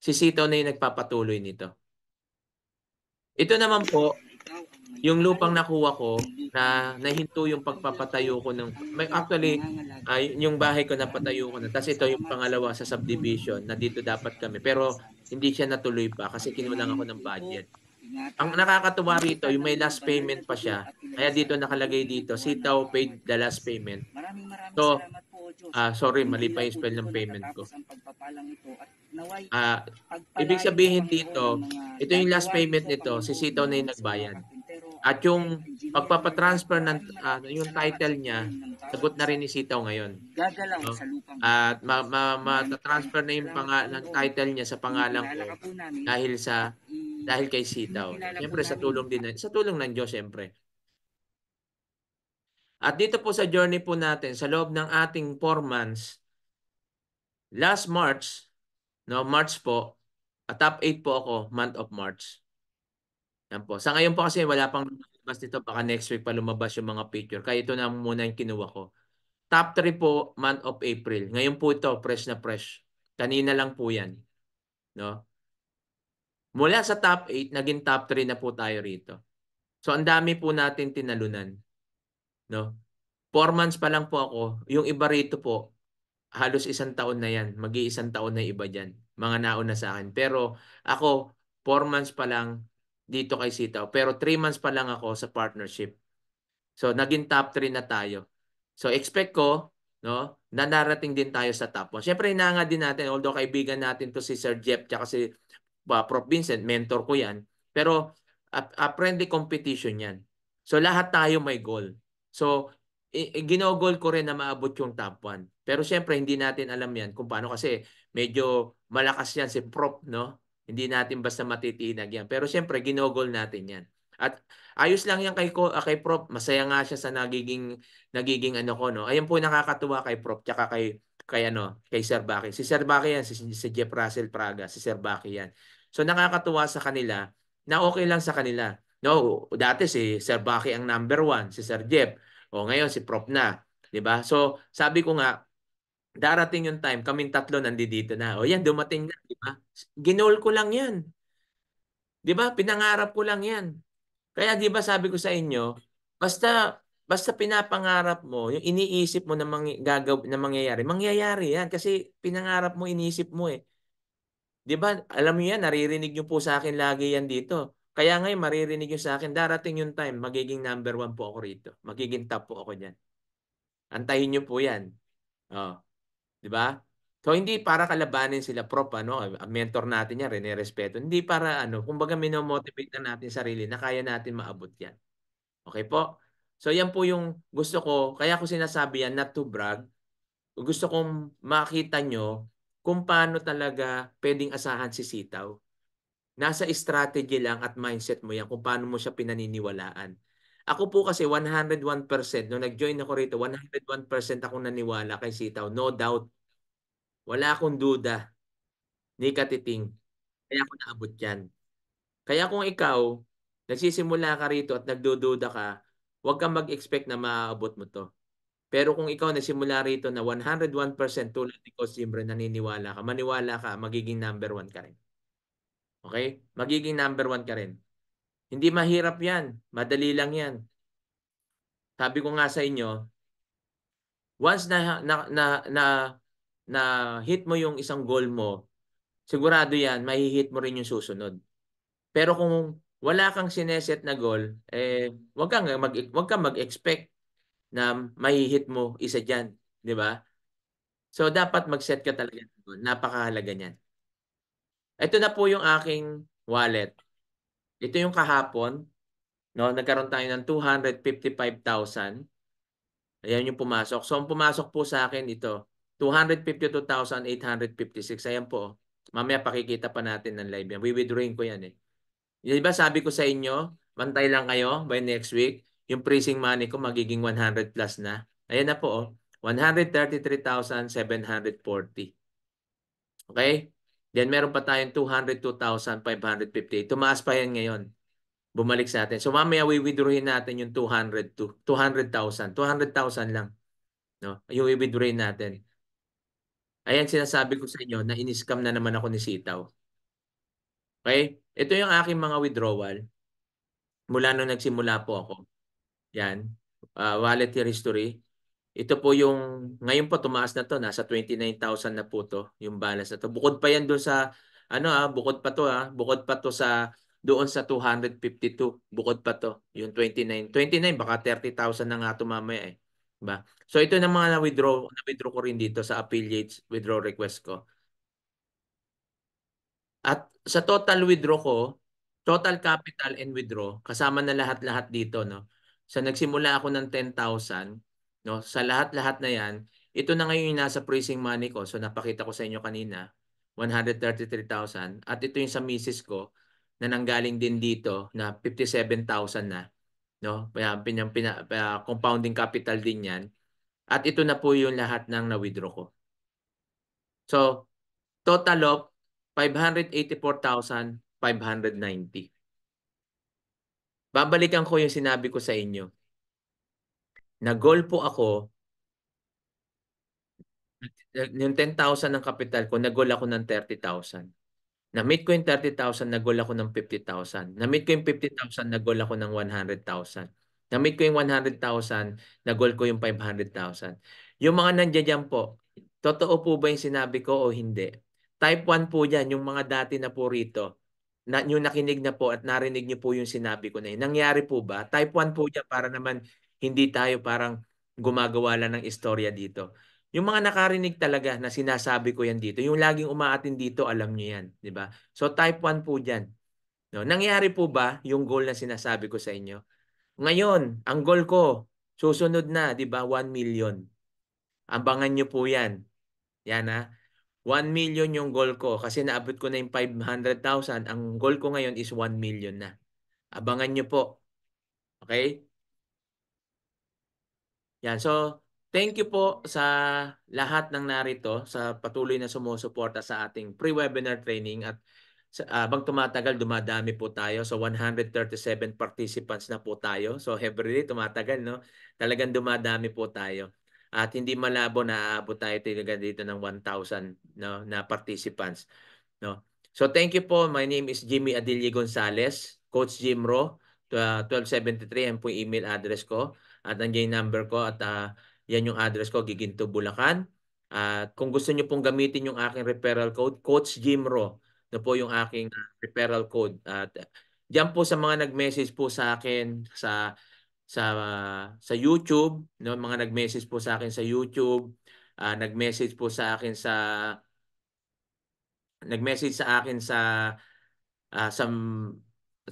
si Sito na yung nagpapatuloy nito. Ito naman po, yung lupang nakuha ko na nahinto yung pagpapatayo ko ng may actually uh, yung bahay ko napatayo ko na tapos ito yung pangalawa sa subdivision na dito dapat kami pero hindi siya natuloy pa kasi kinulang ako ng budget. Ang nakakatuwa rito, yung may last payment pa siya. Kaya dito nakalagay dito, Sitaw paid the last payment. So, ah uh, sorry, mali pa yung spell ng payment ko. Ah, uh, ibig sabihin dito, ito yung last payment nito, si Sitaw na yung nagbayad. At yung pagpapatransfer ng uh, yung title niya, sagot na rin ni Sitaw ngayon. Gagalaw no? sa lupang. At ma-transfer ma, ma, na yung panga, ng title niya sa pangalan ko dahil sa dahil kay Sitaw. Siyempre sa tulong din sa tulong ng Diyos siyempre. At dito po sa journey po natin sa loob ng ating 4 months last March no March po at top 8 po ako month of March. Yan po. Sa ngayon po kasi wala pang lumabas dito baka next week pa lumabas yung mga picture. Kaya ito na muna yung kinuha ko. Top 3 po month of April. Ngayon po ito fresh na fresh. Kanina lang po yan. No? Mula sa top 8, naging top 3 na po tayo rito. So ang dami po natin tinalunan. No? Four months pa lang po ako. Yung iba rito po, halos isang taon na yan. Mag-iisang taon na iba dyan. Mga nauna sa akin. Pero ako, four months pa lang dito kay Sitaw. Pero three months pa lang ako sa partnership. So naging top 3 na tayo. So expect ko no, na narating din tayo sa top 1. Siyempre, hinanga din natin, although kaibigan natin to si Sir Jeff tsaka si uh, Prof. Vincent, mentor ko yan. Pero apprentice competition yan. So lahat tayo may goal. So ginogol ko rin na maabot yung top 1. Pero siyempre hindi natin alam yan kung paano kasi medyo malakas yan si prop, No? Hindi natin basta matitinag yan. Pero siyempre ginogol natin yan. At ayos lang yan kay, kay prop. Masaya nga siya sa nagiging, nagiging ano ko. No? Ayun po nakakatuwa kay prop, Tsaka kay, kay, ano, kay Sir Baki. Si Sir Baki yan, si, si Jeff Russell Praga. Si Sir Baki yan. So nakakatuwa sa kanila na okay lang sa kanila. No, dati si Sir Baki ang number one, si Sir Jeff. O ngayon si Prof na, 'di ba? So sabi ko nga darating yung time kaming tatlo nandito na. O yan dumating na, 'di ba? Ginol ko lang 'yan. 'Di ba? Pinangarap ko lang 'yan. Kaya 'di ba sabi ko sa inyo, basta basta pinapangarap mo, yung iniisip mo na, mangi, gagaw, na mangyayari, mangyayari yan kasi pinangarap mo, iniisip mo eh. 'Di ba? Alam mo 'yan, naririnig niyo po sa akin lagi 'yan dito. Kaya ngayon eh, maririnig niyo sa akin, darating yung time magiging number one po ako rito. Magiging top po ako diyan. Antayin niyo po 'yan. Oh. 'Di ba? So hindi para kalabanin sila prop ano, ang mentor natin yan, respeto. Hindi para ano, kumbaga minomotivate na natin sarili na kaya natin maabot 'yan. Okay po? So yan po yung gusto ko, kaya ko sinasabi yan not to brag. Gusto kong makita nyo kung paano talaga pwedeng asahan si sitaw. Nasa strategy lang at mindset mo yan kung paano mo siya pinaniniwalaan. Ako po kasi 101% nung nag-join ako rito, 101% ako naniwala kay sitaw. No doubt. Wala akong duda. Ni katiting. Kaya ako naabot yan. Kaya kung ikaw, nagsisimula ka rito at nagdududa ka, huwag kang mag-expect na maaabot mo to. Pero kung ikaw nagsimula rito na 101% mm. tulad ni Coach Jimbre, naniniwala ka, maniwala ka, magiging number one ka rin. Okay? Magiging number one ka rin. Hindi mahirap yan. Madali lang yan. Sabi ko nga sa inyo, once na, na, na, na, na hit mo yung isang goal mo, sigurado yan, mahihit mo rin yung susunod. Pero kung wala kang sineset na goal, eh, wag kang mag wag kang mag-expect na mahihit mo isa dyan. Di ba? So, dapat mag-set ka talaga. Napakahalaga niyan. Ito na po yung aking wallet. Ito yung kahapon. No, nagkaroon tayo ng 255,000. Ayan yung pumasok. So, ang pumasok po sa akin ito, 252,856. Ayan po. Oh. Mamaya pakikita pa natin ng live yan. We withdrawin ko yan eh. Di ba sabi ko sa inyo, bantay lang kayo by next week yung praising money ko magiging 100 plus na. Ayan na po, oh. 133,740. Okay? Then meron pa tayong 202,558. Tumaas pa yan ngayon. Bumalik sa atin. So mamaya wi-withdrawin natin yung 200 200,000. 200,000 lang. No? Yung i-withdrawin natin. Ayan, sinasabi ko sa inyo na in-scam na naman ako ni Sitaw. Okay? Ito yung aking mga withdrawal mula nung nagsimula po ako. Yan. Uh, wallet history. Ito po yung, ngayon po tumaas na to, nasa 29,000 na po to, yung balance na to. Bukod pa yan doon sa, ano ah, bukod pa to ah, bukod pa to sa, doon sa 252, bukod pa to, yung 29. 29, baka 30,000 na nga to mamaya eh. Ba? So ito na mga na-withdraw, na-withdraw ko rin dito sa affiliates withdraw request ko. At sa total withdraw ko, total capital and withdraw, kasama na lahat-lahat dito, no? sa nagsimula ako ng 10,000, no, sa lahat-lahat na yan, ito na ngayon yung nasa freezing money ko. So napakita ko sa inyo kanina, 133,000. At ito yung sa misis ko na nanggaling din dito na 57,000 na. No? Pina, pina, pina, compounding capital din yan. At ito na po yung lahat ng na-withdraw ko. So, total of 584,590. Babalikan ko yung sinabi ko sa inyo. Nag-goal po ako yung 10,000 ng kapital ko, nag nagol ako ng 30,000. Na-meet ko yung 30,000, nagol ako ng 50,000. Na-meet ko yung 50,000, nagol ako ng 100,000. Na-meet ko yung 100,000, nagol ko yung 500,000. Yung mga nandiyan po, totoo po ba yung sinabi ko o hindi? Type 1 po yan, yung mga dati na po rito na nyo nakinig na po at narinig nyo po yung sinabi ko na yun. Nangyari po ba? Type 1 po yan para naman hindi tayo parang gumagawa lang ng istorya dito. Yung mga nakarinig talaga na sinasabi ko yan dito, yung laging umaatin dito, alam nyo yan. Di ba? So type 1 po dyan. No? Nangyari po ba yung goal na sinasabi ko sa inyo? Ngayon, ang goal ko, susunod na, di ba? 1 million. Abangan nyo po yan. Yan ha. 1 million yung goal ko kasi naabot ko na yung 500,000. Ang goal ko ngayon is 1 million na. Abangan nyo po. Okay? Yan. So, thank you po sa lahat ng narito sa patuloy na sumusuporta sa ating pre-webinar training at habang uh, tumatagal, dumadami po tayo. So 137 participants na po tayo. So every day tumatagal, no? Talagang dumadami po tayo at hindi malabo na aabot tayo talaga dito ng 1,000 no, na participants. No? So thank you po. My name is Jimmy Adilye Gonzalez, Coach Jim Ro, 1273. Yan po yung email address ko at ang yung number ko at uh, yan yung address ko, Giginto, Bulacan. At uh, kung gusto niyo pong gamitin yung aking referral code, Coach Jim Ro, na po yung aking ah, referral code. At uh, diyan po sa mga nag-message po sa akin sa sa sa YouTube, no, mga nag-message po sa akin sa YouTube, uh, nag-message po sa akin sa nag-message sa akin sa uh, sa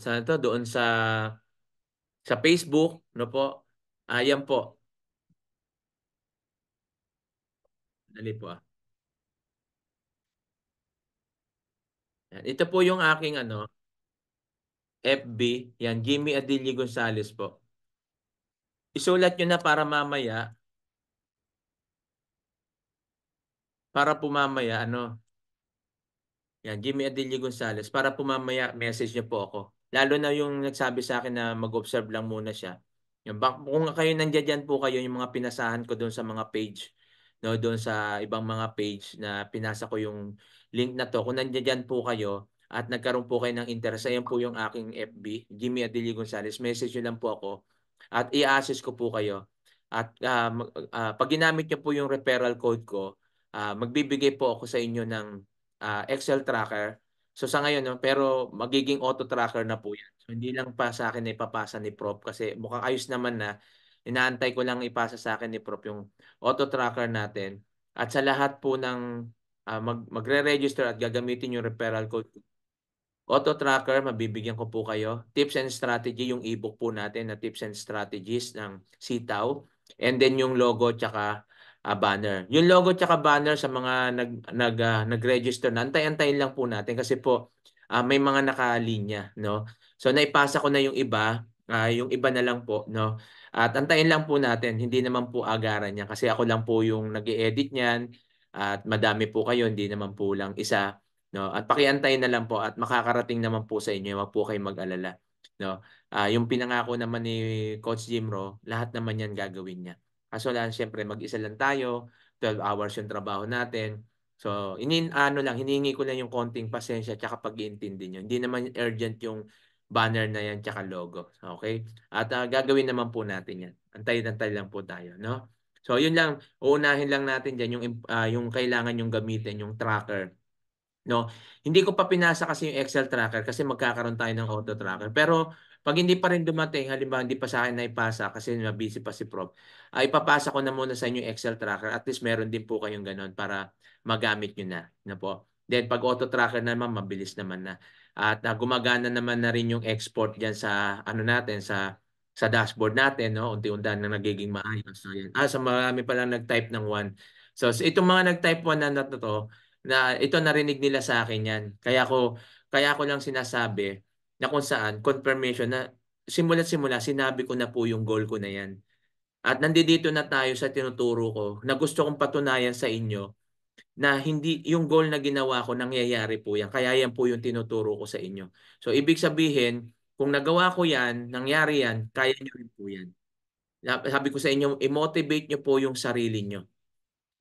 sa ito doon sa sa Facebook, no po. Ayan ah, po. Dali po ah. Ito po yung aking ano FB, yan Jimmy Adilio Gonzales po. Isulat nyo na para mamaya. Para pumamaya, ano? Yan, Jimmy Adelio Gonzalez. Para pumamaya, message nyo po ako. Lalo na yung nagsabi sa akin na mag-observe lang muna siya. Yung, kung kayo nandiyan dyan po kayo, yung mga pinasahan ko doon sa mga page, no, doon sa ibang mga page na pinasa ko yung link na to. Kung nandiyan dyan po kayo, at nagkaroon po kayo ng interest, ayan po yung aking FB, Jimmy Adelio Gonzalez. Message nyo lang po ako at i-assess ko po kayo. At uh, uh, pag ginamit niyo po yung referral code ko, uh, magbibigay po ako sa inyo ng uh, Excel tracker. So sa ngayon, no, pero magiging auto tracker na po yan. So hindi lang pa sa akin na ipapasa ni Prop kasi mukhang ayos naman na. Inaantay ko lang ipasa sa akin ni Prop yung auto tracker natin. At sa lahat po ng uh, mag magre-register at gagamitin yung referral code Auto Tracker, mabibigyan ko po kayo. Tips and Strategy, yung ebook po natin na Tips and Strategies ng Sitaw. And then yung logo tsaka uh, banner. Yung logo tsaka banner sa mga nag, nag, uh, nag-register na, antay-antayin lang po natin kasi po uh, may mga nakalinya. No? So naipasa ko na yung iba, uh, yung iba na lang po. No? At antayin lang po natin, hindi naman po agaran yan kasi ako lang po yung nag edit niyan at madami po kayo, hindi naman po lang isa No? At pakiantay na lang po at makakarating naman po sa inyo. Huwag po kayong mag-alala. No? Uh, yung pinangako naman ni Coach Jimro, lahat naman yan gagawin niya. Kaso lang, syempre, mag-isa lang tayo. 12 hours yung trabaho natin. So, inin ano lang, hinihingi ko lang yung konting pasensya tsaka pag-iintindi niyo Hindi naman urgent yung banner na yan tsaka logo. Okay? At uh, gagawin naman po natin yan. Antay-antay lang po tayo, no? So, yun lang. Uunahin lang natin diyan yung, uh, yung kailangan yung gamitin, yung tracker No? Hindi ko pa pinasa kasi yung Excel tracker kasi magkakaroon tayo ng auto tracker. Pero pag hindi pa rin dumating, halimbawa hindi pa sa akin na ipasa kasi mabisi pa si Prof, ay ipapasa ko na muna sa inyo yung Excel tracker. At least meron din po kayong ganun para magamit nyo na. na po. Then pag auto tracker naman, mabilis naman na. At uh, gumagana naman na rin yung export diyan sa ano natin sa sa dashboard natin, no? Unti-unti na nagiging maayos. So, yan. Ah, sa so marami pa lang nag-type ng 1. So, so itong mga nag-type 1 na to, na ito narinig nila sa akin yan. Kaya ko kaya ko lang sinasabi na kung saan confirmation na simula simula sinabi ko na po yung goal ko na yan. At nandito na tayo sa tinuturo ko na gusto kong patunayan sa inyo na hindi yung goal na ginawa ko nangyayari po yan. Kaya yan po yung tinuturo ko sa inyo. So ibig sabihin, kung nagawa ko yan, nangyari yan, kaya nyo rin po yan. Sabi ko sa inyo, i-motivate nyo po yung sarili nyo.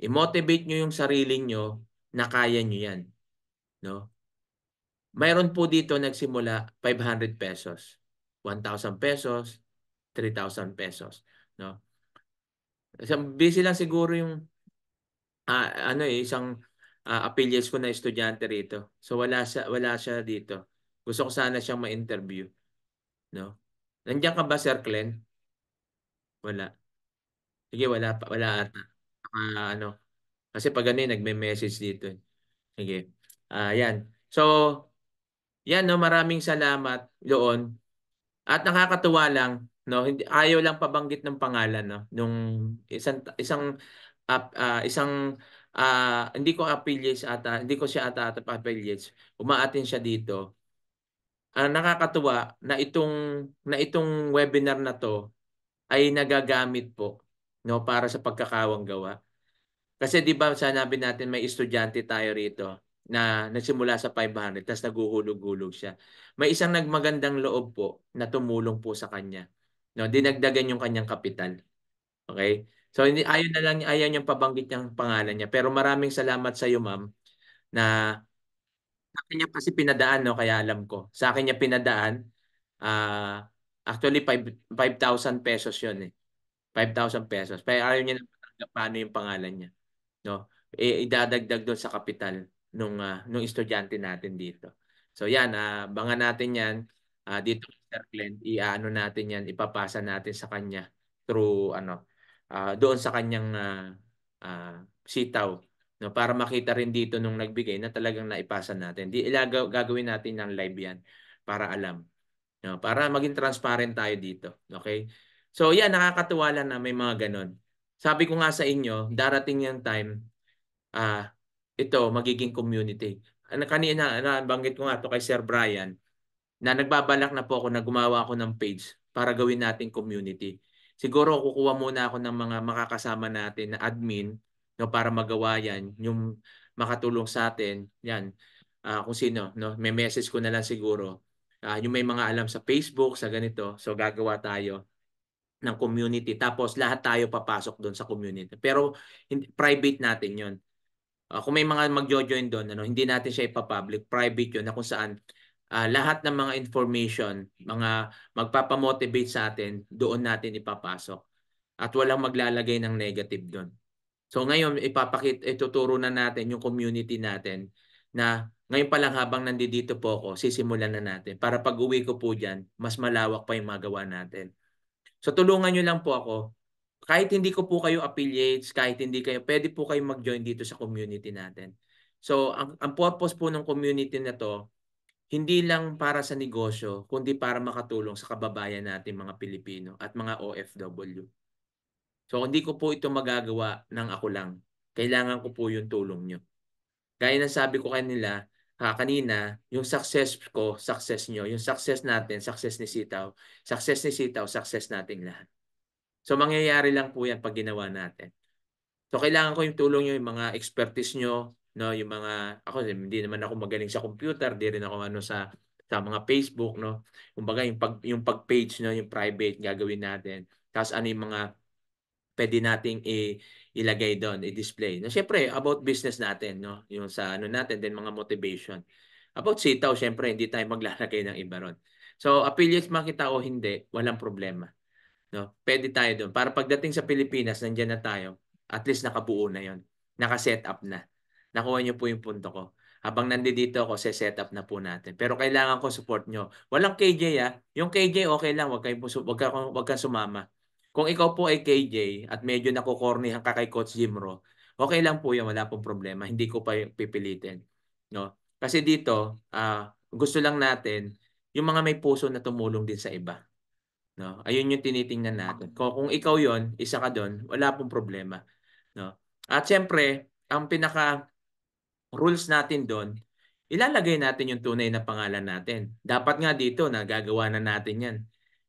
I-motivate nyo yung sarili nyo na kaya nyo yan. No? Mayroon po dito nagsimula 500 pesos, 1,000 pesos, 3,000 pesos. No? Isang busy lang siguro yung uh, ano eh, isang uh, affiliates ko na estudyante rito. So wala siya wala siya dito. Gusto ko sana siyang ma-interview. No? Nandiyan ka ba Sir Glenn? Wala. Sige, wala pa. Wala ata. Uh, ano, kasi pag ano nagme-message dito. Eh. Sige. Ah, uh, yan. So, yan no, maraming salamat doon. At nakakatuwa lang, no, hindi ayaw lang pabanggit ng pangalan no nung isang isang uh, uh, isang uh, hindi ko affiliates ata, hindi ko siya ata ata affiliates. Umaatin siya dito. Uh, nakakatuwa na itong na itong webinar na to ay nagagamit po no para sa pagkakawang gawa. Kasi 'di ba sanabi natin may estudyante tayo rito na nagsimula sa 500 tapos naguhulog-hulog siya. May isang nagmagandang loob po na tumulong po sa kanya. No, dinagdagan yung kanyang kapital. Okay? So hindi ayun na lang ayan yung pabanggit yung pangalan niya. Pero maraming salamat sa iyo, ma'am, na sa akin niya kasi pinadaan, no? kaya alam ko. Sa akin niya pinadaan, uh, actually 5,000 pesos 'yon eh. 5,000 pesos. Pero ayaw niya na paano yung pangalan niya no e, idadagdag doon sa kapital nung uh, nung estudyante natin dito so yan uh, ah, banga natin yan uh, dito Sir Glenn iaano natin yan ipapasa natin sa kanya through ano uh, doon sa kanyang uh, uh, sitaw no para makita rin dito nung nagbigay na talagang naipasa natin di ilagaw gagawin natin ng live yan para alam no para maging transparent tayo dito okay so yan nakakatuwa lang na may mga ganun sabi ko nga sa inyo, darating yung time, uh, ito, magiging community. Ano, kanina, nabanggit ko nga to kay Sir Brian, na nagbabalak na po ako na gumawa ako ng page para gawin natin community. Siguro kukuha muna ako ng mga makakasama natin na admin no para magawa yan, yung makatulong sa atin, yan. Uh, kung sino, no? May message ko na lang siguro. Uh, yung may mga alam sa Facebook, sa ganito. So gagawa tayo ng community. Tapos lahat tayo papasok doon sa community. Pero hindi, private natin yon Uh, ah, kung may mga magjo-join doon, ano, hindi natin siya ipapublic. Private yon na kung saan uh, lahat ng mga information, mga magpapamotivate sa atin, doon natin ipapasok. At walang maglalagay ng negative doon. So ngayon, ipapakit, ituturo na natin yung community natin na ngayon pa lang habang nandito po ako, sisimulan na natin. Para pag uwi ko po dyan, mas malawak pa yung magawa natin. So tulungan nyo lang po ako. Kahit hindi ko po kayo affiliates, kahit hindi kayo, pwede po kayo mag-join dito sa community natin. So ang, ang purpose po ng community na to, hindi lang para sa negosyo, kundi para makatulong sa kababayan natin mga Pilipino at mga OFW. So hindi ko po ito magagawa ng ako lang. Kailangan ko po yung tulong nyo. Gaya ng sabi ko kanila, uh, kanina, yung success ko, success nyo. Yung success natin, success ni Sitaw. Success ni Sitaw, success nating lahat. So mangyayari lang po yan pag ginawa natin. So kailangan ko yung tulong nyo, yung mga expertise nyo, no, yung mga ako hindi naman ako magaling sa computer, di rin ako ano sa sa mga Facebook, no. Kumbaga yung pag yung pag-page no, yung private gagawin natin. Tapos ano yung mga pwede nating i ilagay doon, i-display. No, syempre, about business natin, no? Yung sa ano natin, din mga motivation. About sitaw, syempre, hindi tayo maglalagay ng iba ron. So, affiliates makita o hindi, walang problema. No? Pwede tayo doon. Para pagdating sa Pilipinas, nandiyan na tayo. At least nakabuo na yon Nakaset up na. Nakuha niyo po yung punto ko. Habang nandito dito ako, set up na po natin. Pero kailangan ko support nyo. Walang KJ ah. Yung KJ okay lang, wag, kayo, wag, kang, wag ka sumama kung ikaw po ay KJ at medyo nakukornihan ka kay Coach Jimro, okay lang po yan, wala pong problema. Hindi ko pa pipilitin. No? Kasi dito, uh, gusto lang natin yung mga may puso na tumulong din sa iba. No? Ayun yung tinitingnan natin. Kung, kung ikaw yon isa ka doon, wala pong problema. No? At syempre, ang pinaka rules natin doon, ilalagay natin yung tunay na pangalan natin. Dapat nga dito, nagagawa na natin yan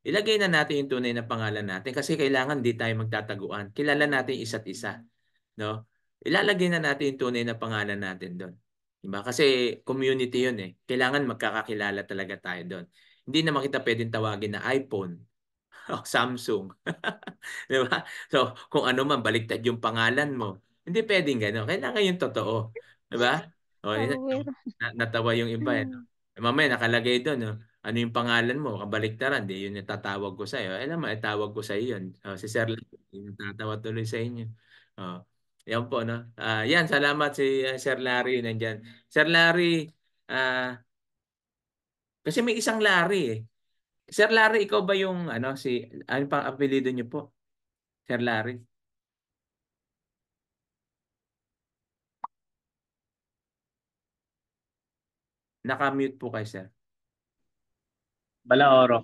ilagay na natin yung tunay na pangalan natin kasi kailangan di tayo magtataguan. Kilala natin isa't isa. No? Ilalagay na natin yung tunay na pangalan natin doon. Diba? Kasi community yun eh. Kailangan magkakakilala talaga tayo doon. Hindi na makita pwedeng tawagin na iPhone [laughs] o Samsung. [laughs] diba? So, kung ano man, baliktad yung pangalan mo. Hindi pwedeng gano'n. Kailangan yung totoo. Diba? O, oh, natawa yung iba. Eh, no? Mm. Mamaya nakalagay doon. No? ano yung pangalan mo, kabaliktaran, di yun yung tatawag ko sa'yo. Alam mo, itawag ko sa iyo yun. Uh, si Sir Lang, yung tatawa tuloy sa inyo. Uh, yan po, no? Uh, yan, salamat si uh, Sir Larry nandyan. Sir Larry, uh, kasi may isang Larry eh. Sir Larry, ikaw ba yung, ano, si, ano pang apelido niyo po? Sir Larry? Nakamute po kay Sir. Bala Balaoro.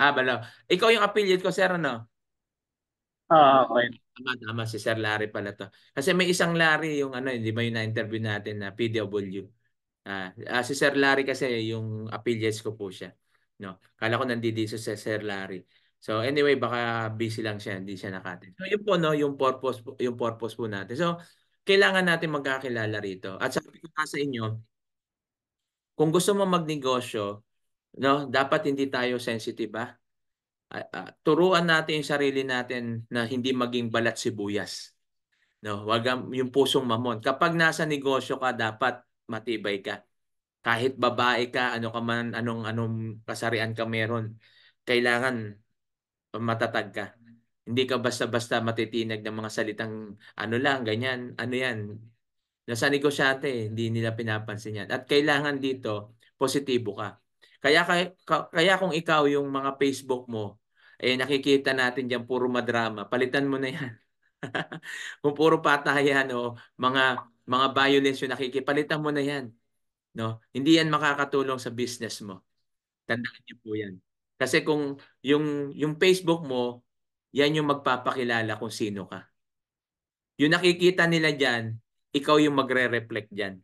Ah, Bala. Ikaw yung affiliate ko, sir, ano? Ah, okay. Tama, tama. Si Sir Larry pala to. Kasi may isang Larry yung ano, hindi eh, ba yung na-interview natin na PDW. Ah, ah, si Sir Larry kasi yung affiliates ko po siya. No. Kala ko nandito si Sir Larry. So anyway, baka busy lang siya, hindi siya nakatin. So yun po no, yung purpose yung purpose po natin. So kailangan natin magkakilala rito. At sabi ko nga sa inyo, kung gusto mo magnegosyo, No, dapat hindi tayo sensitive ah. Uh, uh, turuan natin yung sarili natin na hindi maging balat sibuyas. No, wag yung pusong mamon. Kapag nasa negosyo ka, dapat matibay ka. Kahit babae ka, ano ka man, anong anong kasarian ka meron, kailangan matatag ka. Hindi ka basta-basta matitinag ng mga salitang ano lang, ganyan, ano yan. Nasa negosyante, hindi nila pinapansin yan. At kailangan dito, positibo ka kaya, kaya, kung ikaw yung mga Facebook mo, eh nakikita natin diyan puro madrama, palitan mo na yan. [laughs] kung puro patayan o mga mga violence yung nakikita, mo na yan. No? Hindi yan makakatulong sa business mo. Tandaan niyo po yan. Kasi kung yung, yung Facebook mo, yan yung magpapakilala kung sino ka. Yung nakikita nila diyan, ikaw yung magre-reflect diyan.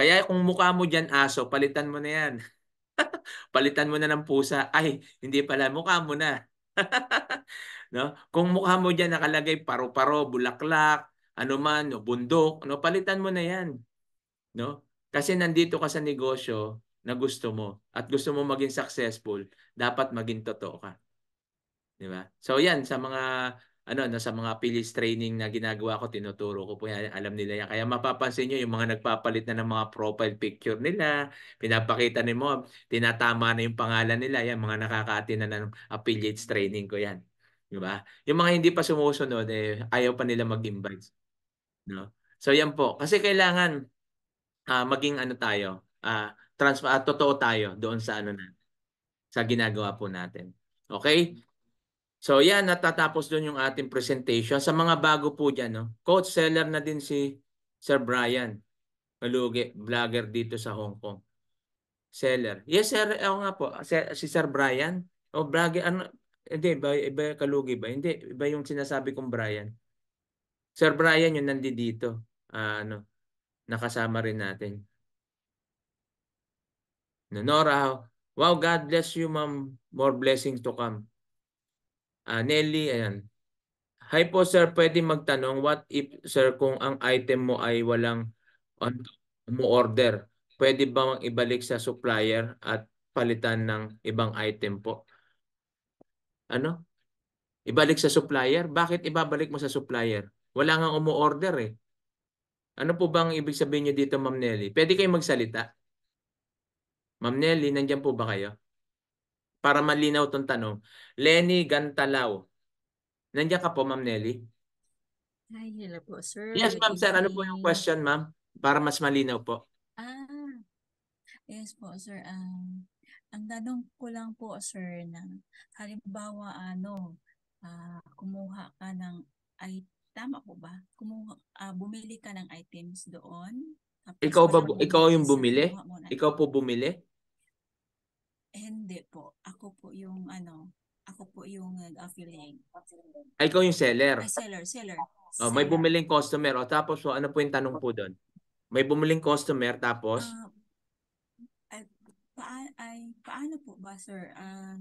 Kaya kung mukha mo dyan aso, palitan mo na yan. [laughs] palitan mo na ng pusa. Ay, hindi pala, mukha mo na. [laughs] no? Kung mukha mo dyan nakalagay paro-paro, bulaklak, ano man, no, bundok, no, palitan mo na yan. No? Kasi nandito ka sa negosyo na gusto mo at gusto mo maging successful, dapat maging totoo ka. Di ba? So yan, sa mga ano, no, sa mga pilis training na ginagawa ko, tinuturo ko po yan. Alam nila yan. Kaya mapapansin niyo yung mga nagpapalit na ng mga profile picture nila, pinapakita ni mo tinatama na yung pangalan nila. Yan, mga nakakaati na ng affiliates training ko yan. Di ba? Yung mga hindi pa sumusunod, eh, ayaw pa nila mag-invite. No? So yan po. Kasi kailangan uh, maging ano tayo, uh, trans uh, totoo tayo doon sa ano na, sa ginagawa po natin. Okay? So yan, natatapos doon yung ating presentation. Sa mga bago po dyan, no? coach seller na din si Sir Brian Malugi, vlogger dito sa Hong Kong. Seller. Yes sir, ako nga po, si Sir Brian. O oh, vlogger, ano, hindi, iba, iba kalugi ba? Hindi, iba yung sinasabi kong Brian. Sir Brian yung nandi dito. Uh, ah, ano, nakasama rin natin. No, Nora, wow, God bless you ma'am. More blessings to come. Uh, Nelly, ayan. Hi po sir, pwede magtanong what if sir kung ang item mo ay walang on mo order, pwede ba mang ibalik sa supplier at palitan ng ibang item po? Ano? Ibalik sa supplier? Bakit ibabalik mo sa supplier? Wala nga umu-order eh. Ano po bang ibig sabihin niyo dito, Ma'am Nelly? Pwede kayong magsalita? Ma'am Nelly, nandiyan po ba kayo? para malinaw tong tanong. Lenny Gantalaw. Nandiyan ka po, Ma'am Nelly? Hi, hello po, sir. Yes, Ma'am Sir. Ano po yung question, Ma'am? Para mas malinaw po. Ah, yes po, sir. Um, ang tanong ko lang po, sir, na halimbawa, ano, uh, kumuha ka ng, ay, tama po ba? Kumuha, uh, bumili ka ng items doon. Ikaw, ba, ikaw yung bumili? Ikaw po bumili? Hindi po. Ako po yung ano, ako po yung nag-affiliate. Ay, ah, ikaw yung seller. Ay, seller, seller. Oh, seller. may bumiling customer. O, oh, tapos po, ano po yung tanong po doon? May bumiling customer, tapos? Uh, ay, paa- ay, paano po ba, sir? Um, uh,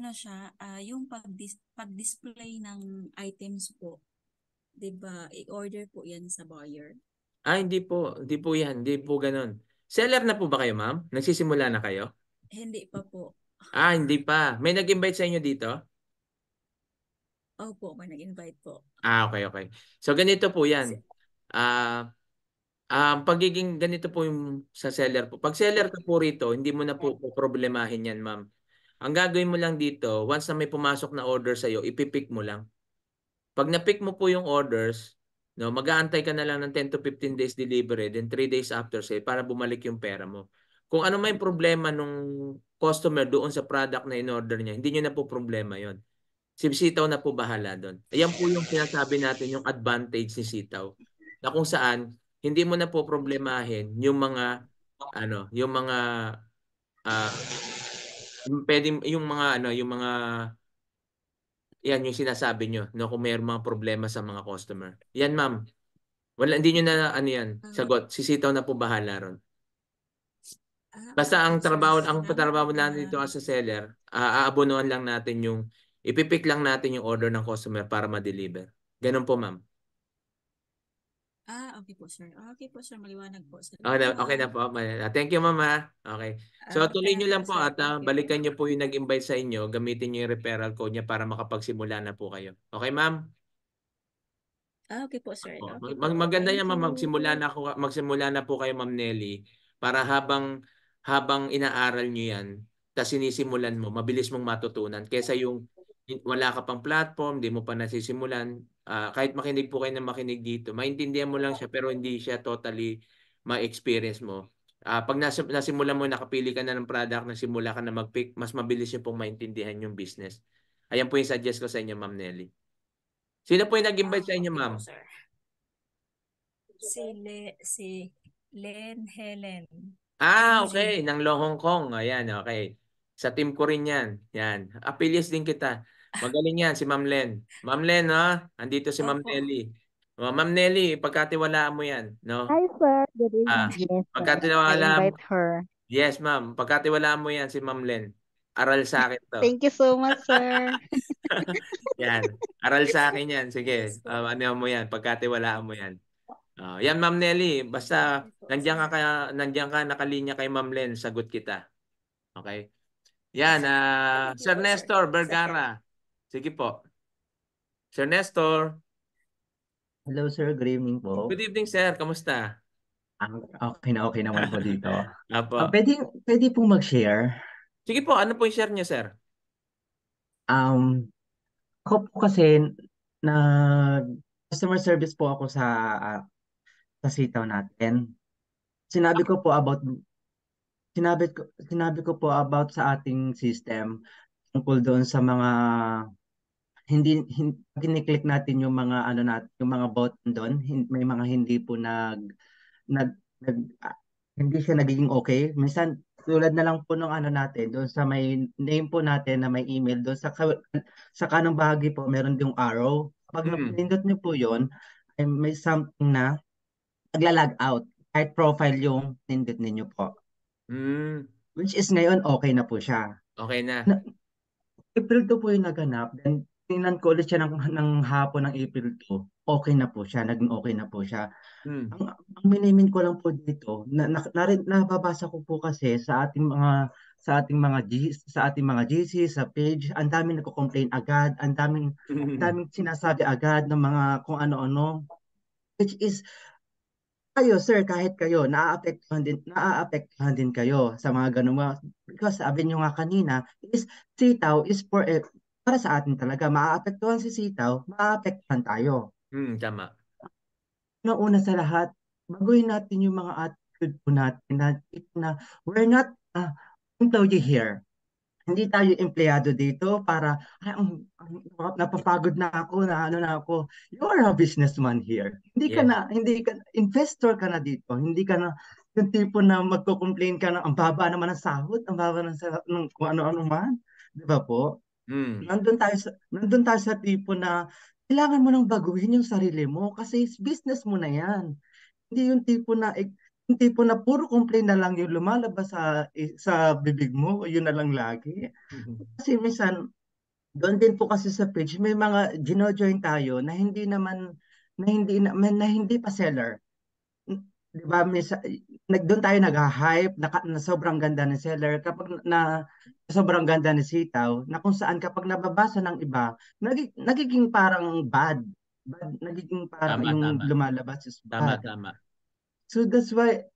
ano siya, uh, yung pag-dis- pag ng items po, di ba, i-order po yan sa buyer? Ah, hindi po. Hindi po yan. Hindi po ganun. Seller na po ba kayo, ma'am? Nagsisimula na kayo? Hindi pa po. Ah, hindi pa. May nag-invite sa inyo dito? Opo, may nag-invite po. Ah, okay, okay. So ganito po 'yan. Ah, uh, um, pagiging ganito po yung sa seller po. Pag seller ka po rito, hindi mo na po problemahin 'yan, ma'am. Ang gagawin mo lang dito, once na may pumasok na order sa iyo, ipipick mo lang. Pag na-pick mo po yung orders, no, mag-aantay ka na lang ng 10 to 15 days delivery, then 3 days after sale para bumalik yung pera mo kung ano may problema nung customer doon sa product na in-order niya, hindi niyo na po problema yon. Si Sitaw na po bahala doon. Ayan po yung sinasabi natin, yung advantage ni Sitaw. Na kung saan, hindi mo na po problemahin yung mga, ano, yung mga, uh, pwede, yung mga, ano, yung mga, yan yung sinasabi nyo, no, kung may mga problema sa mga customer. Yan, ma'am. Wala, hindi nyo na, ano yan, mm. sagot. Si Sitaw na po bahala ron. Ah, Basta ang trabaho, ang patrabaho natin dito as a seller, uh, aabonuhan lang natin yung, ipipick lang natin yung order ng customer para ma-deliver. Ganun po, ma'am. Ah, okay po, sir. Okay po, sir. Maliwanag po, sir. Okay na, okay na po. Ah, thank you, mama. Okay. So, okay, ah, tuloy nyo lang po at uh, balikan nyo po yung nag-invite sa inyo. Gamitin nyo yung referral code niya para makapagsimula na po kayo. Okay, ma'am? Ah, okay po, sir. Okay, mag maganda yan, ma'am. Magsimula na, ako, magsimula na po kayo, ma'am Nelly. Para habang habang inaaral nyo yan, tapos sinisimulan mo, mabilis mong matutunan. Kesa yung wala ka pang platform, di mo pa nasisimulan, uh, kahit makinig po kayo na makinig dito, maintindihan mo lang siya pero hindi siya totally ma-experience mo. Uh, pag nas nasimula mo, nakapili ka na ng product, nasimula ka na mag-pick, mas mabilis siya pong maintindihan yung business. Ayan po yung suggest ko sa inyo, Ma'am Nelly. Sino po yung nag-invite sa inyo, ah, Ma'am? Si, Le si Len Helen. Ano ah, okay. Ng Long Hong Kong. Ayan, okay. Sa team ko rin yan. Yan. Affiliates din kita. Magaling yan, si Ma'am Len. Ma'am Len, ha? Andito si Ma'am Nelly. Oh, Ma'am Nelly, pagkatiwalaan mo yan. No? Hi, sir. Good evening. Ah, pagkatiwalaan I invite her. Yes, ma'am. Pagkatiwalaan mo yan si Ma'am Len. Aral sa akin to. Thank you so much, sir. [laughs] yan. Aral sa akin yan. Sige. Um, ano mo yan. Pagkatiwalaan mo yan. Uh, yan Ma'am Nelly, basta nandiyan ka, nandiyan ka nakalinya kay Ma'am Len, sagot kita. Okay? Yan, uh, Sir Nestor Vergara. Sige po. Sir Nestor. Hello sir, good evening po. Good evening sir, kamusta? Ah, okay na okay naman po dito. [laughs] Apo. Uh, pwede, pwede po mag-share? Sige po, ano po yung share niyo sir? Um, ako po kasi na customer service po ako sa uh, sa sitaw natin. Sinabi ko po about sinabi ko sinabi ko po about sa ating system tungkol doon sa mga hindi, hindi click natin yung mga ano natin, yung mga button doon, may mga hindi po nag nag, nag hindi siya nagiging okay. Minsan tulad na lang po ng ano natin doon sa may name po natin na may email doon sa sa kanong bahagi po meron yung arrow. Pag mm. nindot niyo po 'yon, may something na magla-log out kahit profile yung nindot ninyo po. Mm. Which is ngayon okay na po siya. Okay na. na April 2 po yung naganap. Then tinan ko ulit siya ng, ng hapon ng April 2. Okay na po siya. Naging okay na po siya. Mm. Ang, ang minimin ko lang po dito, na, na, na, nababasa ko po kasi sa ating mga sa ating mga G, sa ating mga GC sa page ang daming nagko-complain agad ang daming ang [laughs] daming sinasabi agad ng mga kung ano-ano which is kayo sir kahit kayo naaapektuhan din naaapektuhan din kayo sa mga ganung mga because sabi nyo nga kanina is sitaw is for eh, para sa atin talaga maaapektuhan si sitaw maaapektuhan tayo mm tama na una sa lahat baguhin natin yung mga attitude po natin na, na we're not uh, employee here hindi tayo empleyado dito para, ay, napapagod na ako, na ano na ako. You are a businessman here. Hindi yeah. ka na, hindi ka, investor ka na dito. Hindi ka na, yung tipo na magko-complain ka na, ang baba naman ng sahod, ang baba ng, sahod, ng kung ano-ano man. Di ba po? Mm. Nandun, tayo sa, nandun tayo sa tipo na, kailangan mo nang baguhin yung sarili mo kasi business mo na yan. Hindi yung tipo na, eh, yung tipo na puro complain na lang yung lumalabas sa eh, sa bibig mo, yun na lang lagi. Mm-hmm. Kasi minsan, doon din po kasi sa page, may mga gino-join tayo na hindi naman, na hindi, na, na hindi pa seller. Di ba? Nag, doon tayo nag-hype na, na sobrang ganda ng seller. Kapag na, na sobrang ganda ni sitaw, na kung saan kapag nababasa ng iba, nag, nagiging parang bad. bad nagiging parang tama, yung tama. lumalabas is bad. Tama, tama. So that's why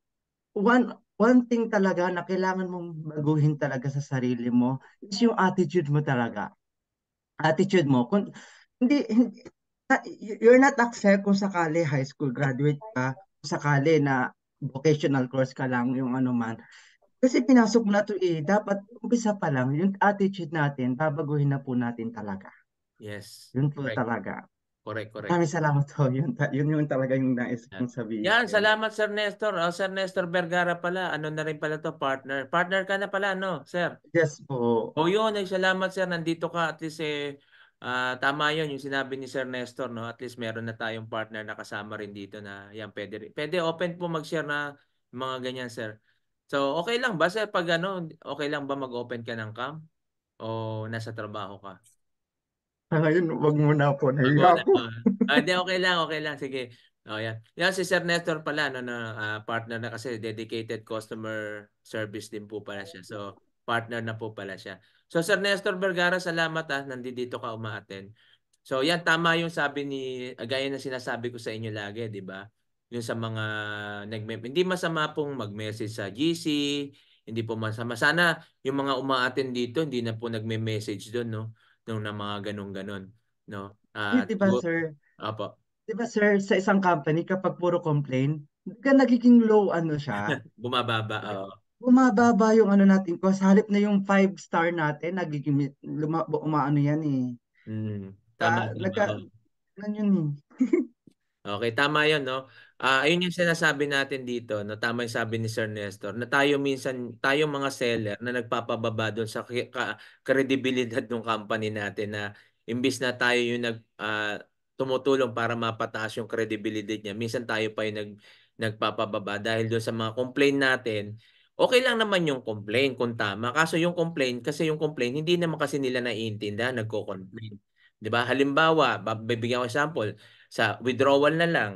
one one thing talaga na kailangan mong baguhin talaga sa sarili mo is yung attitude mo talaga. Attitude mo. Kung, hindi, hindi you're not accept kung sakali high school graduate ka, kung sakali na vocational course ka lang yung ano man. Kasi pinasok mo na to eh, dapat umpisa pa lang, yung attitude natin, babaguhin na po natin talaga. Yes. Yun po right. talaga. Correct, correct. Maraming salamat po. [laughs] Yun, yun yung talaga yung nais kong sabihin. Yan, salamat Sir Nestor. Oh, Sir Nestor Vergara pala. Ano na rin pala to, partner. Partner ka na pala, no, Sir? Yes po. O oh, yun, eh, salamat Sir. Nandito ka at least eh, uh, tama yun yung sinabi ni Sir Nestor. No? At least meron na tayong partner na kasama rin dito na yan, pwede, pwede open po mag-share na mga ganyan, Sir. So, okay lang ba, Sir? Pag ano, okay lang ba mag-open ka ng cam? O nasa trabaho ka? Ngayon, wag mo na po. Nahiya ako. Ah, hindi, uh, okay lang, okay lang. Sige. Oh, yan. Yan si Sir Nestor pala, no, na uh, partner na kasi dedicated customer service din po pala siya. So, partner na po pala siya. So, Sir Nestor Vergara, salamat ah. Nandito ka umaaten. So, yan, tama yung sabi ni, gaya na sinasabi ko sa inyo lagi, di ba? Yung sa mga, nag hindi masama pong mag-message sa GC, hindi po masama. Sana yung mga umaaten dito, hindi na po nagme-message doon, no? no, na mga ganong ganon. No? Uh, di ba, sir? Apo. Di ba, sir, sa isang company, kapag puro complain, nagiging low ano siya. [laughs] Bumababa, oo. Bumababa yung ano natin ko. Halip na yung five star natin, nagiging luma, umaano yan eh. Mm, tama. Uh, tama. Nagka, yun eh. [laughs] okay, tama yun, no? Ah, ayun yung sinasabi natin dito, no tama yung sabi ni Sir Nestor, na tayo minsan, tayo mga seller na nagpapababa doon sa credibility ng company natin na imbis na tayo yung nag ah, tumutulong para mapataas yung credibility niya, minsan tayo pa yung nag nagpapababa dahil doon sa mga complain natin. Okay lang naman yung complain kung tama. Kaso yung complain, kasi yung complain, hindi naman kasi nila naiintindihan, nagko-complain. 'Di ba? Halimbawa, bibigyan ko example, sa withdrawal na lang,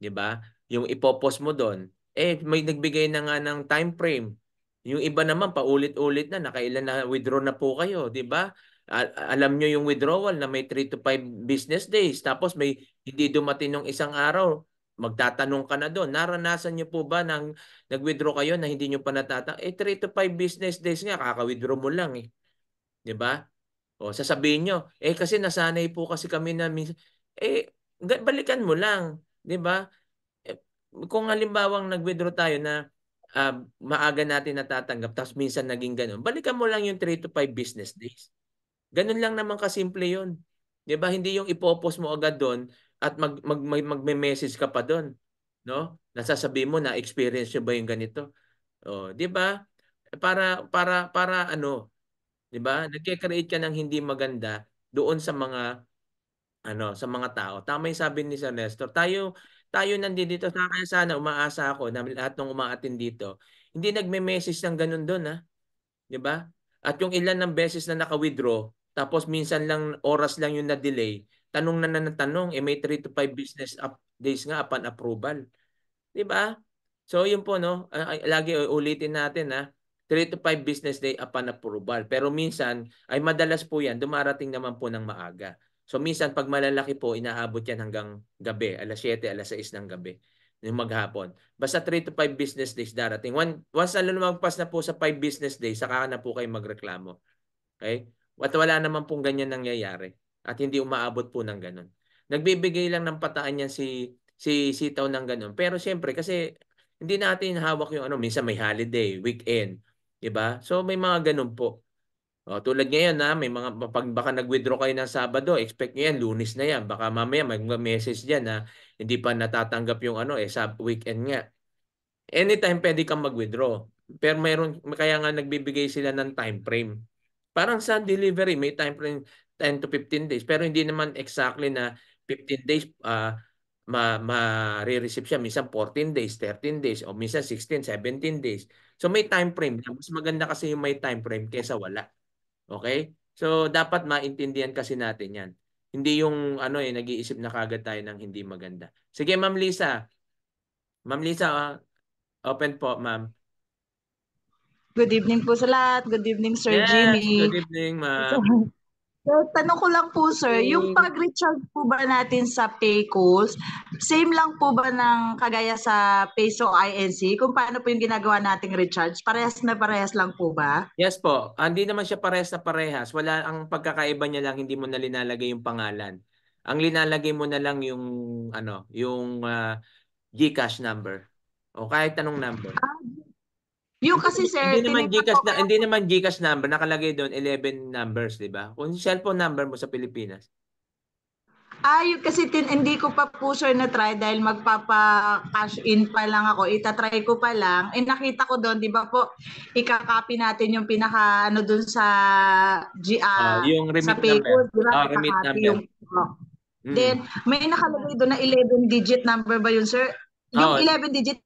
'di ba? Yung ipopost mo doon, eh may nagbigay na nga ng time frame. Yung iba naman paulit-ulit na nakailan na withdraw na po kayo, 'di ba? alam nyo yung withdrawal na may 3 to 5 business days tapos may hindi dumating nung isang araw magtatanong ka na doon naranasan nyo po ba nang nag-withdraw kayo na hindi nyo pa natatang eh 3 to 5 business days nga kaka-withdraw mo lang eh 'di ba o sasabihin nyo eh kasi nasanay po kasi kami na eh balikan mo lang 'Di ba? Eh, kung halimbawang nag-withdraw tayo na uh, maaga natin natatanggap tapos minsan naging ganun, balikan mo lang yung 3 to 5 business days. Ganun lang naman kasimple 'yon. 'Di ba? Hindi yung ipopost mo agad doon at mag, mag, mag magme-message ka pa doon, no? Nasasabi mo na experience mo ba yung ganito? Oh, 'di ba? Eh, para para para ano, 'di ba? Nagke-create ka ng hindi maganda doon sa mga ano sa mga tao. Tama 'yung sabi ni Sir Nestor. Tayo tayo nandito dito sa kaya sana umaasa ako na lahat ng umaatin dito. Hindi nagme-message ng ganun doon ha. Ah. 'Di ba? At yung ilan ng beses na naka-withdraw, tapos minsan lang oras lang yung na-delay, tanong na na tanong, eh may 3 to 5 business up days nga upon approval. 'Di ba? So yun po no, lagi ulitin natin ha. Ah, 3 to 5 business day upon approval. Pero minsan ay madalas po 'yan dumarating naman po ng maaga. So minsan pag malalaki po, inaabot yan hanggang gabi, alas 7, alas 6 ng gabi yung maghapon. Basta 3 to 5 business days darating. One, once na lumagpas na po sa 5 business days, saka na po kayo magreklamo. Okay? At wala naman pong ganyan nangyayari. At hindi umaabot po ng ganun. Nagbibigay lang ng pataan yan si, si sitaw ng ganun. Pero siyempre, kasi hindi natin hawak yung ano, minsan may holiday, weekend. 'di ba? So may mga ganun po. Oh, tulad ngayon na ah, may mga pag baka nag-withdraw kayo ng Sabado, expect nyo yan, lunes na yan. Baka mamaya mag-message diyan na ah, hindi pa natatanggap yung ano, eh, sub weekend nga. Anytime pwede kang mag-withdraw. Pero mayroon, kaya nga nagbibigay sila ng time frame. Parang sa delivery, may time frame 10 to 15 days. Pero hindi naman exactly na 15 days uh, ma ma-receive siya minsan 14 days, 13 days o minsan 16, 17 days. So may time frame. Mas maganda kasi yung may time frame kaysa wala. Okay? So dapat maintindihan kasi natin 'yan. Hindi yung ano eh nag-iisip na kagad tayo ng hindi maganda. Sige Ma'am Lisa. Ma'am Lisa, ah, open po Ma'am. Good evening po sa lahat. Good evening Sir yes, Jimmy. Good evening Ma'am. [laughs] Well, tanong ko lang po, sir, okay. Mm. yung pag-recharge po ba natin sa PayCos, same lang po ba ng kagaya sa Peso INC? Kung paano po yung ginagawa nating recharge? Parehas na parehas lang po ba? Yes po. Ah, hindi naman siya parehas na parehas. Wala ang pagkakaiba niya lang, hindi mo na linalagay yung pangalan. Ang linalagay mo na lang yung ano, yung uh, GCash number o kahit anong number. Ah, yung kasi sir, hindi naman Gcash na, hindi naman Gcash number nakalagay doon 11 numbers, 'di ba? Kung cellphone number mo sa Pilipinas. Ah, kasi tin, hindi ko pa po sure na try dahil magpapa-cash in pa lang ako. Itatry ko pa lang. Eh nakita ko doon, 'di ba po? Ikakopy natin yung pinaka ano doon sa GR uh, ah, ah, yung remit sa Payco, number. Diba? Oh, remit number. Yung, oh. Mm. Then may nakalagay doon na 11 digit number ba yun, sir? Yung oh, 11 digit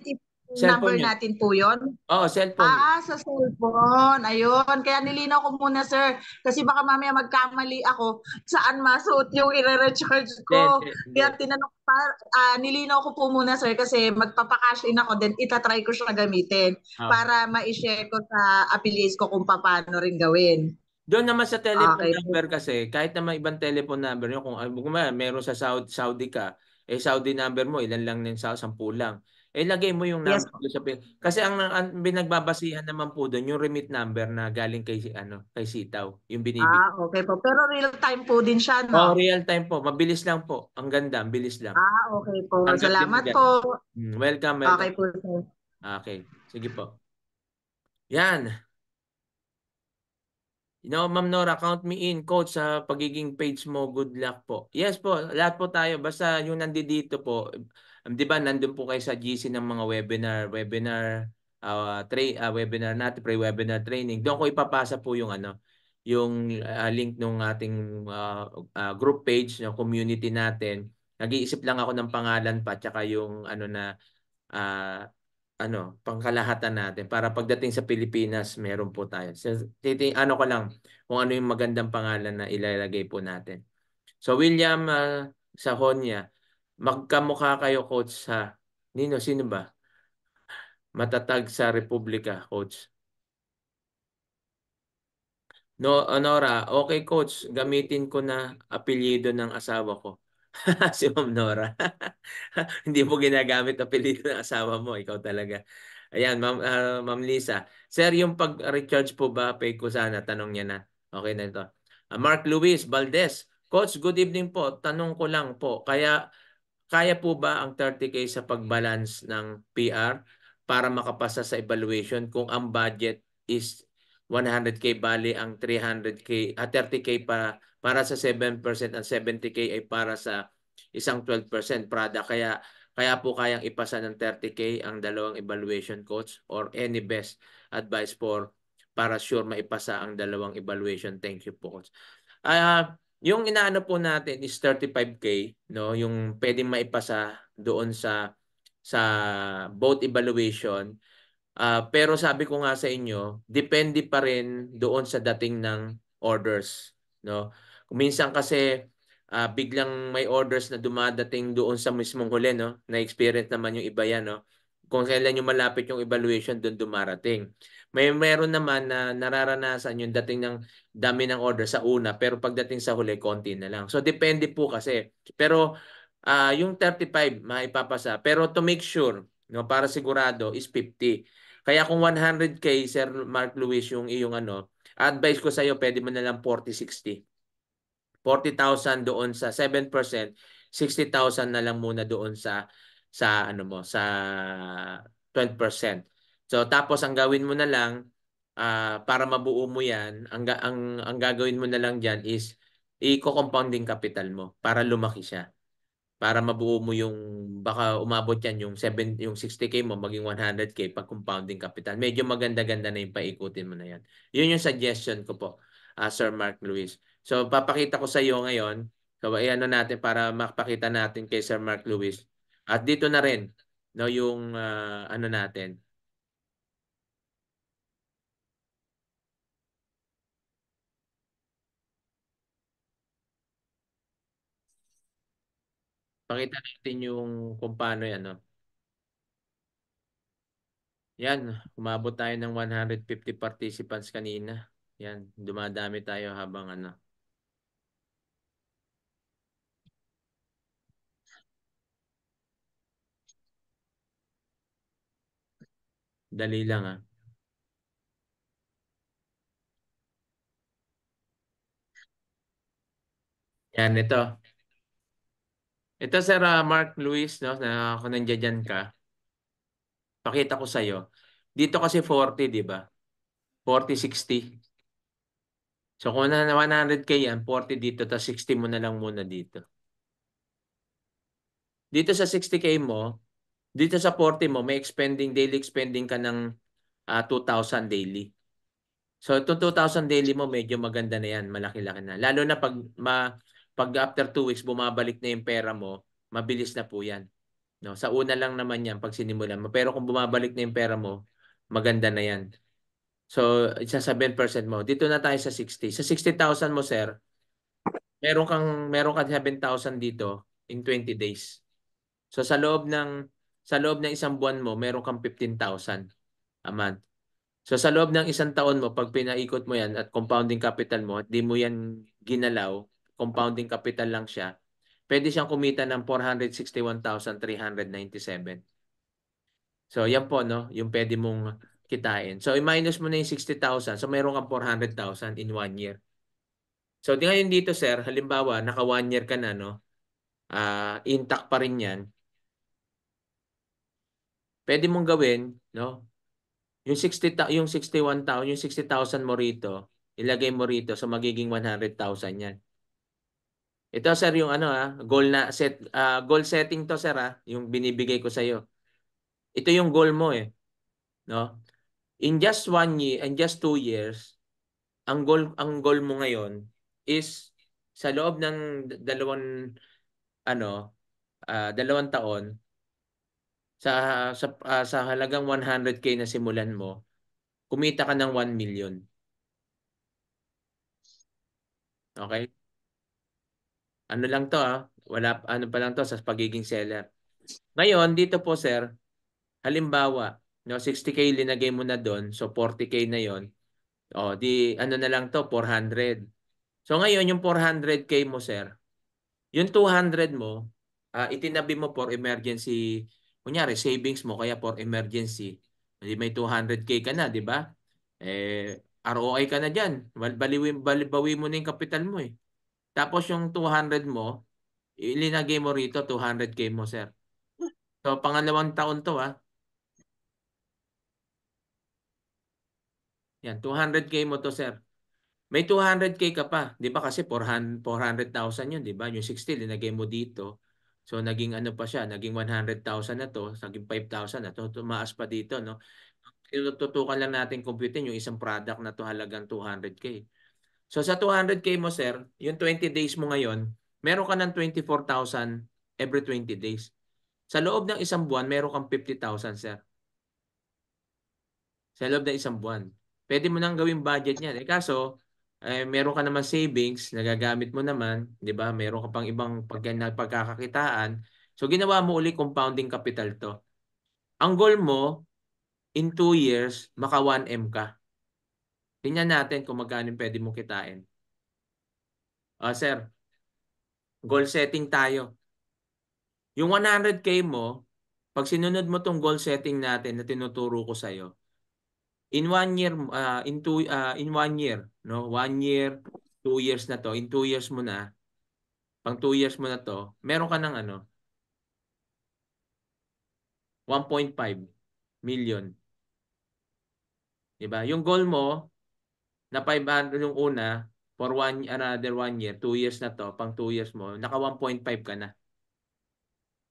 Cellphone number yun. natin po yon. Oo, cellphone. Ah, sa cellphone. Ayun. Kaya nilinaw ko muna, sir. Kasi baka mamaya magkamali ako saan masuot yung i-recharge ko. Yes, Kaya tinanong pa, uh, ah, nilinaw ko po muna, sir, kasi magpapakash in ako, then itatry ko siya gamitin oh. para ma-share ko sa affiliates ko kung paano rin gawin. Doon naman sa telephone okay. number kasi, kahit naman ibang telephone number nyo, kung, ah, kung meron sa Saudi, Saudi ka, eh Saudi number mo, ilan lang ng sa 10 lang eh lagay mo yung number yes. sa kasi ang, ang binagbabasihan naman po doon yung remit number na galing kay ano kay Sitaw yung binibig. Ah, okay po. Pero real time po din siya, no? Oh, real time po. Mabilis lang po. Ang ganda, mabilis lang. Ah, okay po. Ang Salamat po. Mm, welcome, welcome. Okay po, sir. Okay. Sige po. Yan. You know, Ma'am Nora, count me in, coach, sa pagiging page mo. Good luck po. Yes po, lahat po tayo. Basta yung nandito po, Um, 'Di ba nandun po kayo sa GC ng mga webinar, webinar uh, ah, train uh, ah, webinar natin, pre-webinar training. Doon ko ipapasa po yung ano, yung uh, link ng ating uh, uh, group page ng community natin. Nag-iisip lang ako ng pangalan pa tsaka yung ano na uh, ano, pangkalahatan natin para pagdating sa Pilipinas, meron po tayo. So, titi, ano ko lang kung ano yung magandang pangalan na ilalagay po natin. So William uh, Sahonia, magkamukha kayo coach sa Nino sino ba? Matatag sa Republika coach. No, Nora, okay coach, gamitin ko na apelyido ng asawa ko. [laughs] si Ma'am Nora. [laughs] Hindi mo ginagamit apelyido ng asawa mo, ikaw talaga. Ayan, Ma'am uh, Ma'am Lisa. Sir, yung pag-recharge po ba pay ko sana tanong niya na. Okay na ito. Uh, Mark Luis Valdez. Coach, good evening po. Tanong ko lang po. Kaya kaya po ba ang 30K sa pagbalance ng PR para makapasa sa evaluation kung ang budget is 100K bali ang 300K at 30K para para sa 7% at 70K ay para sa isang 12% product kaya kaya po kayang ipasa ng 30K ang dalawang evaluation coach or any best advice for para sure maipasa ang dalawang evaluation. Thank you po coach. Ah uh, yung inaano po natin is 35k, no? Yung pwedeng maipasa doon sa sa boat evaluation. Uh, pero sabi ko nga sa inyo, depende pa rin doon sa dating ng orders, no? Minsan kasi uh, biglang may orders na dumadating doon sa mismong huli, no? Na-experience naman yung iba yan, no? kung kailan yung malapit yung evaluation doon dumarating. May meron naman na nararanasan yung dating ng dami ng order sa una pero pagdating sa huli konti na lang. So depende po kasi. Pero uh, yung 35 maipapasa pero to make sure no para sigurado is 50. Kaya kung 100k Sir Mark Lewis yung iyong ano, advice ko sa iyo pwede mo na lang 40 60. 40,000 doon sa 7%, 60,000 na lang muna doon sa sa ano mo sa 12%. So tapos ang gawin mo na lang uh, para mabuo mo 'yan, ang ang ang gagawin mo na lang diyan is i-compounding capital mo para lumaki siya. Para mabuo mo yung baka umabot yan yung 7 yung 60k mo maging 100k pag compounding capital. Medyo maganda-ganda na yung paikutin mo na yan. Yun yung suggestion ko po, uh, Sir Mark Lewis. So papakita ko sa iyo ngayon, so ano natin para makapakita natin kay Sir Mark Lewis at dito na rin no yung uh, ano natin. Pakita natin yung kung paano yan. No? Yan, umabot tayo ng 150 participants kanina. Yan, dumadami tayo habang ano, Dali lang ah. Yan, ito. Ito, Sir uh, Mark Luis, no, na kung nandiyan ka, pakita ko sa'yo. Dito kasi 40, di ba? 40, 60. So kung na 100K yan, 40 dito, tapos 60 mo na lang muna dito. Dito sa 60K mo, dito sa 40 mo, may expending, daily expending ka ng uh, ah, 2,000 daily. So itong 2,000 daily mo, medyo maganda na yan. Malaki-laki na. Lalo na pag, ma, pag after 2 weeks, bumabalik na yung pera mo, mabilis na po yan. No, sa una lang naman yan pag sinimulan mo. Pero kung bumabalik na yung pera mo, maganda na yan. So, isa sa 7% mo. Dito na tayo sa 60. Sa 60,000 mo, sir, meron kang meron ka 7,000 dito in 20 days. So sa loob ng sa loob ng isang buwan mo, meron kang 15,000 a month. So sa loob ng isang taon mo, pag pinaikot mo yan at compounding capital mo, at di mo yan ginalaw, compounding capital lang siya, pwede siyang kumita ng 461,397. So yan po, no? yung pwede mong kitain. So i-minus mo na yung 60,000. So meron kang 400,000 in one year. So di ngayon dito sir, halimbawa naka one year ka na, no? Uh, intact pa rin yan pwede mong gawin, no? Yung 60 yung 61,000, yung 60,000 mo rito, ilagay mo rito so magiging 100,000 yan. Ito sir yung ano ha, ah, goal na set uh, goal setting to sir ha, ah, yung binibigay ko sa iyo. Ito yung goal mo eh. No? In just one year, and just two years, ang goal ang goal mo ngayon is sa loob ng dalawang ano, uh, dalawang taon, sa sa, uh, sa halagang 100k na simulan mo, kumita ka ng 1 million. Okay? Ano lang to ah, wala ano pa lang to sa pagiging seller. Ngayon dito po sir, halimbawa, no 60k linagay mo na doon, so 40k na 'yon. Oh, di ano na lang to 400. So ngayon yung 400k mo sir, yung 200 mo, uh, itinabi mo for emergency kunyari savings mo kaya for emergency, hindi may 200k ka na, 'di ba? Eh ROI ka na diyan. bali, balibawi mo na 'yung kapital mo eh. Tapos 'yung 200 mo, ilinagay mo rito 200k mo, sir. So pangalawang taon 'to ha. Ah. Yan, 200k mo 'to, sir. May 200k ka pa, 'di ba? Kasi 400 400,000 'yun, 'di ba? Yung 60 linagay mo dito. So naging ano pa siya, naging 100,000 na to, naging 5,000 na to, tumaas pa dito, no? Tinututukan lang natin computing yung isang product na to halagang 200k. So sa 200k mo sir, yung 20 days mo ngayon, meron ka ng 24,000 every 20 days. Sa loob ng isang buwan, meron kang 50,000 sir. Sa loob ng isang buwan. Pwede mo nang gawing budget niyan. Eh kaso, eh, meron ka naman savings, nagagamit mo naman, 'di ba? Meron ka pang ibang pag pagkakakitaan. So ginawa mo uli compounding capital to. Ang goal mo in 2 years maka 1M ka. Tingnan natin kung magkano pwede mo kitain. Ah, uh, sir. Goal setting tayo. Yung 100k mo, pag sinunod mo tong goal setting natin na tinuturo ko sa iyo, in 1 year uh, in two, uh, in 1 year No? One year, two years na to. In two years mo na, pang two years mo na to, meron ka ng ano, 1.5 million. Diba? Yung goal mo, na 500 yung una, for one, another one year, two years na to, pang two years mo, naka 1.5 ka na.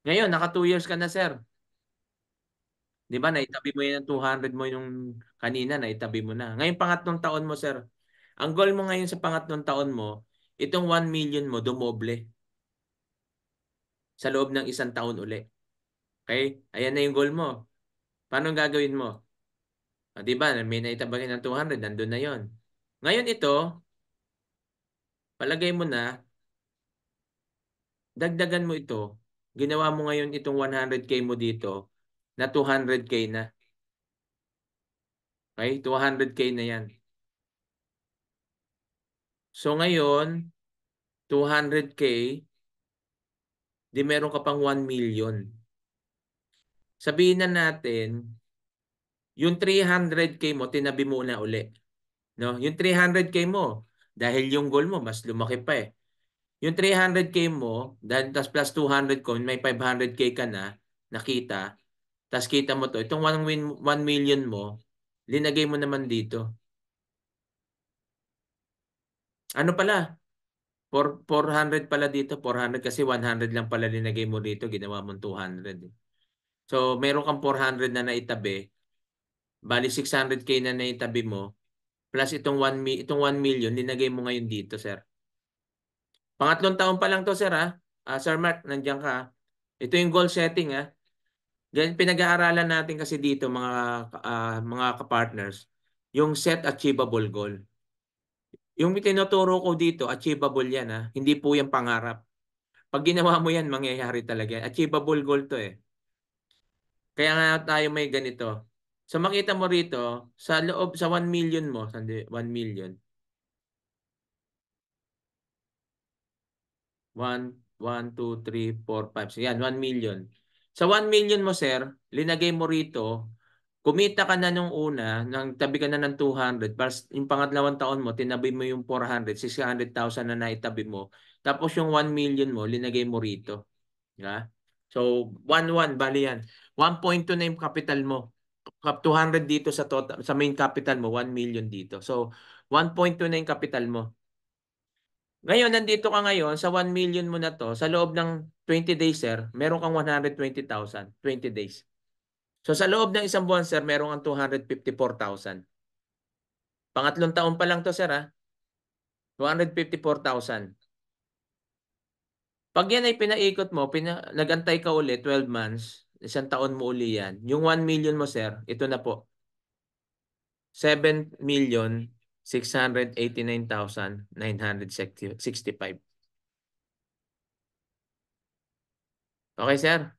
Ngayon, naka 2 years ka na, sir. 'Di ba? Naitabi mo 'yan 200 mo yung kanina, naitabi mo na. Ngayon pangatlong taon mo, sir. Ang goal mo ngayon sa pangatlong taon mo, itong 1 million mo dumoble sa loob ng isang taon uli. Okay? Ayan na yung goal mo. Paano gagawin mo? O, diba? May naitabagin ng 200. Nandun na yon. Ngayon ito, palagay mo na, dagdagan mo ito, ginawa mo ngayon itong 100k mo dito, na 200k na. Okay? 200k na yan. So ngayon, 200K, di meron ka pang 1 million. Sabihin na natin, yung 300K mo, tinabi mo na uli. No? Yung 300K mo, dahil yung goal mo, mas lumaki pa eh. Yung 300K mo, dahil tas plus 200 ko, may 500K ka na, nakita, tas kita mo to, itong 1 million mo, linagay mo naman dito. Ano pala? 4, 400 pala dito. 400 kasi 100 lang pala linagay mo dito. Ginawa mo 200. Eh. So, meron kang 400 na naitabi. Bali, 600k na naitabi mo. Plus itong 1, itong 1 million, linagay mo ngayon dito, sir. Pangatlong taon pa lang to, sir, ha? Uh, ah, sir Mark, nandiyan ka. Ah. Ito yung goal setting, ha? Ah. Ganyan pinag-aaralan natin kasi dito, mga, uh, mga kapartners, yung set achievable goal. Yung tinuturo ko dito, achievable yan ha. Hindi po yan pangarap. Pag ginawa mo yan, mangyayari talaga. Achievable goal to eh. Kaya nga tayo may ganito. So makita mo rito, sa loob, sa 1 million mo, 1 million. 1, 1, 2, 3, 4, 5. So yan, 1 million. Sa 1 million mo, sir, linagay mo rito Kumita ka na nung una, nang tabi ka na ng 200, para yung pangatlawang taon mo, tinabi mo yung 400, 600,000 na naitabi mo. Tapos yung 1 million mo, linagay mo rito. Yeah? So, 1-1, bali yan. 1.2 na yung capital mo. 200 dito sa total, sa main capital mo, 1 million dito. So, 1.2 na yung capital mo. Ngayon, nandito ka ngayon, sa 1 million mo na to, sa loob ng 20 days, sir, meron kang 120,000, 20 days. So sa loob ng isang buwan, sir, meron ang 254,000. Pangatlong taon pa lang to, sir, ha? 254,000. Pag yan ay pinaikot mo, pina, nagantay ka uli 12 months, isang taon mo uli yan. Yung 1 million mo, sir, ito na po. 7 million 689,965. Okay, sir?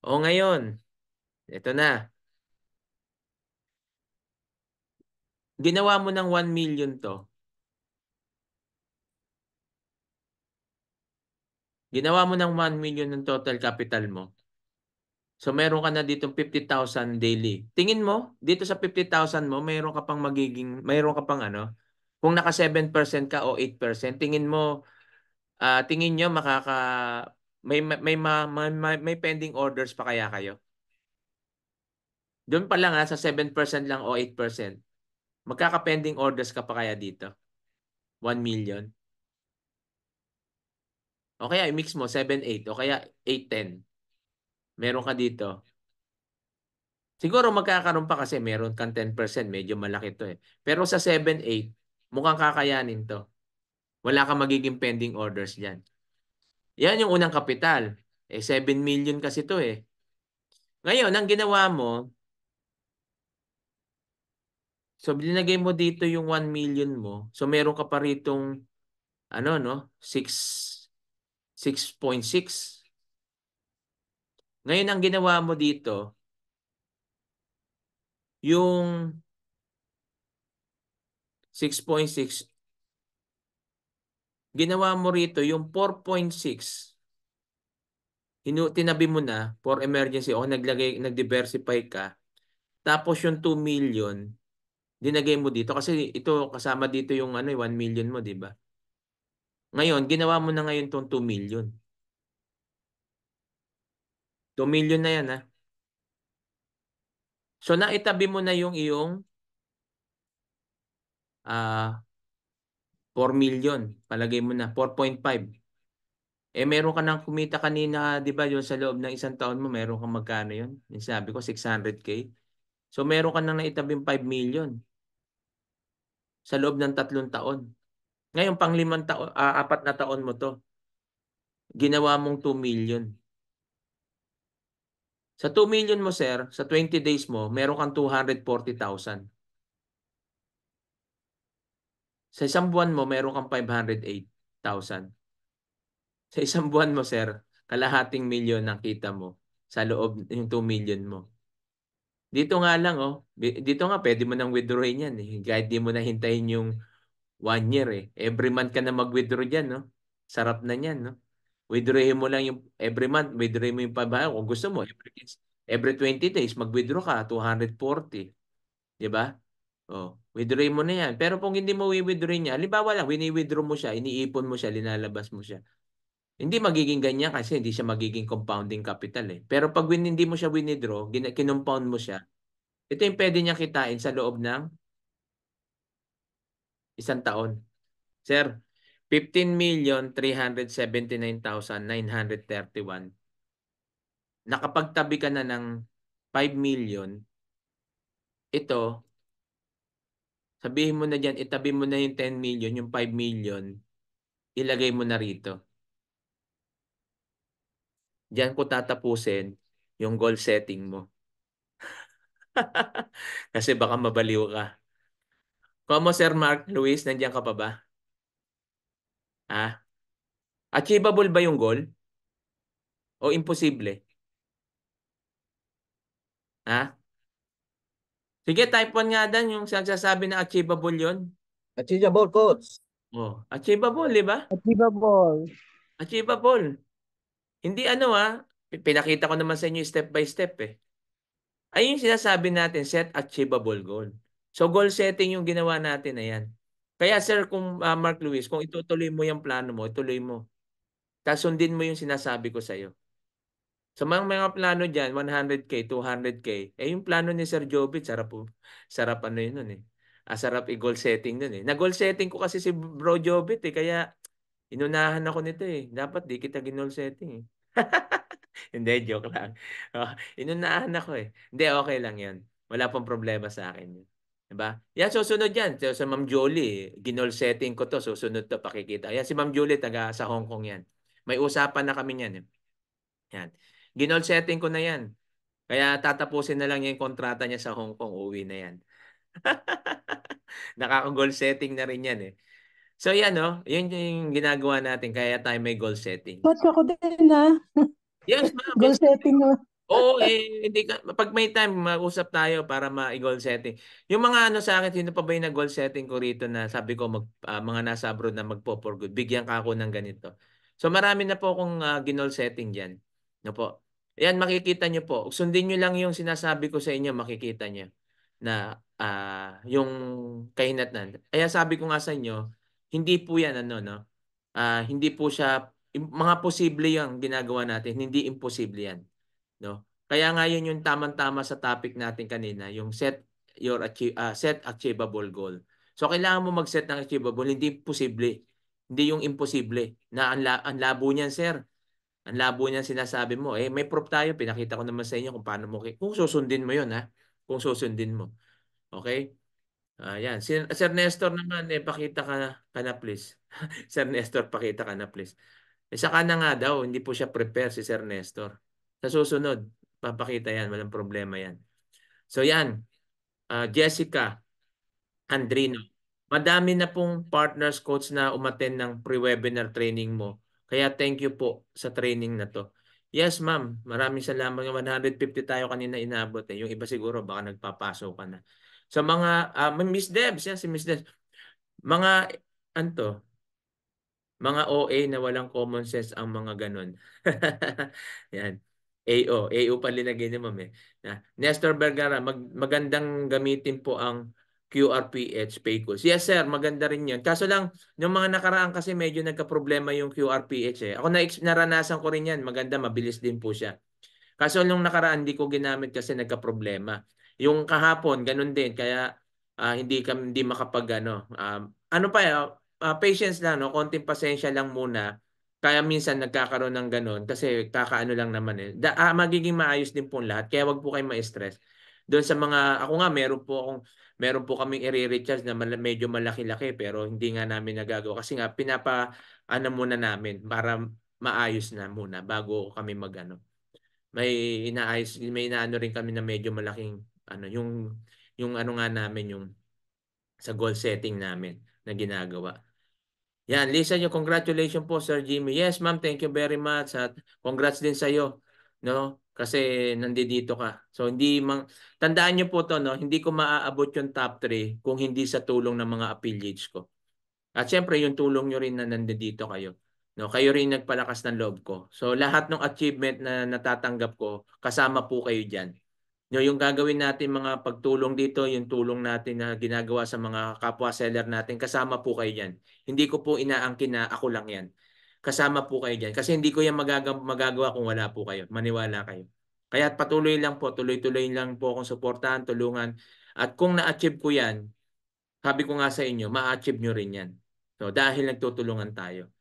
O ngayon, ito na. Ginawa mo ng 1 million to. Ginawa mo ng 1 million ng total capital mo. So meron ka na dito 50,000 daily. Tingin mo, dito sa 50,000 mo, meron ka pang magiging, meron ka pang ano, kung naka 7% ka o 8%, tingin mo, uh, tingin nyo makaka, may, may, may, may, may pending orders pa kaya kayo? Doon pa lang ha, ah, sa 7% lang o 8%. Magkaka-pending orders ka pa kaya dito? 1 million. O kaya i-mix mo 7-8 o kaya 8-10. Meron ka dito. Siguro magkakaroon pa kasi meron kang 10%. Medyo malaki to eh. Pero sa 7-8, mukhang kakayanin to. Wala kang magiging pending orders dyan. Yan yung unang kapital. Eh 7 million kasi to eh. Ngayon, ang ginawa mo, So linagay mo dito yung 1 million mo. So meron ka pa ritong ano no, 6 6.6. Ngayon ang ginawa mo dito yung 6.6 ginawa mo rito yung 4.6 hinu tinabi mo na for emergency o naglagay nagdiversify ka tapos yung 2 million dinagay mo dito kasi ito kasama dito yung ano 1 eh, million mo, 'di ba? Ngayon, ginawa mo na ngayon tong 2 million. 2 million na yan ha. Ah. So naitabi mo na yung iyong uh, ah, 4 million. Palagay mo na 4.5. Eh meron ka nang kumita kanina, 'di ba, Yung sa loob ng isang taon mo, meron kang magkano yon? Yung sabi ko 600k. So meron ka nang naitabing 5 million sa loob ng tatlong taon. Ngayon, pang limang taon, uh, apat na taon mo to, ginawa mong 2 million. Sa 2 million mo, sir, sa 20 days mo, meron kang 240,000. Sa isang buwan mo, meron kang 508,000. Sa isang buwan mo, sir, kalahating milyon ang kita mo sa loob, ng 2 million mo. Dito nga lang, oh. Dito nga, pwede mo nang withdrawin yan. Eh. Kahit di mo na hintayin yung one year, eh. Every month ka na mag-withdraw diyan, no? Sarap na niyan, no? Withdrawin mo lang yung every month, withdraw mo yung pabayo. Kung gusto mo, every, every 20 days, mag-withdraw ka, 240. Di ba? Oh, withdraw mo na yan. Pero kung hindi mo wi withdraw niya, halimbawa lang, wini-withdraw mo siya, iniipon mo siya, linalabas mo siya. Hindi magiging ganyan kasi hindi siya magiging compounding capital eh. Pero pag win, hindi mo siya winidraw, kinumpound mo siya, ito yung pwede niya kitain sa loob ng isang taon. Sir, 15,379,931. Nakapagtabi ka na ng 5 million. Ito, sabihin mo na dyan, itabi mo na yung 10 million, yung 5 million, ilagay mo na rito. Diyan ko tatapusin yung goal setting mo. [laughs] Kasi baka mabaliw ka. Como Sir Mark Luis, nandiyan ka pa ba? Ha? Achievable ba yung goal? O imposible? Ha? Sige, type 1 nga dan yung sinasabi na achievable yon. Achievable, coach. Oh, achievable, di ba? Achievable. Achievable. Hindi ano ah, pinakita ko naman sa inyo step by step eh. Ayun yung sinasabi natin, set achievable goal. So goal setting yung ginawa natin na yan. Kaya sir, kung uh, Mark Lewis, kung itutuloy mo yung plano mo, ituloy mo. Tapos sundin mo yung sinasabi ko sa'yo. So mga, mga plano dyan, 100K, 200K, eh yung plano ni Sir Jobit, sarap, sarap ano yun nun eh. Ah, sarap i-goal setting nun eh. Na-goal setting ko kasi si Bro Jobit eh, kaya inunahan ako nito eh. Dapat di kita gin-goal setting eh. Hindi, joke lang. Oh, inunahan ako eh. Hindi, okay lang yun. Wala pong problema sa akin yun. Diba? Yan, susunod yan. So, sa Ma'am Jolie, ginol setting ko to. Susunod to, pakikita. Yan, si Ma'am Jolie, taga sa Hong Kong yan. May usapan na kami yan. Eh. Yan. Ginol setting ko na yan. Kaya tatapusin na lang yung kontrata niya sa Hong Kong. Uwi na yan. [laughs] Nakaka-goal setting na rin yan eh. So yan no, yun yung ginagawa natin kaya tayo may goal setting. Ba't ako din ha? Ah. Yes, ma'am. [laughs] goal setting no. Ah. Oo, eh, hindi ka, pag may time, mag-usap tayo para ma-goal setting. Yung mga ano sa akin, sino pa ba yung goal setting ko rito na sabi ko, mag, uh, mga nasa abroad na magpo for good, bigyan ka ako ng ganito. So marami na po akong uh, ginol setting dyan. No po. Yan, makikita nyo po. Sundin nyo lang yung sinasabi ko sa inyo, makikita nyo na uh, yung kahinatnan. Kaya sabi ko nga sa inyo, hindi po yan ano no. Uh, hindi po siya mga posible yung ginagawa natin, hindi imposible yan. No? Kaya nga yun yung tamang-tama sa topic natin kanina, yung set your achieve, uh, ah, set achievable goal. So kailangan mo mag-set ng achievable, hindi imposible Hindi yung imposible na ang, la- ang labo niyan, sir. Ang labo niyan sinasabi mo. Eh, may proof tayo. Pinakita ko naman sa inyo kung paano mo. Kung susundin mo yun, ha? Kung susundin mo. Okay? Ayan. Sir, Sir Nestor naman, eh, pakita ka, ka na please. [laughs] Sir Nestor, pakita ka na please. Eh, saka na nga daw, hindi po siya prepare si Sir Nestor. Sa susunod, papakita yan, walang problema yan. So yan, uh, Jessica Andrino. Madami na pong partners coach na umaten ng pre-webinar training mo. Kaya thank you po sa training na to. Yes, ma'am. Maraming salamat. 150 tayo kanina inabot. Eh. Yung iba siguro baka nagpapasok ka na. Sa mga, uh, Miss Debs, yan si Miss Debs. Mga, anto, mga OA na walang common sense ang mga ganon. [laughs] yan. AO. AO pa linagay ni ma'am eh. Nestor Vergara, mag magandang gamitin po ang QRPH Paycos. Yes sir, maganda rin yun. Kaso lang, yung mga nakaraan kasi medyo nagka-problema yung QRPH eh. Ako na naranasan ko rin yan. Maganda, mabilis din po siya. Kaso nung nakaraan, hindi ko ginamit kasi nagka-problema. Yung kahapon, ganun din. Kaya uh, hindi kami hindi makapag ano. Um, ano pa, uh, patience lang, no? konting pasensya lang muna. Kaya minsan nagkakaroon ng ganun kasi kakaano lang naman eh. Da, ah, magiging maayos din po lahat. Kaya wag po kayong ma-stress. Doon sa mga, ako nga, meron po akong, meron po kaming i-recharge na medyo malaki-laki pero hindi nga namin nagagawa. Kasi nga, pinapa, ano muna namin para maayos na muna bago kami mag ano. May inaayos, may inaano rin kami na medyo malaking ano yung yung ano nga namin yung sa goal setting namin na ginagawa. Yan, Lisa, yung congratulations po Sir Jimmy. Yes, ma'am, thank you very much at congrats din sa iyo, no? Kasi nandito ka. So hindi mang tandaan niyo po to, no? Hindi ko maaabot yung top 3 kung hindi sa tulong ng mga affiliates ko. At siyempre yung tulong niyo rin na nandito kayo. No, kayo rin nagpalakas ng loob ko. So lahat ng achievement na natatanggap ko, kasama po kayo diyan yung gagawin natin mga pagtulong dito, yung tulong natin na ginagawa sa mga kapwa seller natin, kasama po kayo yan. Hindi ko po inaangkin na ako lang yan. Kasama po kayo dyan. Kasi hindi ko yan magag- magagawa kung wala po kayo. Maniwala kayo. Kaya patuloy lang po, tuloy-tuloy lang po akong suportahan, tulungan. At kung na-achieve ko yan, sabi ko nga sa inyo, ma-achieve nyo rin yan. So, dahil nagtutulungan tayo.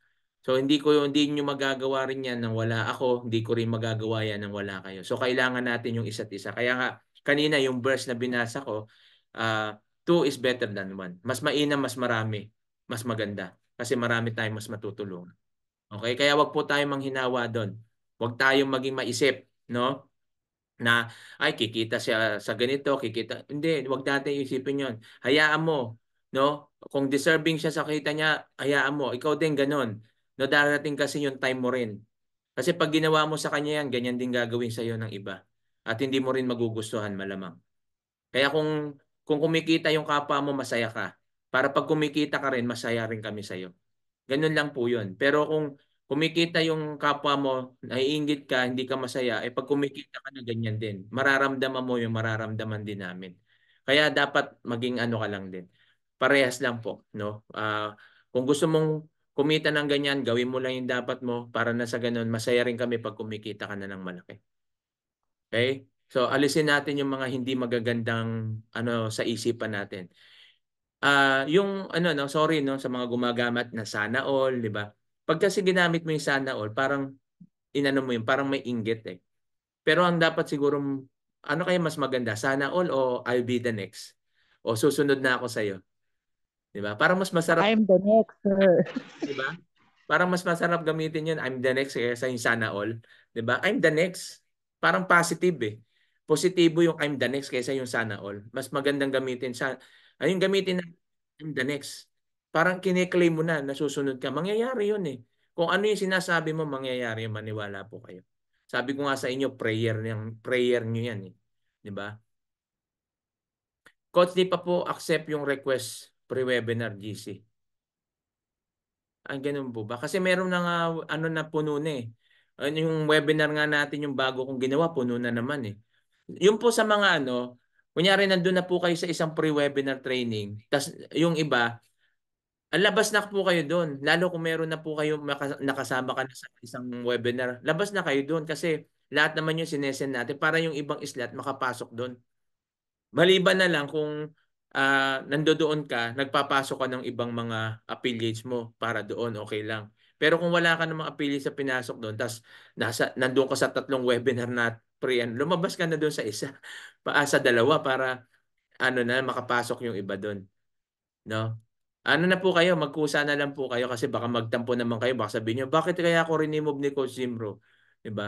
So hindi ko hindi niyo magagawa rin 'yan nang wala ako, hindi ko rin magagawa 'yan nang wala kayo. So kailangan natin yung isa't isa. Kaya nga kanina yung verse na binasa ko, uh, two is better than one. Mas mainam, mas marami, mas maganda kasi marami tayong mas matutulong. Okay? Kaya wag po tayong manghinawa doon. Wag tayong maging maisip, no? Na ay kikita siya sa ganito, kikita. Hindi, wag natin isipin 'yon. Hayaan mo, no? Kung deserving siya sa kita niya, hayaan mo. Ikaw din ganun. No, darating kasi yung time mo rin. Kasi pag ginawa mo sa kanya yan, ganyan din gagawin sa iyo ng iba. At hindi mo rin magugustuhan malamang. Kaya kung kung kumikita yung kapwa mo, masaya ka. Para pag kumikita ka rin, masaya rin kami sa iyo. Ganun lang po 'yun. Pero kung kumikita yung kapwa mo, naiinggit ka, hindi ka masaya, eh pag kumikita ka na ganyan din, mararamdaman mo yung mararamdaman din namin. Kaya dapat maging ano ka lang din. Parehas lang po, no? Uh, kung gusto mong kumita ng ganyan, gawin mo lang yung dapat mo para na sa ganun, masaya rin kami pag kumikita ka na ng malaki. Okay? So alisin natin yung mga hindi magagandang ano sa isipan natin. Ah, uh, yung ano no, sorry no sa mga gumagamit na sana all, 'di ba? Pag kasi ginamit mo yung sana all, parang inano mo yun, parang may inggit eh. Pero ang dapat siguro ano kaya mas maganda, sana all o I'll be the next. O susunod na ako sa iyo. 'Di ba? Para mas masarap I'm the next, sir. [laughs] 'Di ba? Para mas masarap gamitin 'yun, I'm the next kaysa yung sana all, 'di ba? I'm the next. Parang positive eh. Positibo yung I'm the next kaysa yung sana all. Mas magandang gamitin sa ayun gamitin na I'm the next. Parang kine-claim mo na nasusunod ka. Mangyayari 'yun eh. Kung ano yung sinasabi mo, mangyayari yun. Maniwala po kayo. Sabi ko nga sa inyo, prayer, niyang, prayer nyo yan eh. Di ba? Diba? Coach, di pa po accept yung request pre-webinar GC. Ang ah, ganun po ba? Kasi meron na nga, ano na puno na eh. Ah, yung webinar nga natin, yung bago kong ginawa, puno na naman eh. Yung po sa mga ano, kunyari nandun na po kayo sa isang pre-webinar training, tas yung iba, ah, labas na po kayo doon. Lalo kung meron na po kayo nakasama ka na sa isang webinar, labas na kayo doon kasi lahat naman yung sinesend natin para yung ibang slot makapasok doon. Maliban na lang kung uh, ah, doon ka, nagpapasok ka ng ibang mga affiliates mo para doon, okay lang. Pero kung wala ka ng mga affiliates na pinasok doon, tas nasa, nandun ka sa tatlong webinar na pre, ano, lumabas ka na doon sa isa, [laughs] pa, ah, sa dalawa para ano na, makapasok yung iba doon. No? Ano na po kayo, magkusa na lang po kayo kasi baka magtampo naman kayo, baka sabihin nyo, bakit kaya ako remove ni Coach Zimro? ba? Diba?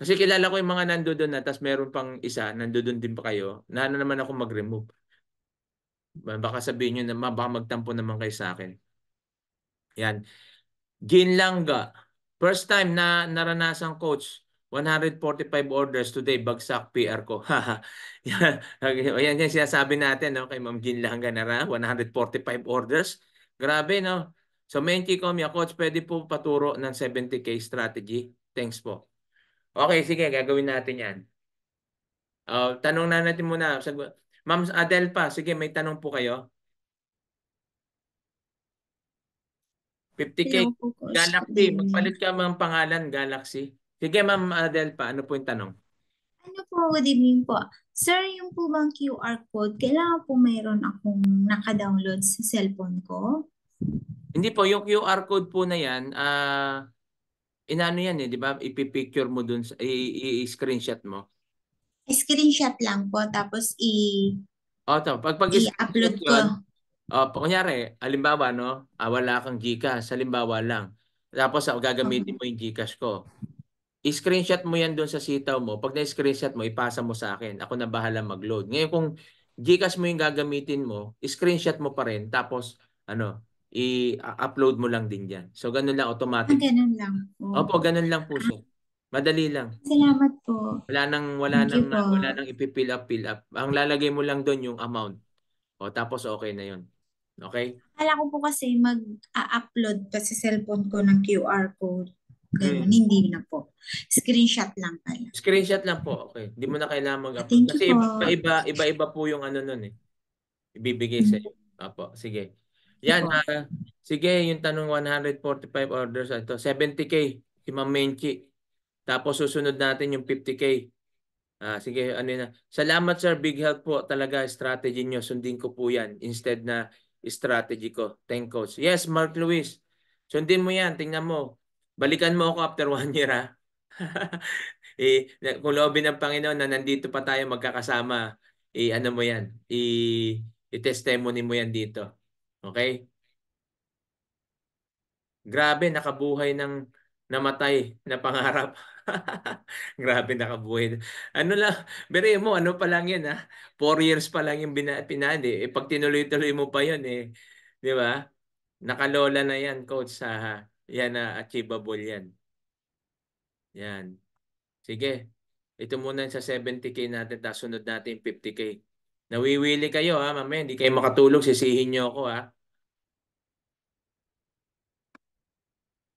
Kasi kilala ko yung mga nandoon na, tas meron pang isa, nandoon din pa kayo, na ano naman ako mag-remove. Baka sabihin nyo na baka magtampo naman kay sa akin. Yan. Ginlanga. First time na naranasan coach, 145 orders today, bagsak PR ko. [laughs] Ayan yung sinasabi natin no, kay Ma'am Ginlanga na ra, 145 orders. Grabe no. So Menki Komya, coach, pwede po paturo ng 70K strategy. Thanks po. Okay, sige, gagawin natin yan. Uh, tanong na natin muna. Sag Ma'am Adelpa, sige may tanong po kayo. 50K Galaxy. Magpalit ka mga pangalan Galaxy. Sige ma'am Adelpa, ano po yung tanong? Ano po, good evening po. Sir, yung po bang QR code, kailangan po mayroon akong nakadownload sa cellphone ko? Hindi po, yung QR code po na yan, uh, inano yan eh, di ba? Ipipicture mo dun, i-screenshot mo. Screenshot lang po tapos i Oh, to, pag pag i-upload ko. Oh, kunyari, halimbawa no, ah, wala kang GCash, halimbawa lang. Tapos ah, gagamitin mo yung GCash ko. I-screenshot mo yan doon sa sitaw mo. Pag na-screenshot mo, ipasa mo sa akin. Ako na bahala mag-load. Ngayon kung GCash mo yung gagamitin mo, screenshot mo pa rin tapos ano, i-upload mo lang din diyan. So ganun lang automatic. Ah, ganun lang. Po. Opo, ganun lang po siya. Madali lang. Salamat po. Wala nang wala Thank nang wala nang ipi-fill up, fill up. Ang lalagay mo lang doon yung amount. O tapos okay na 'yon. Okay? Akala ko po kasi mag-upload pa sa cellphone ko ng QR code. Hmm. Ganun, hmm. hindi na po. Screenshot lang pala. Screenshot lang po, okay. Hindi mo na kailangan mag-upload. kasi iba-iba iba-iba po yung ano noon eh. Ibibigay hmm. sa iyo. Apo, sige. Yan, ha. Ah, sige, yung tanong 145 orders ah, ito, 70k si Ma'am Menchi. Tapos susunod natin yung 50K. Ah, sige, ano na. Salamat sir, big help po talaga strategy niyo. Sundin ko po yan instead na strategy ko. Thank coach. Yes, Mark Lewis. Sundin mo yan, tingnan mo. Balikan mo ako after [laughs] one year ha. [laughs] eh, kung loobin ng Panginoon na nandito pa tayo magkakasama, eh, ano mo yan, eh, i-testimony mo yan dito. Okay? Grabe, nakabuhay ng namatay na pangarap. [laughs] [laughs] Grabe nakabuhay. Ano lang, bere mo, ano pa lang yan ha? Ah. Four years pa lang yung bina, pinali. Eh, pag tinuloy-tuloy mo pa yun eh. Di ba? Nakalola na yan, coach. Sa, yan na ah, achievable yan. Yan. Sige. Ito muna sa 70K natin, tapos sunod natin 50K. Nawiwili kayo ha, ah, mamaya. Hindi kayo makatulog, sisihin nyo ako ha.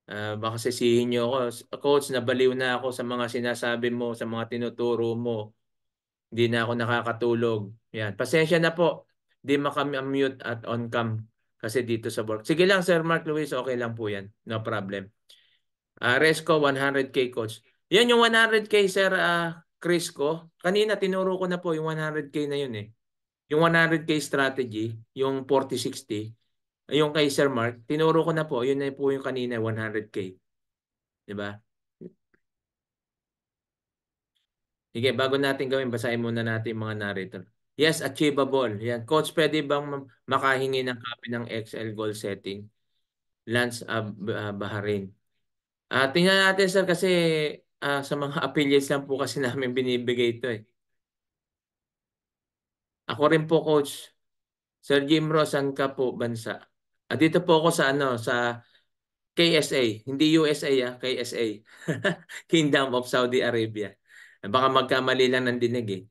Ah, baka sisihin niyo ako, "Coach, nabaliw na ako sa mga sinasabi mo, sa mga tinuturo mo. Hindi na ako nakakatulog." 'Yan, pasensya na po, Hindi maka-mute at on-cam kasi dito sa work. Sige lang Sir Mark Lewis. Okay lang po 'yan, no problem. Ah, Resco 100K Coach. 'Yan yung 100K Sir, ah, Chris ko, kanina tinuro ko na po yung 100K na yun, eh. Yung 100K strategy, yung 4060. Eh, yung kay Sir Mark, tinuro ko na po, yun na po yung kanina, 100K. Diba? Sige, bago natin gawin, basahin muna natin mga narrator. Yes, achievable. Yan. Coach, pwede bang makahingi ng copy ng Excel goal setting? Lance uh, ah, ah, Baharin. Uh, ah, tingnan natin sir kasi uh, sa mga [laughs] affiliates lang po kasi namin binibigay ito eh. Ako rin po coach. Sir Jim Ross, saan ka po bansa? At ah, dito po ako sa ano sa KSA, hindi USA ah, KSA. [laughs] Kingdom of Saudi Arabia. Ah, baka magkamali lang ng dinig eh.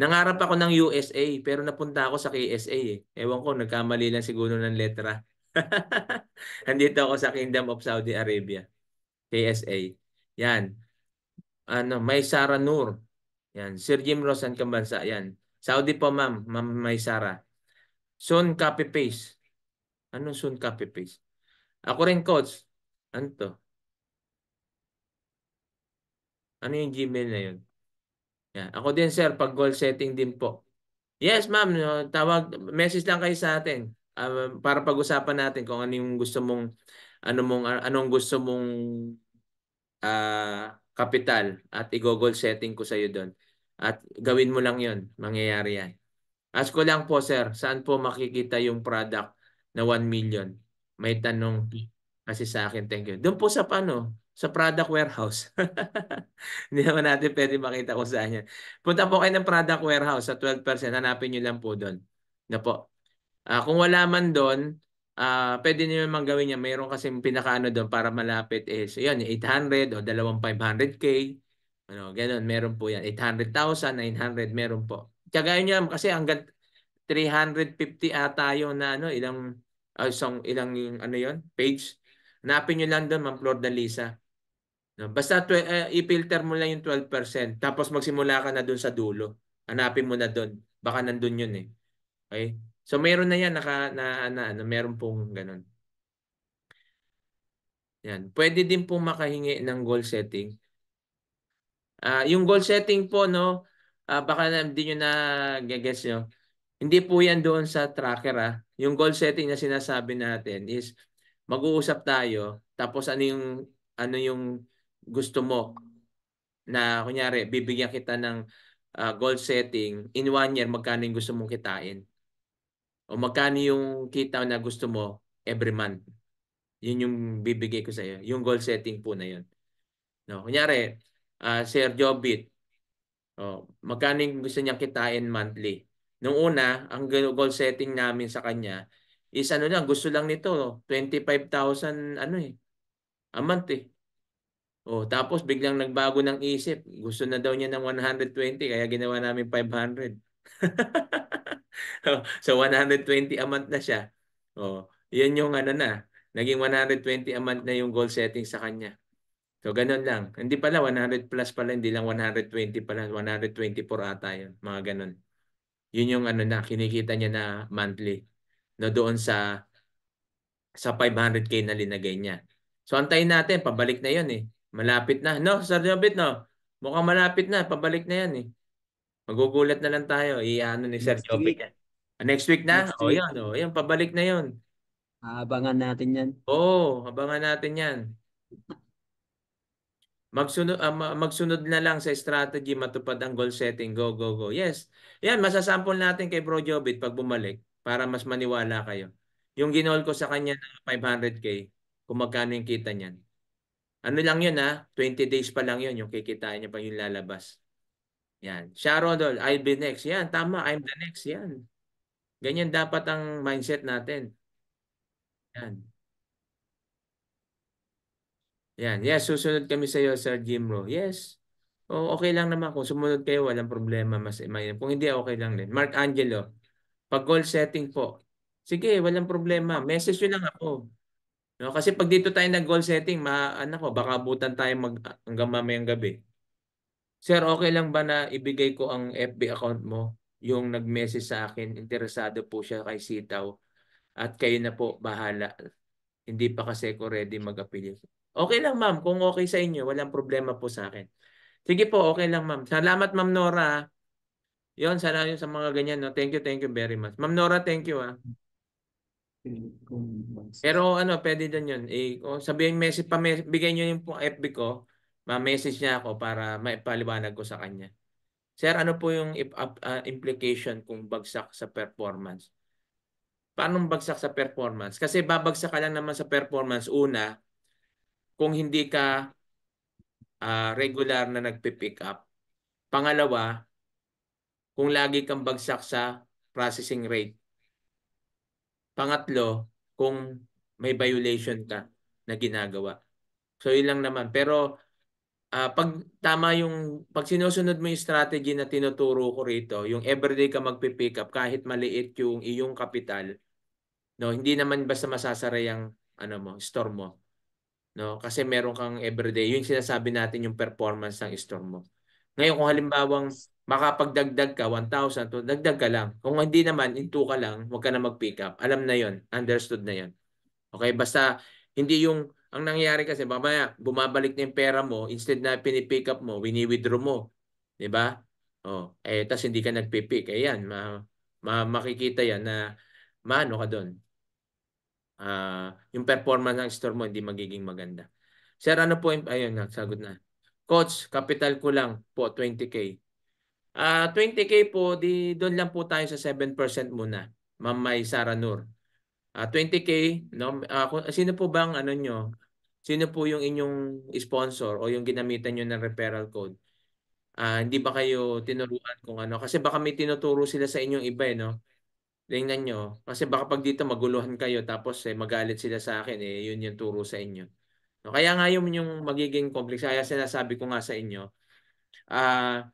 Nangarap ako ng USA pero napunta ako sa KSA eh. Ewan ko, nagkamali lang siguro ng letra. [laughs] Nandito ako sa Kingdom of Saudi Arabia. KSA. Yan. Ano, may Sara Nur. Yan. Sir Jim Rosan Kambansa. Yan. Saudi po ma'am. Ma'am may Sara. Soon copy paste. Anong soon copy paste? Ako rin coach. Ano to? Ano yung Gmail na yun? Yeah. Ako din sir, pag goal setting din po. Yes ma'am, tawag, message lang kayo sa atin uh, para pag-usapan natin kung ano yung gusto mong ano mong anong gusto mong uh, kapital at i-goal setting ko sa iyo doon. At gawin mo lang 'yon, mangyayari yan. Ask ko lang po sir, saan po makikita yung product na 1 million. May tanong kasi sa akin, thank you. Doon po sa paano? Sa product warehouse. [laughs] Hindi naman natin pwede makita kung saan yan. Punta po kayo ng product warehouse sa 12%. Hanapin nyo lang po doon. Na po. Uh, kung wala man doon, uh, pwede nyo naman gawin yan. Mayroon kasi pinakaano doon para malapit is, yun, 800 o 2500 k Ano, ganun, meron po yan. 800,000, 900, meron po. Kagaya nyo kasi hanggang 350 ata yun na ano, ilang uh, isang ilang yung, ano yon page. Hanapin nyo lang doon, Ma'am Flor de Lisa. No? Basta uh, i-filter mo lang yung 12%. Tapos magsimula ka na doon sa dulo. Hanapin mo na doon. Baka nandoon yun eh. Okay? So mayroon na yan. Naka, na, na, na, ano, meron pong ganun. Yan. Pwede din pong makahingi ng goal setting. Uh, yung goal setting po, no, uh, baka hindi niyo na gagets nyo. Hindi po yan doon sa tracker, ah. Yung goal setting na sinasabi natin is mag-uusap tayo tapos ano yung ano yung gusto mo na kunyari bibigyan kita ng uh, goal setting in one year magkano yung gusto mong kitain o magkano yung kita na gusto mo every month yun yung bibigay ko sa iyo yung goal setting po na yun no kunyari uh, Sir Jobit oh magkano yung gusto niya kitain monthly Noong una, ang goal setting namin sa kanya is ano lang, gusto lang nito, 25,000 ano eh, a month eh. Oh, tapos biglang nagbago ng isip. Gusto na daw niya ng 120 kaya ginawa namin 500. [laughs] so 120 a month na siya. Oh, 'yan yung ano na, naging 120 a month na yung goal setting sa kanya. So ganun lang. Hindi pala 100 plus pala, hindi lang 120 pala, 124 ata 'yun, mga ganun. Yun yung ano na kinikita niya na monthly no doon sa sa 500k na linagay niya. So antayin natin, pabalik na 'yon eh. Malapit na. No, Sir Jobit, no. Mukhang malapit na, pabalik na 'yan eh. Magugulat na lang tayo. Iano ni Sir Jobit yan. Ah, next week na? Next oh, week. O yan, o oh, yan, pabalik na 'yon. Abangan natin 'yan. oh, abangan natin 'yan. Magsunod, uh, magsunod na lang sa strategy, matupad ang goal setting, go, go, go. Yes. Yan, masasample natin kay Bro Jobit pag bumalik para mas maniwala kayo. Yung ginol ko sa kanya na 500k, kung magkano yung kita niyan. Ano lang yun ha, ah, 20 days pa lang yun, yung kikita niya pa yung lalabas. Yan. Sharon Dol, I'll be next. Yan, tama, I'm the next. Yan. Ganyan dapat ang mindset natin. Yan. Yan. Yes, susunod kami sa iyo, Sir Jimro. Yes. O, oh, okay lang naman. Kung sumunod kayo, walang problema. Mas, kung hindi, okay lang din. Mark Angelo, pag goal setting po. Sige, walang problema. Message nyo lang ako. No, kasi pag dito tayo nag goal setting, ma, ano ko, baka abutan tayo mag, hanggang mamayang gabi. Sir, okay lang ba na ibigay ko ang FB account mo? Yung nag-message sa akin, interesado po siya kay Sitaw. At kayo na po, bahala. Hindi pa kasi ko ready mag-appeal. Okay lang ma'am, kung okay sa inyo, walang problema po sa akin. Sige po, okay lang ma'am. Salamat ma'am Nora. Ah. Yon, sana yun sa mga ganyan. No? Thank you, thank you very much. Ma'am Nora, thank you ah. Pero ano, pwede din yun. Eh, oh, sabihin message, pa -message, bigay nyo yung FB ko. Ma-message niya ako para maipaliwanag ko sa kanya. Sir, ano po yung uh, implication kung bagsak sa performance? Paano bagsak sa performance? Kasi babagsak ka lang naman sa performance una kung hindi ka uh, regular na nagpe-pick up. Pangalawa, kung lagi kang bagsak sa processing rate. Pangatlo, kung may violation ka na ginagawa. So yun lang naman. Pero uh, pag tama yung pag sinusunod mo yung strategy na tinuturo ko rito, yung everyday ka magpe-pick up kahit maliit yung iyong kapital, no, hindi naman basta masasara yung ano mo, store mo. No? Kasi meron kang everyday. Yun sinasabi natin yung performance ng store mo. Ngayon kung halimbawang makapagdagdag ka 1,000, to, dagdag ka lang. Kung hindi naman, into ka lang, huwag ka na mag-pick up. Alam na yon Understood na yon Okay? Basta hindi yung ang nangyayari kasi mamaya bumabalik na yung pera mo instead na pinipick up mo, wini-withdraw mo. 'Di ba? Oh, eh tas hindi ka nagpipick. Ayan, ma, ma makikita yan na maano ka doon uh, yung performance ng store mo hindi magiging maganda. Sir, ano po, ayun, sagot na. Coach, capital ko lang po, 20K. Uh, 20K po, di, doon lang po tayo sa 7% muna. Ma'am May Sara Nur. Uh, ah, 20K, no? Uh, sino po bang ano nyo? Sino po yung inyong sponsor o yung ginamitan nyo ng referral code? Uh, hindi ba kayo tinuruan kung ano? Kasi baka may tinuturo sila sa inyong iba, eh, no? Tingnan nyo. Kasi baka pag dito maguluhan kayo tapos eh, magalit sila sa akin, eh, yun yung turo sa inyo. No, kaya nga yun yung magiging complex. Kaya sinasabi ko nga sa inyo, ah, uh,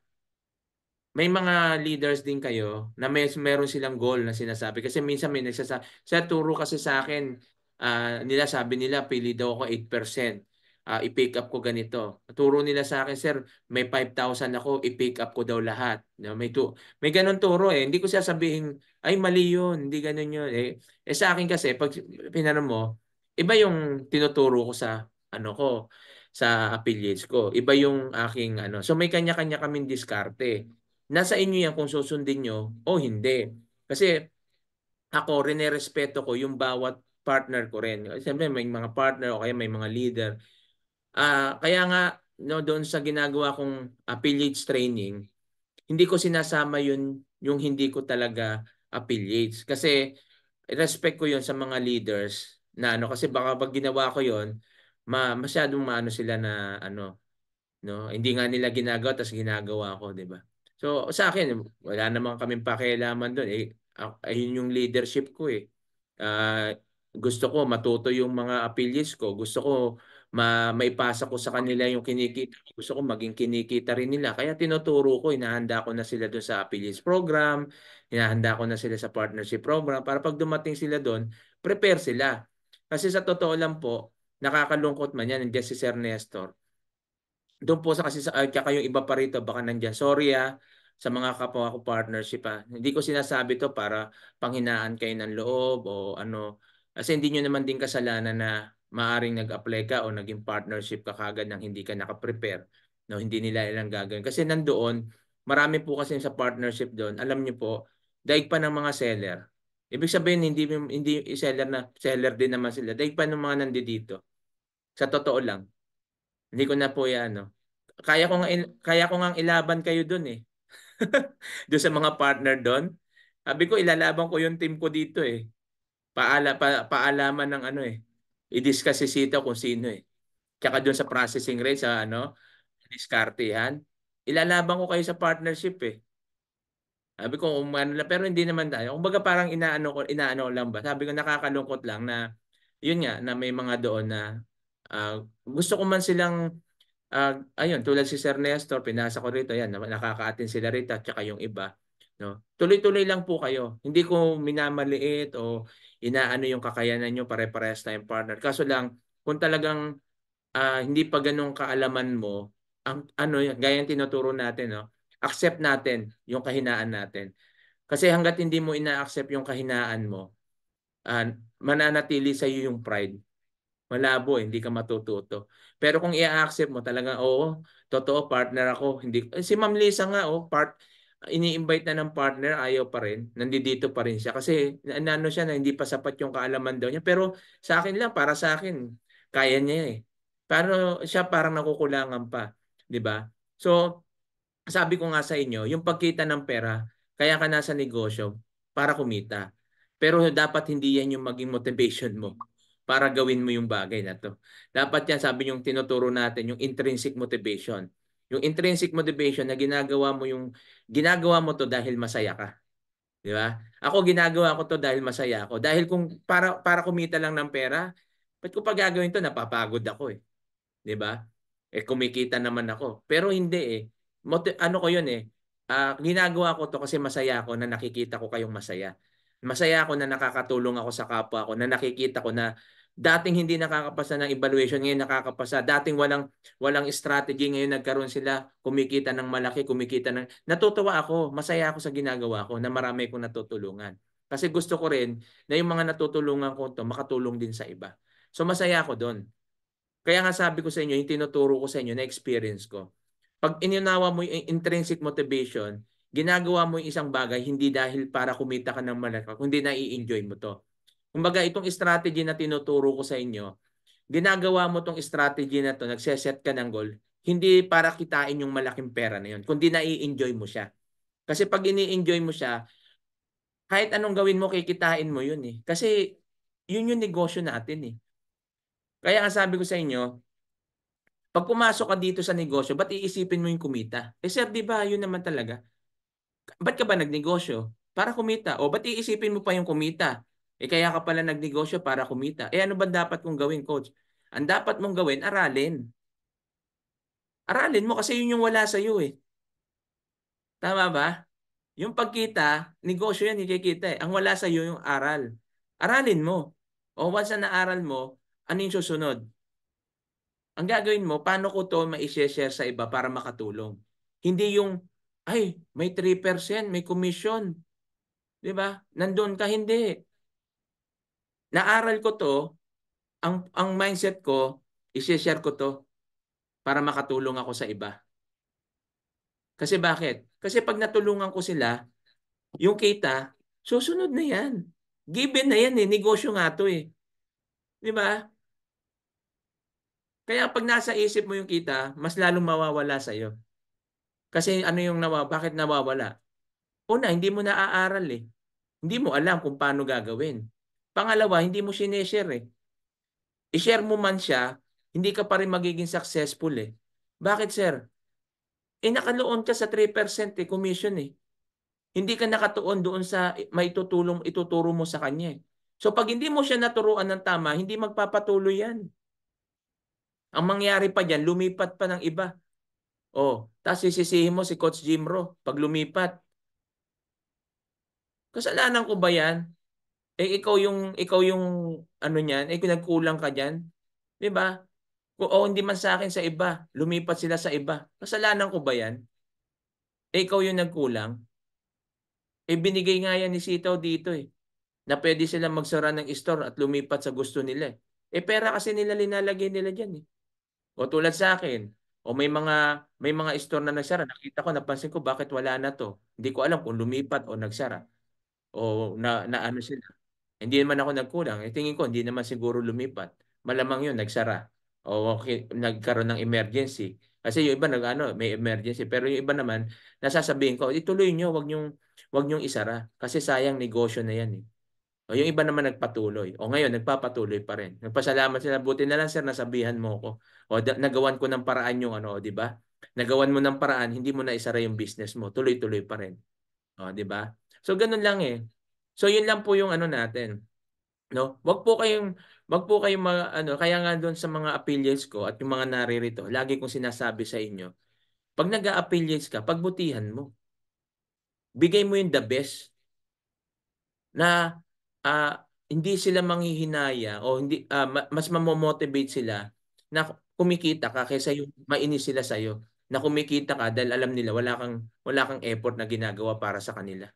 may mga leaders din kayo na may meron silang goal na sinasabi kasi minsan may nagsasabi sa turo kasi sa akin uh, nila sabi nila pili daw ako 8% uh, i-pick up ko ganito. Turo nila sa akin, sir, may 5,000 ako, i-pick up ko daw lahat. No, may, tu- may ganun turo eh. Hindi ko siya sabihin, ay mali yun, hindi ganun yun. Eh, eh sa akin kasi, pag pinano mo, iba yung tinuturo ko sa ano ko sa affiliates ko. Iba yung aking ano. So may kanya-kanya kaming diskarte. Nasa inyo yan kung susundin nyo o hindi. Kasi ako, rinerespeto ko yung bawat partner ko rin. Siyempre, may mga partner o kaya may mga leader Uh, kaya nga no doon sa ginagawa kong affiliate ah, training, hindi ko sinasama yun yung hindi ko talaga affiliates kasi respect ko yun sa mga leaders na ano kasi baka pag ginawa ko yun ma masyadong maano sila na ano no hindi nga nila ginagawa tas ginagawa ko di ba so sa akin wala namang kaming pakialaman doon eh ah, ayun yung leadership ko eh uh, gusto ko matuto yung mga affiliates ko gusto ko ma maipasa ko sa kanila yung kinikita. Gusto ko maging kinikita rin nila. Kaya tinuturo ko, hinahanda ko na sila doon sa affiliates program, inahanda ko na sila sa partnership program para pag dumating sila doon, prepare sila. Kasi sa totoo lang po, nakakalungkot man yan, hindi si Sir Nestor. Doon po sa kasi sa uh, kaya yung iba pa rito baka nandiyan. Sorry ah, sa mga kapwa ko partnership ah. Hindi ko sinasabi to para panghinaan kayo ng loob o ano. Kasi hindi niyo naman din kasalanan na maaring nag-apply ka o naging partnership ka kagad nang hindi ka nakaprepare. No, hindi nila ilang gagawin. Kasi nandoon, marami po kasi sa partnership doon, alam niyo po, daig pa ng mga seller. Ibig sabihin, hindi, hindi seller na, seller din naman sila. Daig pa ng mga nandito. Sa totoo lang. Hindi ko na po yan, no? Kaya ko nga, kaya ko nga ilaban kayo doon eh. [laughs] doon sa mga partner doon. Sabi ko, ilalaban ko yung team ko dito eh. Paala, pa, paalaman ng ano eh i-discuss si Sito kung sino eh. Tsaka doon sa processing rate, sa ano, diskartehan. Ilalaban ko kayo sa partnership eh. Sabi ko, um, ano lang, pero hindi naman tayo. Kumbaga parang inaano ko, inaano lang ba? Sabi ko nakakalungkot lang na yun nga na may mga doon na uh, gusto ko man silang uh, ayun, tulad si Sir Nestor, pinasa ko rito, yan, nakaka-attend sila rito at saka yung iba. No? Tuloy-tuloy lang po kayo. Hindi ko minamaliit o inaano yung kakayanan nyo, pare-parehas tayong partner. Kaso lang, kung talagang uh, hindi pa ganun kaalaman mo, ang ano, gaya ng tinuturo natin, no? accept natin yung kahinaan natin. Kasi hanggat hindi mo ina-accept yung kahinaan mo, uh, mananatili sa iyo yung pride. Malabo, eh, hindi ka matututo. Pero kung i-accept mo talaga, oo, totoo, partner ako. Hindi, eh, si Ma'am Lisa nga, oh, part, ini-invite na ng partner, ayaw pa rin. Nandito pa rin siya. Kasi ano siya na hindi pa sapat yung kaalaman daw niya. Pero sa akin lang, para sa akin, kaya niya eh. Pero siya parang nakukulangan pa. ba diba? So, sabi ko nga sa inyo, yung pagkita ng pera, kaya ka nasa negosyo para kumita. Pero dapat hindi yan yung maging motivation mo para gawin mo yung bagay na to. Dapat yan, sabi yung tinuturo natin, yung intrinsic motivation. Yung intrinsic motivation na ginagawa mo yung ginagawa mo to dahil masaya ka. 'Di ba? Ako ginagawa ko to dahil masaya ako. Dahil kung para para kumita lang ng pera, ba't ko pa gagawin to? Napapagod ako eh. 'Di ba? Eh kumikita naman ako. Pero hindi eh. Mot- ano ko 'yun eh. Uh, ginagawa ko to kasi masaya ako na nakikita ko kayong masaya. Masaya ako na nakakatulong ako sa kapwa ko, na nakikita ko na dating hindi nakakapasa ng evaluation ngayon nakakapasa dating walang walang strategy ngayon nagkaroon sila kumikita ng malaki kumikita ng natutuwa ako masaya ako sa ginagawa ko na marami kong natutulungan kasi gusto ko rin na yung mga natutulungan ko to makatulong din sa iba so masaya ako doon kaya nga sabi ko sa inyo yung tinuturo ko sa inyo na experience ko pag inunawa mo yung intrinsic motivation ginagawa mo yung isang bagay hindi dahil para kumita ka ng malaki kundi na enjoy mo to Kumbaga itong strategy na tinuturo ko sa inyo, ginagawa mo tong strategy na to, nagseset ka ng goal, hindi para kitain yung malaking pera na yun, kundi nai-enjoy mo siya. Kasi pag ini-enjoy mo siya, kahit anong gawin mo, kikitain mo yun eh. Kasi yun yung negosyo natin eh. Kaya ang sabi ko sa inyo, pag pumasok ka dito sa negosyo, ba't iisipin mo yung kumita? Eh sir, di ba yun naman talaga? Ba't ka ba nagnegosyo? Para kumita. O ba't iisipin mo pa yung kumita? Eh kaya ka pala nagnegosyo para kumita. Eh ano ba dapat kong gawin, coach? Ang dapat mong gawin, aralin. Aralin mo kasi yun yung wala sa iyo eh. Tama ba? Yung pagkita, negosyo yan, ikikita eh. Ang wala sa iyo yung aral. Aralin mo. O once na naaral mo, ano yung susunod? Ang gagawin mo, paano ko to ma-share sa iba para makatulong? Hindi yung, ay, may 3%, may commission. 'Di ba? Nandoon ka hindi. Naaral ko to, ang, ang mindset ko, i share ko to para makatulong ako sa iba. Kasi bakit? Kasi pag natulungan ko sila, yung kita, susunod na yan. Given na yan eh. Negosyo nga to eh. Di ba? Kaya pag nasa isip mo yung kita, mas lalong mawawala sa iyo Kasi ano yung nawa, bakit nawawala? Una, hindi mo naaaral eh. Hindi mo alam kung paano gagawin. Pangalawa, hindi mo sineshare eh. I-share mo man siya, hindi ka pa rin magiging successful eh. Bakit sir? Eh nakaloon ka sa 3% eh, commission eh. Hindi ka nakatuon doon sa maitutulong ituturo mo sa kanya eh. So pag hindi mo siya naturuan ng tama, hindi magpapatuloy yan. Ang mangyari pa diyan, lumipat pa ng iba. Oh, tapos sisisihin mo si Coach Jimro pag lumipat. Kasalanan ko ba yan? eh ikaw yung ikaw yung ano niyan, eh kung nagkulang ka diyan, 'di ba? O, oh, hindi man sa akin sa iba, lumipat sila sa iba. Kasalanan ko ba 'yan? Eh ikaw yung nagkulang. Eh binigay nga yan ni Sitaw dito eh. Na pwede sila magsara ng store at lumipat sa gusto nila. Eh, eh pera kasi nila linalagay nila diyan eh. O tulad sa akin, o may mga may mga store na nagsara, nakita ko, napansin ko bakit wala na to. Hindi ko alam kung lumipat o nagsara. O na, na ano sila hindi naman ako nagkulang. E, tingin ko, hindi naman siguro lumipat. Malamang yun, nagsara. O nagkaroon ng emergency. Kasi yung iba nag ano, may emergency pero yung iba naman nasasabihin ko, ituloy niyo, wag nyong, wag nyong isara kasi sayang negosyo na 'yan eh. O yung iba naman nagpatuloy. O ngayon nagpapatuloy pa rin. Nagpasalamat sila, buti na lang sir nasabihan mo ako. O nagawan ko ng paraan yung ano, 'di ba? Nagawan mo ng paraan, hindi mo na isara yung business mo. Tuloy-tuloy pa rin. O, 'di ba? So ganun lang eh. So yun lang po yung ano natin. No? Wag po kayong wag po kayong mga, ano, kaya nga doon sa mga affiliates ko at yung mga naririto, lagi kong sinasabi sa inyo, pag nag-affiliates ka, pagbutihan mo. Bigay mo yung the best na uh, hindi sila manghihinaya o hindi uh, mas mamomotivate sila na kumikita ka kaysa yung mainis sila sa iyo na kumikita ka dahil alam nila wala kang wala kang effort na ginagawa para sa kanila.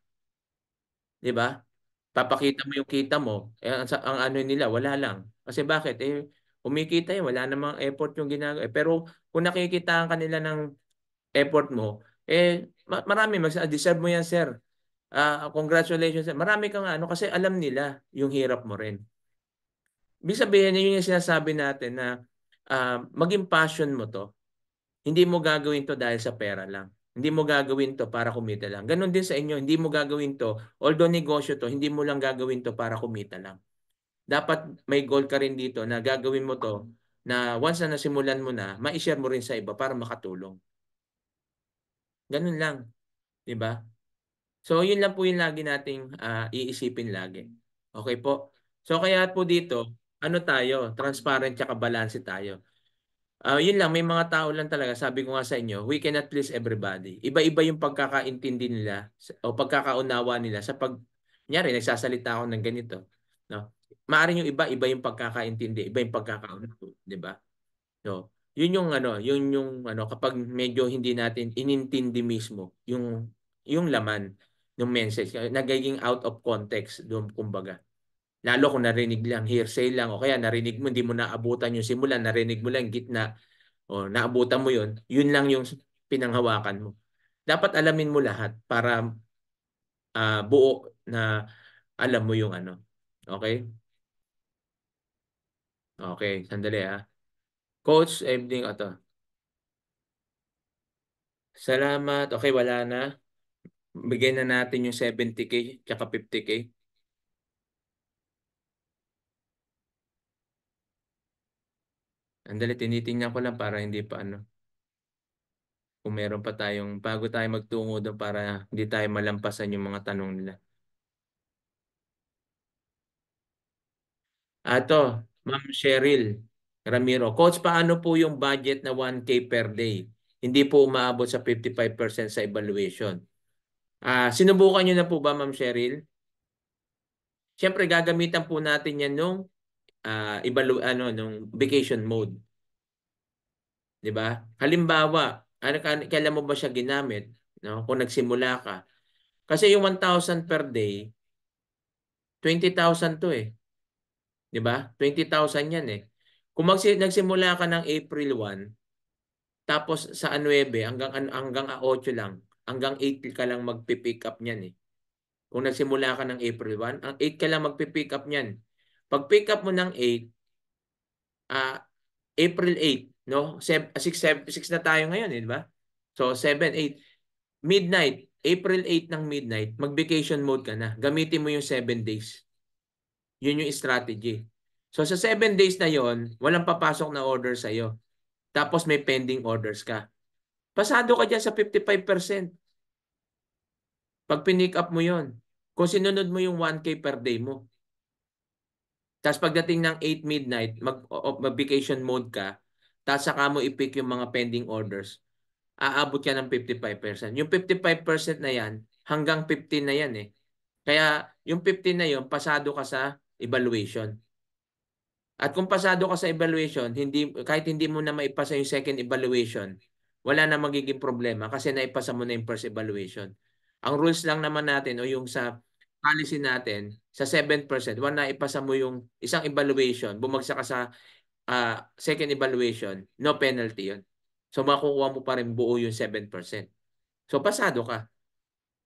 'Di ba? Papakita mo yung kita mo. Eh, ang, ang ano nila, wala lang. Kasi bakit? Eh, umikita yun. Wala namang effort yung ginagawa. Eh, pero kung nakikita ang kanila ng effort mo, eh, marami mag-deserve ah, mo yan, sir. Uh, congratulations. Sir. Marami kang ano kasi alam nila yung hirap mo rin. Ibig sabihin, yun yung sinasabi natin na uh, maging passion mo to. Hindi mo gagawin to dahil sa pera lang. Hindi mo gagawin to para kumita lang. Ganon din sa inyo, hindi mo gagawin to. Although negosyo to, hindi mo lang gagawin to para kumita lang. Dapat may goal ka rin dito na gagawin mo to na once na nasimulan mo na, ma-share mo rin sa iba para makatulong. Ganun lang. 'Di ba? So, yun lang po yung lagi nating uh, iisipin lagi. Okay po? So, kaya po dito, ano tayo? Transparent at balanse tayo. Uh, yun lang, may mga tao lang talaga, sabi ko nga sa inyo, we cannot please everybody. Iba-iba yung pagkakaintindi nila o pagkakaunawa nila sa pag, nyari, nagsasalita ako ng ganito. No? Maari yung iba, iba yung pagkakaintindi, iba yung pagkakaunawa, di ba? So, yun yung ano, yun yung ano, kapag medyo hindi natin inintindi mismo yung, yung laman ng message, nagiging out of context doon kumbaga. Lalo kung narinig lang, hearsay lang, o kaya narinig mo, hindi mo naabutan yung simulan, narinig mo lang gitna, o naabutan mo yun, yun lang yung pinanghawakan mo. Dapat alamin mo lahat para uh, buo na alam mo yung ano. Okay? Okay, sandali ha. Ah. Coach, evening ato. Salamat. Okay, wala na. Bigyan na natin yung 70k tsaka 50k. Andali, tinitingnan ko lang para hindi pa ano. Kung meron pa tayong, bago tayo magtungo doon para hindi tayo malampasan yung mga tanong nila. Ato, ah, Ma'am Cheryl Ramiro. Coach, paano po yung budget na 1K per day? Hindi po umaabot sa 55% sa evaluation. Ah, uh, sinubukan niyo na po ba, Ma'am Cheryl? Siyempre, gagamitan po natin yan nung uh, ah, evalu ano nung vacation mode. 'Di ba? Halimbawa, ano kailan mo ba siya ginamit, no? Kung nagsimula ka. Kasi yung 1,000 per day 20,000 to eh. 'Di ba? 20,000 'yan eh. Kung magsi- nagsimula ka ng April 1 tapos sa 9 hanggang hanggang 8 lang, hanggang 8 ka lang magpi-pick up niyan eh. Kung nagsimula ka ng April 1, ang 8 ka lang magpi-pick up niyan. Pag pick up mo ng 8, uh, ah, April 8, no? 6, 6, 6 na tayo ngayon, eh, di ba? So 7, 8. Midnight, April 8 ng midnight, mag-vacation mode ka na. Gamitin mo yung 7 days. Yun yung strategy. So sa 7 days na yon, walang papasok na order sa'yo. Tapos may pending orders ka. Pasado ka dyan sa 55%. Pag pinick up mo yon, kung sinunod mo yung 1K per day mo, tapos pagdating ng 8 midnight, mag, vacation mode ka, tapos saka mo i-pick yung mga pending orders, aabot ka ng 55%. Yung 55% na yan, hanggang 15 na yan eh. Kaya yung 15 na yon pasado ka sa evaluation. At kung pasado ka sa evaluation, hindi, kahit hindi mo na maipasa yung second evaluation, wala na magiging problema kasi naipasa mo na yung first evaluation. Ang rules lang naman natin o yung sa policy natin, sa 7%, one na ipasa mo yung isang evaluation, bumagsak ka sa uh, second evaluation, no penalty yun. So makukuha mo pa rin buo yung 7%. So pasado ka.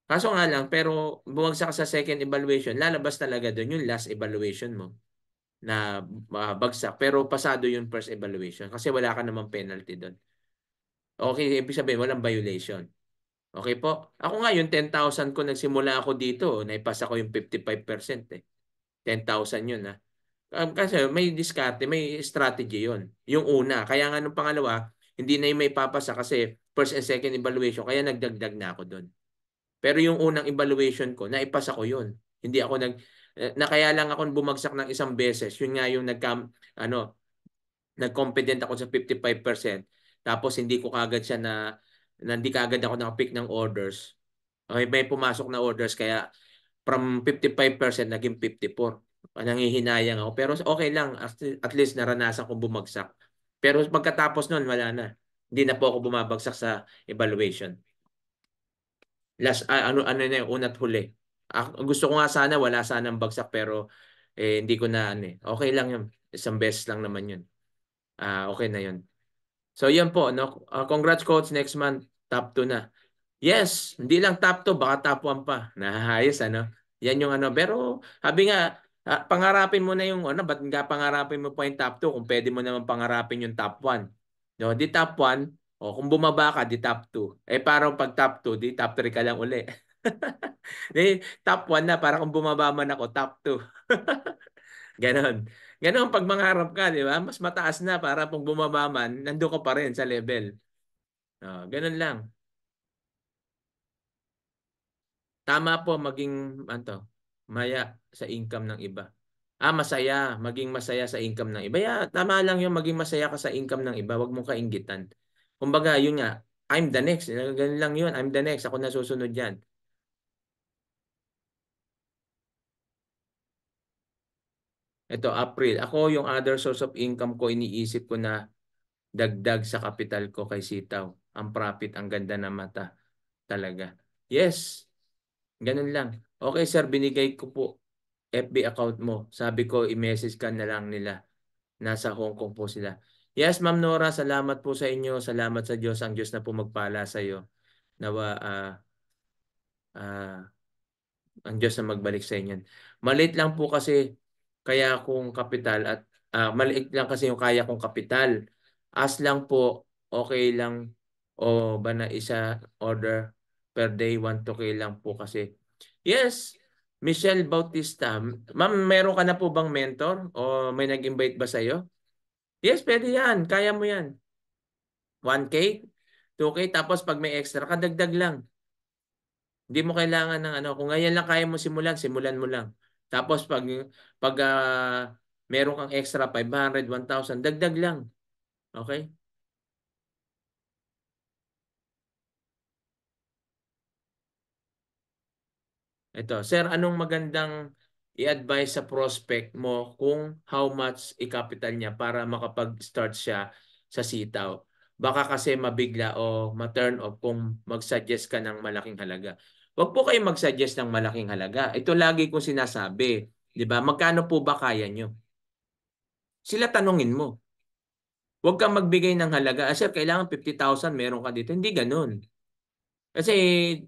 Kaso nga lang, pero bumagsak ka sa second evaluation, lalabas talaga doon yung last evaluation mo na uh, bagsak. Pero pasado yung first evaluation kasi wala ka namang penalty doon. Okay, ibig sabihin, walang violation. Okay po? Ako nga, yung 10,000 ko, nagsimula ako dito. Naipasa ko yung 55% eh. 10,000 yun ah. Um, kasi may diskarte, may strategy yun. Yung una. Kaya nga nung pangalawa, hindi na yung may papasa kasi first and second evaluation. Kaya nagdagdag na ako doon. Pero yung unang evaluation ko, naipasa ko yun. Hindi ako nag... Eh, na kaya lang ako bumagsak ng isang beses. Yun nga yung nagkam, ano, nag-competent ako sa 55%. Tapos hindi ko kagad siya na nandi kaagad ako nakapick ng orders. Okay, may pumasok na orders kaya from 55% naging 54. Nangihinayang ako. Pero okay lang. At, least naranasan ko bumagsak. Pero pagkatapos nun, wala na. Hindi na po ako bumabagsak sa evaluation. Last, uh, ano, ano na yung una't huli. Ako, ah, gusto ko nga sana, wala sana sanang bagsak pero eh, hindi ko na ano eh. Okay lang yun. Isang beses lang naman yun. Ah, uh, okay na yun. So yun po, no? Uh, congrats coach next month. Top 2 na. Yes, hindi lang top 2, baka top 1 pa. Nahahayos ano. Yan yung ano. Pero habi nga, uh, pangarapin mo na yung ano, ba't nga pangarapin mo pa yung top 2 kung pwede mo naman pangarapin yung top 1. No, di top 1, o kung bumaba ka, di top 2. Eh parang pag top 2, di top 3 ka lang uli. di, [laughs] eh, top 1 na, para kung bumaba man ako, top 2. [laughs] Ganon. Ganon pag mangarap ka, di ba? Mas mataas na para pag bumaba man, nando ka pa rin sa level. Uh, ganun lang. Tama po maging anto, maya sa income ng iba. Ah, masaya. Maging masaya sa income ng iba. Yeah, tama lang yung maging masaya ka sa income ng iba. Huwag mong kaingitan. Kumbaga, yun nga, I'm the next. Ganun lang yun. I'm the next. Ako na susunod yan. Ito, April. Ako, yung other source of income ko, iniisip ko na dagdag sa kapital ko kay Sitaw ang profit, ang ganda ng mata talaga. Yes, ganun lang. Okay sir, binigay ko po FB account mo. Sabi ko, i-message ka na lang nila. Nasa Hong Kong po sila. Yes, Ma'am Nora, salamat po sa inyo. Salamat sa Diyos. Ang Diyos na po magpala sa iyo. Nawa, uh, uh, ang Diyos na magbalik sa inyo. Malit lang po kasi kaya kong kapital at uh, maliit lang kasi yung kaya kong kapital. As lang po, okay lang o ba na isa order per day 1 to k lang po kasi. Yes, Michelle Bautista. Ma'am, meron ka na po bang mentor o may nag-invite ba sa iyo Yes, pwede yan. Kaya mo yan. 1K, 2K, tapos pag may extra, kadagdag lang. Hindi mo kailangan ng ano. Kung ngayon lang kaya mo simulan, simulan mo lang. Tapos pag, pag uh, meron kang extra 500, 1,000, dagdag lang. Okay? Ito, sir, anong magandang i-advise sa prospect mo kung how much i-capital niya para makapag-start siya sa sitaw? Baka kasi mabigla o ma-turn off kung mag-suggest ka ng malaking halaga. Huwag po kayo mag-suggest ng malaking halaga. Ito lagi kong sinasabi, 'di ba? Magkano po ba kaya nyo? Sila tanungin mo. Huwag kang magbigay ng halaga. Ah, sir, kailangan 50,000 meron ka dito. Hindi ganoon. Kasi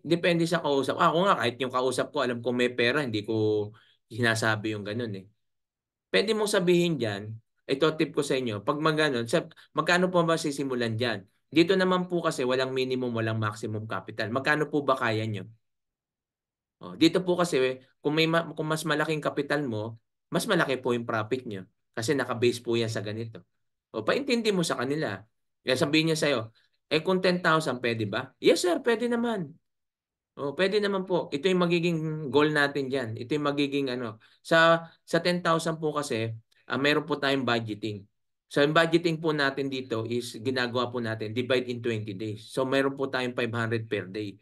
depende sa kausap. Ako nga, kahit yung kausap ko, alam ko may pera, hindi ko sinasabi yung ganun eh. Pwede mong sabihin dyan, ito tip ko sa inyo, pag maganon, sab, magkano po ba sisimulan dyan? Dito naman po kasi walang minimum, walang maximum capital. Magkano po ba kaya nyo? O, oh, dito po kasi, kung, may, kung mas malaking capital mo, mas malaki po yung profit nyo. Kasi nakabase po yan sa ganito. O, paintindi mo sa kanila. Kaya sabihin niya sa'yo, eh kung 10,000 pwede ba? Yes sir, pwede naman. Oh, pwede naman po. Ito yung magiging goal natin diyan. Ito yung magiging ano. Sa sa 10,000 po kasi, uh, meron po tayong budgeting. So yung budgeting po natin dito is ginagawa po natin divide in 20 days. So mayroon po tayong 500 per day.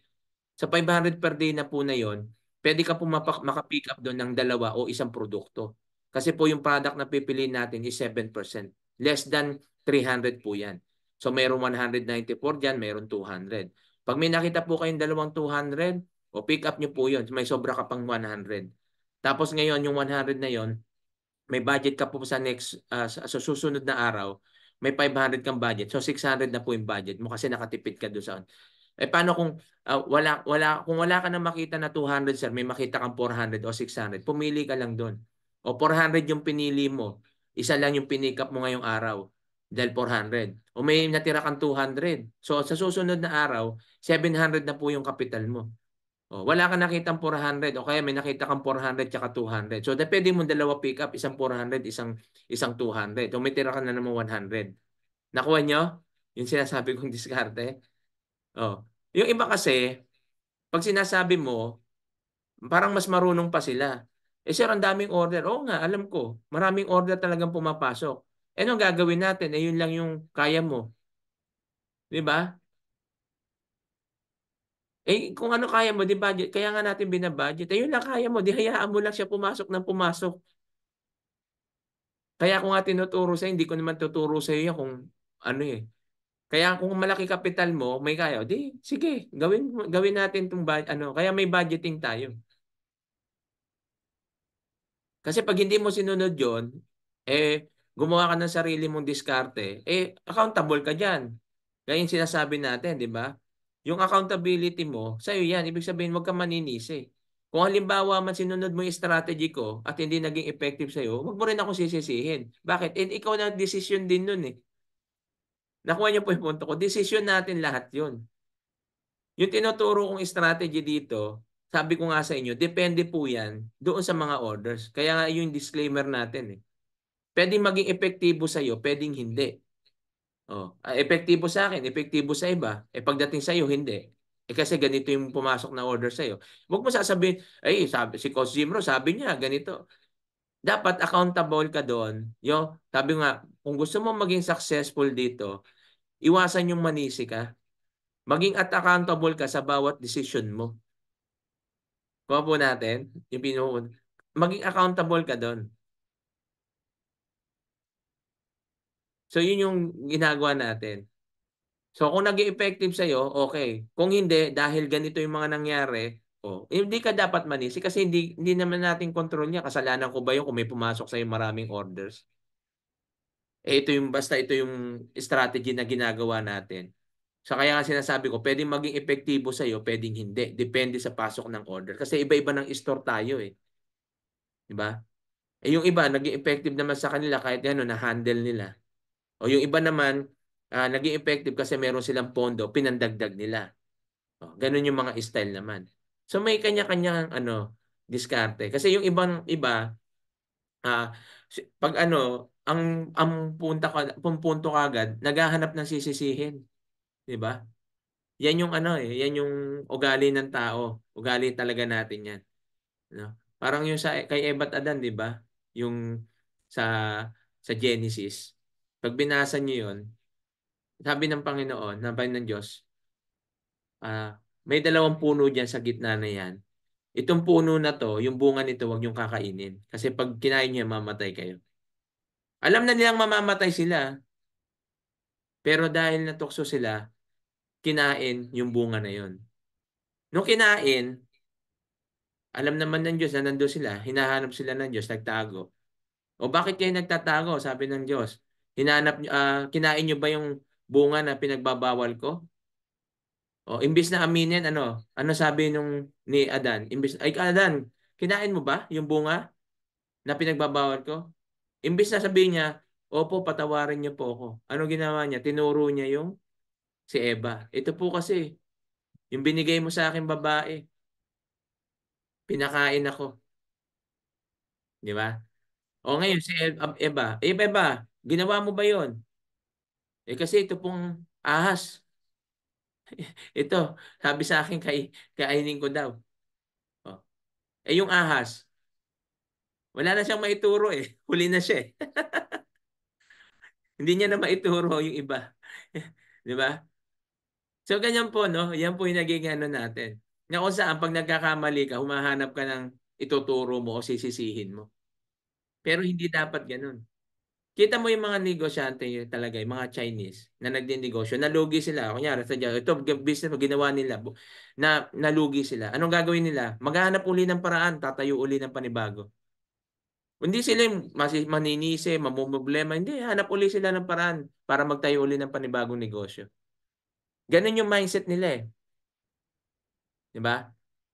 Sa 500 per day na po na 'yon, pwede ka po makapick up doon ng dalawa o isang produkto. Kasi po yung product na pipiliin natin is 7%. Less than 300 po 'yan. So meron 194 diyan, meron 200. Pag may nakita po kayong dalawang 200, o pick up niyo po 'yon, may sobra ka pang 100. Tapos ngayon, yung 100 na yon may budget ka po sa next, uh, sa susunod na araw, may 500 kang budget. So 600 na po yung budget mo kasi nakatipid ka doon sa eh paano kung uh, wala wala kung wala ka nang makita na 200 sir, may makita kang 400 o 600, pumili ka lang doon. O 400 yung pinili mo, isa lang yung pinikap mo ngayong araw dahil 400. O may natira kang 200. So sa susunod na araw, 700 na po yung kapital mo. O, wala kang nakitang 400 o kaya may nakita kang 400 tsaka 200. So depende mo dalawa pick up, isang 400, isang isang 200. O may tira ka na naman 100. Nakuha nyo? Yung sinasabi kong diskarte. O. Yung iba kasi, pag sinasabi mo, parang mas marunong pa sila. Eh sir, ang daming order. Oo nga, alam ko. Maraming order talagang pumapasok. Eh, anong gagawin natin? Eh, yun lang yung kaya mo. Di ba? Eh, kung ano kaya mo, di budget. Kaya nga natin binabudget. Eh, yun lang kaya mo. Di hayaan mo lang siya pumasok ng pumasok. Kaya kung nga tinuturo sa'yo, hindi ko naman tuturo sa'yo yan kung ano eh. Kaya kung malaki kapital mo, may kaya, di sige, gawin gawin natin tong ano, kaya may budgeting tayo. Kasi pag hindi mo sinunod 'yon, eh gumawa ka ng sarili mong diskarte, eh, accountable ka dyan. Ganyan sinasabi natin, di ba? Yung accountability mo, sa'yo yan. Ibig sabihin, huwag ka maninisi. Eh. Kung halimbawa man sinunod mo yung strategy ko at hindi naging effective sa'yo, huwag mo rin ako sisisihin. Bakit? And eh, ikaw na decision din nun eh. Nakuha niyo po yung punto ko. Decision natin lahat yun. Yung tinuturo kong strategy dito, sabi ko nga sa inyo, depende po yan doon sa mga orders. Kaya nga yung disclaimer natin eh. Pwedeng maging epektibo sa iyo, pwedeng hindi. Oh, ah, epektibo sa akin, epektibo sa iba. E pagdating sa iyo, hindi. Eh kasi ganito yung pumasok na order sa iyo. Huwag mo sasabihin, ay, sabi, si Coach Jimro, sabi niya, ganito. Dapat accountable ka doon. Yo, sabi nga, kung gusto mo maging successful dito, iwasan yung manisi ka. Maging at accountable ka sa bawat decision mo. Kuha po natin, yung pinuun. Maging accountable ka doon. So yun yung ginagawa natin. So kung nag effective sa'yo, okay. Kung hindi, dahil ganito yung mga nangyari, oh, hindi ka dapat manisi kasi hindi, hindi naman natin control niya. Kasalanan ko ba yun kung may pumasok sa'yo maraming orders? Eh, ito yung, basta ito yung strategy na ginagawa natin. So kaya nga sinasabi ko, pwedeng maging epektibo sa iyo, pwedeng hindi. Depende sa pasok ng order. Kasi iba-iba ng store tayo eh. 'Di ba? Eh yung iba naging effective naman sa kanila kahit ano na handle nila. O yung iba naman, uh, naging effective kasi meron silang pondo, pinandagdag nila. O, ganun yung mga style naman. So may kanya-kanyang ano, diskarte. Kasi yung ibang iba, uh, pag ano, ang ang punta ka pumpunto ka agad, naghahanap ng sisisihin. 'Di ba? Yan yung ano eh, yan yung ugali ng tao. Ugali talaga natin 'yan. No? Parang yung sa kay Ebat Adan, 'di ba? Yung sa sa Genesis, pag binasa niyo yun, sabi ng Panginoon, sabi ng Diyos, uh, may dalawang puno dyan sa gitna na yan. Itong puno na to, yung bunga nito, huwag niyong kakainin. Kasi pag kinain niyo, mamatay kayo. Alam na nilang mamamatay sila. Pero dahil natukso sila, kinain yung bunga na yon. Nung kinain, alam naman ng Diyos na nandoon sila, hinahanap sila ng Diyos, nagtago. O bakit kayo nagtatago? Sabi ng Diyos, Hinanap uh, kinain niyo ba yung bunga na pinagbabawal ko? O imbis na aminin ano, ano sabi nung ni Adan? Imbis ay Adan, kinain mo ba yung bunga na pinagbabawal ko? Imbis na sabihin niya, "Opo, patawarin niyo po ako." Ano ginawa niya? Tinuro niya yung si Eva. Ito po kasi yung binigay mo sa akin babae. Pinakain ako. Di ba? O ngayon si Eva, Eva, Eva, Ginawa mo ba yon? Eh kasi ito pong ahas. [laughs] ito, sabi sa akin, kay, kainin ko daw. Oh. Eh yung ahas, wala na siyang maituro eh. [laughs] Huli na siya eh. [laughs] Hindi niya na maituro yung iba. Di ba? So ganyan po, no? Yan po yung naging ano natin. Na kung saan, pag nagkakamali ka, humahanap ka ng ituturo mo o sisisihin mo. Pero hindi dapat ganun. Kita mo yung mga negosyante talaga, yung mga Chinese na nagdi nagdinegosyo, nalugi sila. Kunyari, sa ito business na ginawa nila, na nalugi sila. Anong gagawin nila? Maghahanap uli ng paraan, tatayo uli ng panibago. Hindi sila maninisi, mamumblema. Hindi, hanap uli sila ng paraan para magtayo uli ng panibagong negosyo. Ganun yung mindset nila eh. 'Di ba?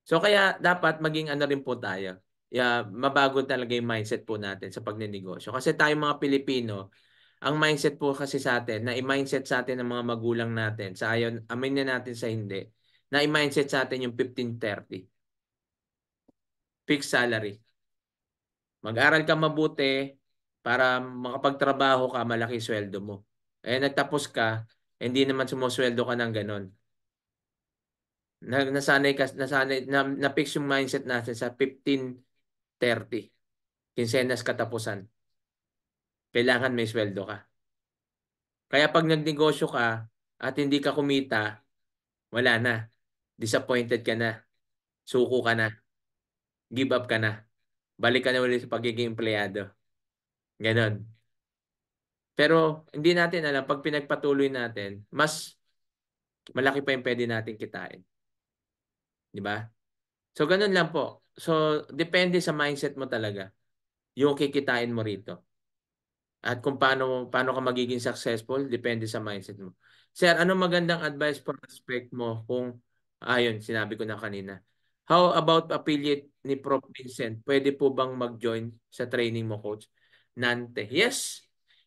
So kaya dapat maging ano rin po tayo yeah, mabago talaga yung mindset po natin sa pagnenegosyo. Kasi tayong mga Pilipino, ang mindset po kasi sa atin, na i-mindset sa atin ng mga magulang natin, sa ayon, amin na natin sa hindi, na i-mindset sa atin yung 1530. Fixed salary. Mag-aral ka mabuti para makapagtrabaho ka, malaki sweldo mo. Eh, nagtapos ka, hindi naman sumusweldo ka ng ganon. Na, nasanay ka, nasanay, na, na-fix yung mindset natin sa 15 30. Kinsenas katapusan. Kailangan may sweldo ka. Kaya pag nagnegosyo ka at hindi ka kumita, wala na. Disappointed ka na. Suko ka na. Give up ka na. Balik ka na ulit sa pagiging empleyado. Ganon. Pero hindi natin alam, pag pinagpatuloy natin, mas malaki pa yung pwede natin kitain. Di ba? So ganun lang po. So, depende sa mindset mo talaga yung kikitain mo rito. At kung paano, paano ka magiging successful, depende sa mindset mo. Sir, ano magandang advice for respect mo kung, ayun, sinabi ko na kanina. How about affiliate ni Prof. Vincent? Pwede po bang mag-join sa training mo, coach? Nante. Yes.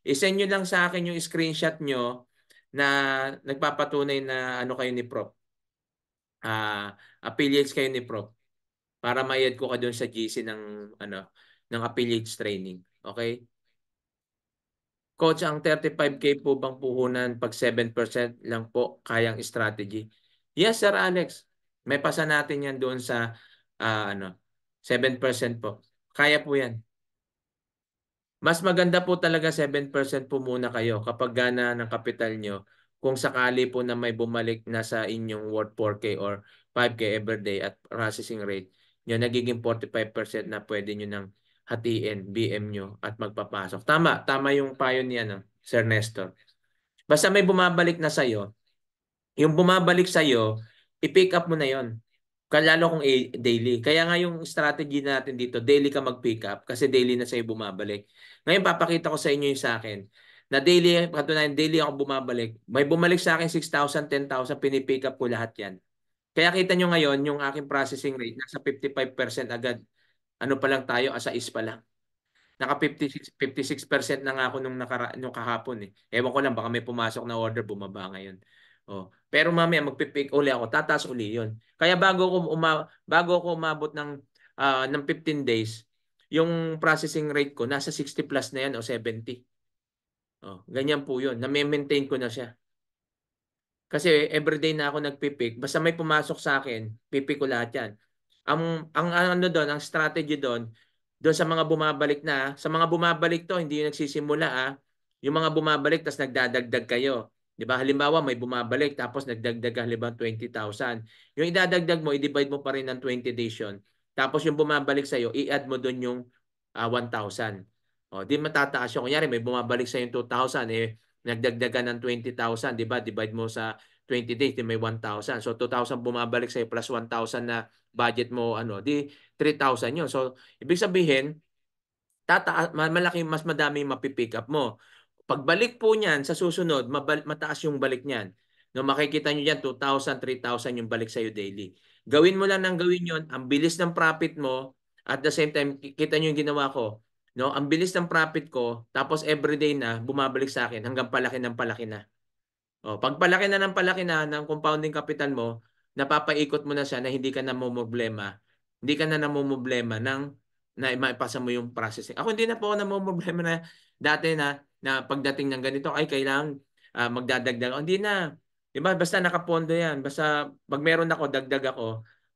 Isend nyo lang sa akin yung screenshot nyo na nagpapatunay na ano kayo ni Prof. Uh, affiliates kayo ni Prof para mayad ko ka doon sa GC ng ano ng affiliates training. Okay? Coach, ang 35k po bang puhunan pag 7% lang po kayang strategy? Yes, Sir Alex. May pasa natin 'yan doon sa uh, ano 7% po. Kaya po 'yan. Mas maganda po talaga 7% po muna kayo kapag gana ng kapital nyo kung sakali po na may bumalik na sa inyong worth 4K or 5K everyday at processing rate yan, nagiging 45% na pwede nyo nang hatiin BM nyo at magpapasok. Tama, tama yung payo ni ano, Sir Nestor. Basta may bumabalik na sa'yo, yung bumabalik sa'yo, i-pick up mo na yon Lalo kung daily. Kaya nga yung strategy natin dito, daily ka mag-pick up kasi daily na sa'yo bumabalik. Ngayon papakita ko sa inyo yung sa akin na daily, katunayan daily ako bumabalik. May bumalik sa akin 6,000, 10,000, pinipick up ko lahat yan. Kaya kita nyo ngayon, yung aking processing rate, nasa 55% agad. Ano pa lang tayo, as a is pa lang. Naka 56, 56% na nga ako nung, nakara, nung kahapon eh. Ewan ko lang, baka may pumasok na order, bumaba ngayon. Oh. Pero mamaya magpipick uli ako, tatas uli yon. Kaya bago ko, uma, bago ko umabot ng, uh, ng 15 days, yung processing rate ko, nasa 60 plus na yan o 70. Oh, ganyan po yun. Nami-maintain ko na siya. Kasi everyday na ako nagpipick. Basta may pumasok sa akin, pipick ko lahat yan. Ang, ang ano doon, ang strategy doon, doon sa mga bumabalik na, sa mga bumabalik to, hindi yung nagsisimula ah. Yung mga bumabalik, tapos nagdadagdag kayo. Di ba? Halimbawa, may bumabalik, tapos nagdagdag ka halimbawa 20,000. Yung idadagdag mo, i-divide mo pa rin ng 20 days yun. Tapos yung bumabalik sa'yo, i-add mo doon yung uh, ah, 1,000. O, di matataas yun. Kunyari, may bumabalik sa'yo yung 2,000, eh, nagdagdagan ng 20,000, di ba? Divide mo sa 20 days, di may 1,000. So 2,000 bumabalik sa'yo plus 1,000 na budget mo, ano, di 3,000 'yon. So ibig sabihin, tataas, malaki, mas madami mapipick up mo. Pagbalik po niyan sa susunod, mataas yung balik niyan. No, makikita niyo dyan, 2,000, 3,000 yung balik sa iyo daily. Gawin mo lang ng gawin yon ang bilis ng profit mo, at the same time, kita niyo yung ginawa ko, No, ang bilis ng profit ko, tapos everyday na bumabalik sa akin hanggang palaki ng palaki na. Oh, pag palaki na ng palaki na ng compounding capital mo, napapaikot mo na siya na hindi ka na problema. Hindi ka na namomroblema ng na maipasa mo yung processing. Ako hindi na po ako problema na dati na na pagdating ng ganito ay kailangan uh, magdadagdag. Oh, hindi na. 'Di ba? Basta nakapondo 'yan. Basta pag meron ako, dagdag ako.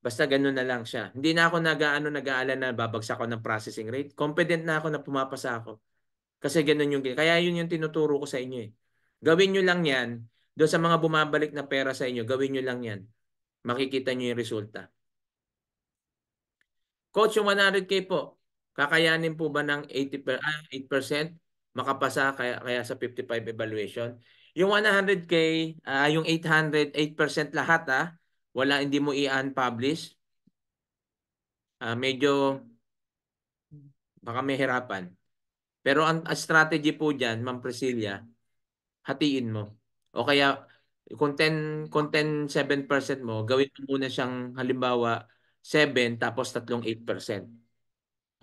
Basta ganun na lang siya. Hindi na ako nag-aano nag-aala na babagsak ako ng processing rate. Competent na ako na pumapasa ako. Kasi ganun yung kaya yun yung tinuturo ko sa inyo eh. Gawin niyo lang 'yan. Doon sa mga bumabalik na pera sa inyo, gawin niyo lang 'yan. Makikita niyo yung resulta. Coach, yung 100k po, kakayanin po ba ng 80 8% ah, makapasa kaya, kaya sa 55 evaluation? Yung 100k, uh, ah, yung 800, 8% lahat ah, wala hindi mo i-unpublish, uh, medyo baka may hirapan. Pero ang, ang strategy po diyan Ma'am Priscilla, hatiin mo. O kaya content content 7% mo, gawin mo muna siyang halimbawa 7 tapos tatlong 8%.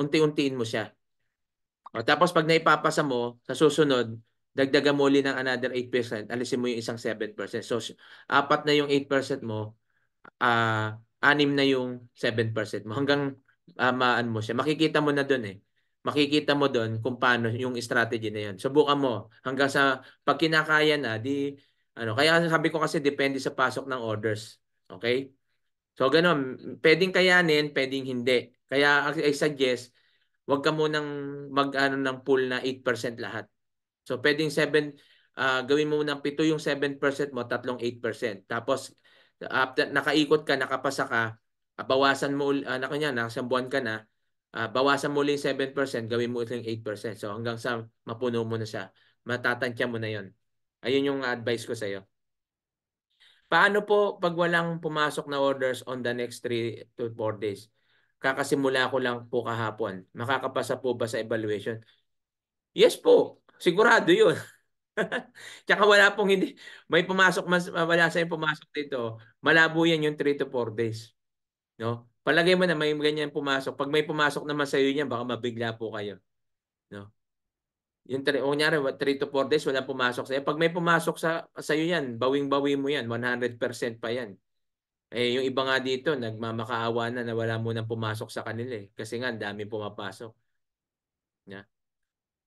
Unti-untiin mo siya. O, tapos pag naipapasa mo, sa susunod, dagdagan mo ulit ng another 8%, alisin mo yung isang 7%. So, apat na yung 8% mo, uh, anim na yung 7% mo. Hanggang uh, ah, maan mo siya. Makikita mo na doon eh. Makikita mo doon kung paano yung strategy na yun. Subukan mo hanggang sa pag kinakaya na, di ano, kaya sabi ko kasi depende sa pasok ng orders. Okay? So ganun, pwedeng kayanin, pwedeng hindi. Kaya I suggest, wag ka munang mag-ano ng pool na 8% lahat. So pwedeng 7, uh, ah, gawin mo ng 7 yung 7% mo, tatlong 8%. Tapos after ah, nakaikot ka, nakapasa ka, uh, bawasan mo uh, ah, na kanya, na nakasang buwan ka na, uh, bawasan mo ulit 7%, gawin mo ulit 8%. So hanggang sa mapuno mo na siya, matatantya mo na 'yon. Ayun yung advice ko sa iyo. Paano po pag walang pumasok na orders on the next 3 to 4 days? Kakasimula ko lang po kahapon. Makakapasa po ba sa evaluation? Yes po. Sigurado 'yon. [laughs] Tsaka wala pong hindi may pumasok mas wala sa pumasok dito malabo yan yung 3 to 4 days. No? Palagay mo na may ganyan pumasok. Pag may pumasok naman sa iyo niyan, baka mabigla po kayo. No? Yung o nyari, 3 to 4 days, wala pumasok sa iyo. Pag may pumasok sa, sa iyo yan, bawing-bawi mo yan, 100% pa yan. Eh, yung iba nga dito, nagmamakaawa na na wala mo nang pumasok sa kanila eh. Kasi nga, dami pumapasok. Yeah.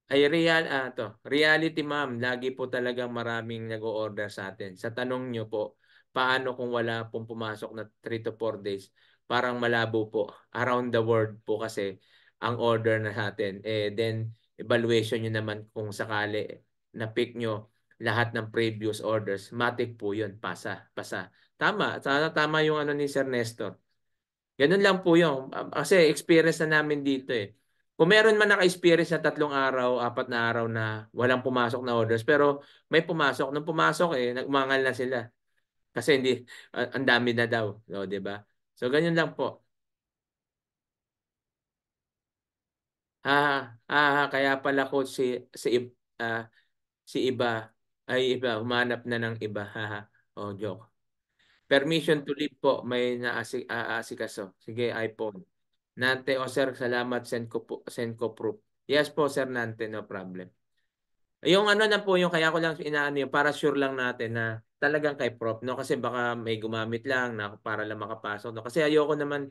Ay, real, ah, to, reality ma'am, lagi po talagang maraming nag-order sa atin. Sa tanong nyo po, paano kung wala pong pumasok na 3 to 4 days? Parang malabo po. Around the world po kasi ang order na natin. Eh, then, evaluation nyo naman kung sakali na pick nyo lahat ng previous orders. Matik po yun. Pasa. Pasa. Tama. Sana tama yung ano ni Sir Nestor. Ganun lang po yun. Kasi experience na namin dito eh. Kung meron man naka-experience na tatlong araw, apat na araw na walang pumasok na orders, pero may pumasok. Nung pumasok eh, nagmangal na sila. Kasi hindi uh, ang dami na daw, no, 'di ba? So ganyan lang po. Ha ha, ah kaya pala ko si si uh, si iba ay iba humanap na ng iba. Ha ha. oh, joke. Permission to leave po may naaasikaso. Sige, iPhone. Nante o oh, sir, salamat send ko po, send ko proof. Yes po sir Nante, no problem. Yung ano na po yung kaya ko lang inaano yun para sure lang natin na talagang kay prof no kasi baka may gumamit lang na para lang makapasok no kasi ayoko naman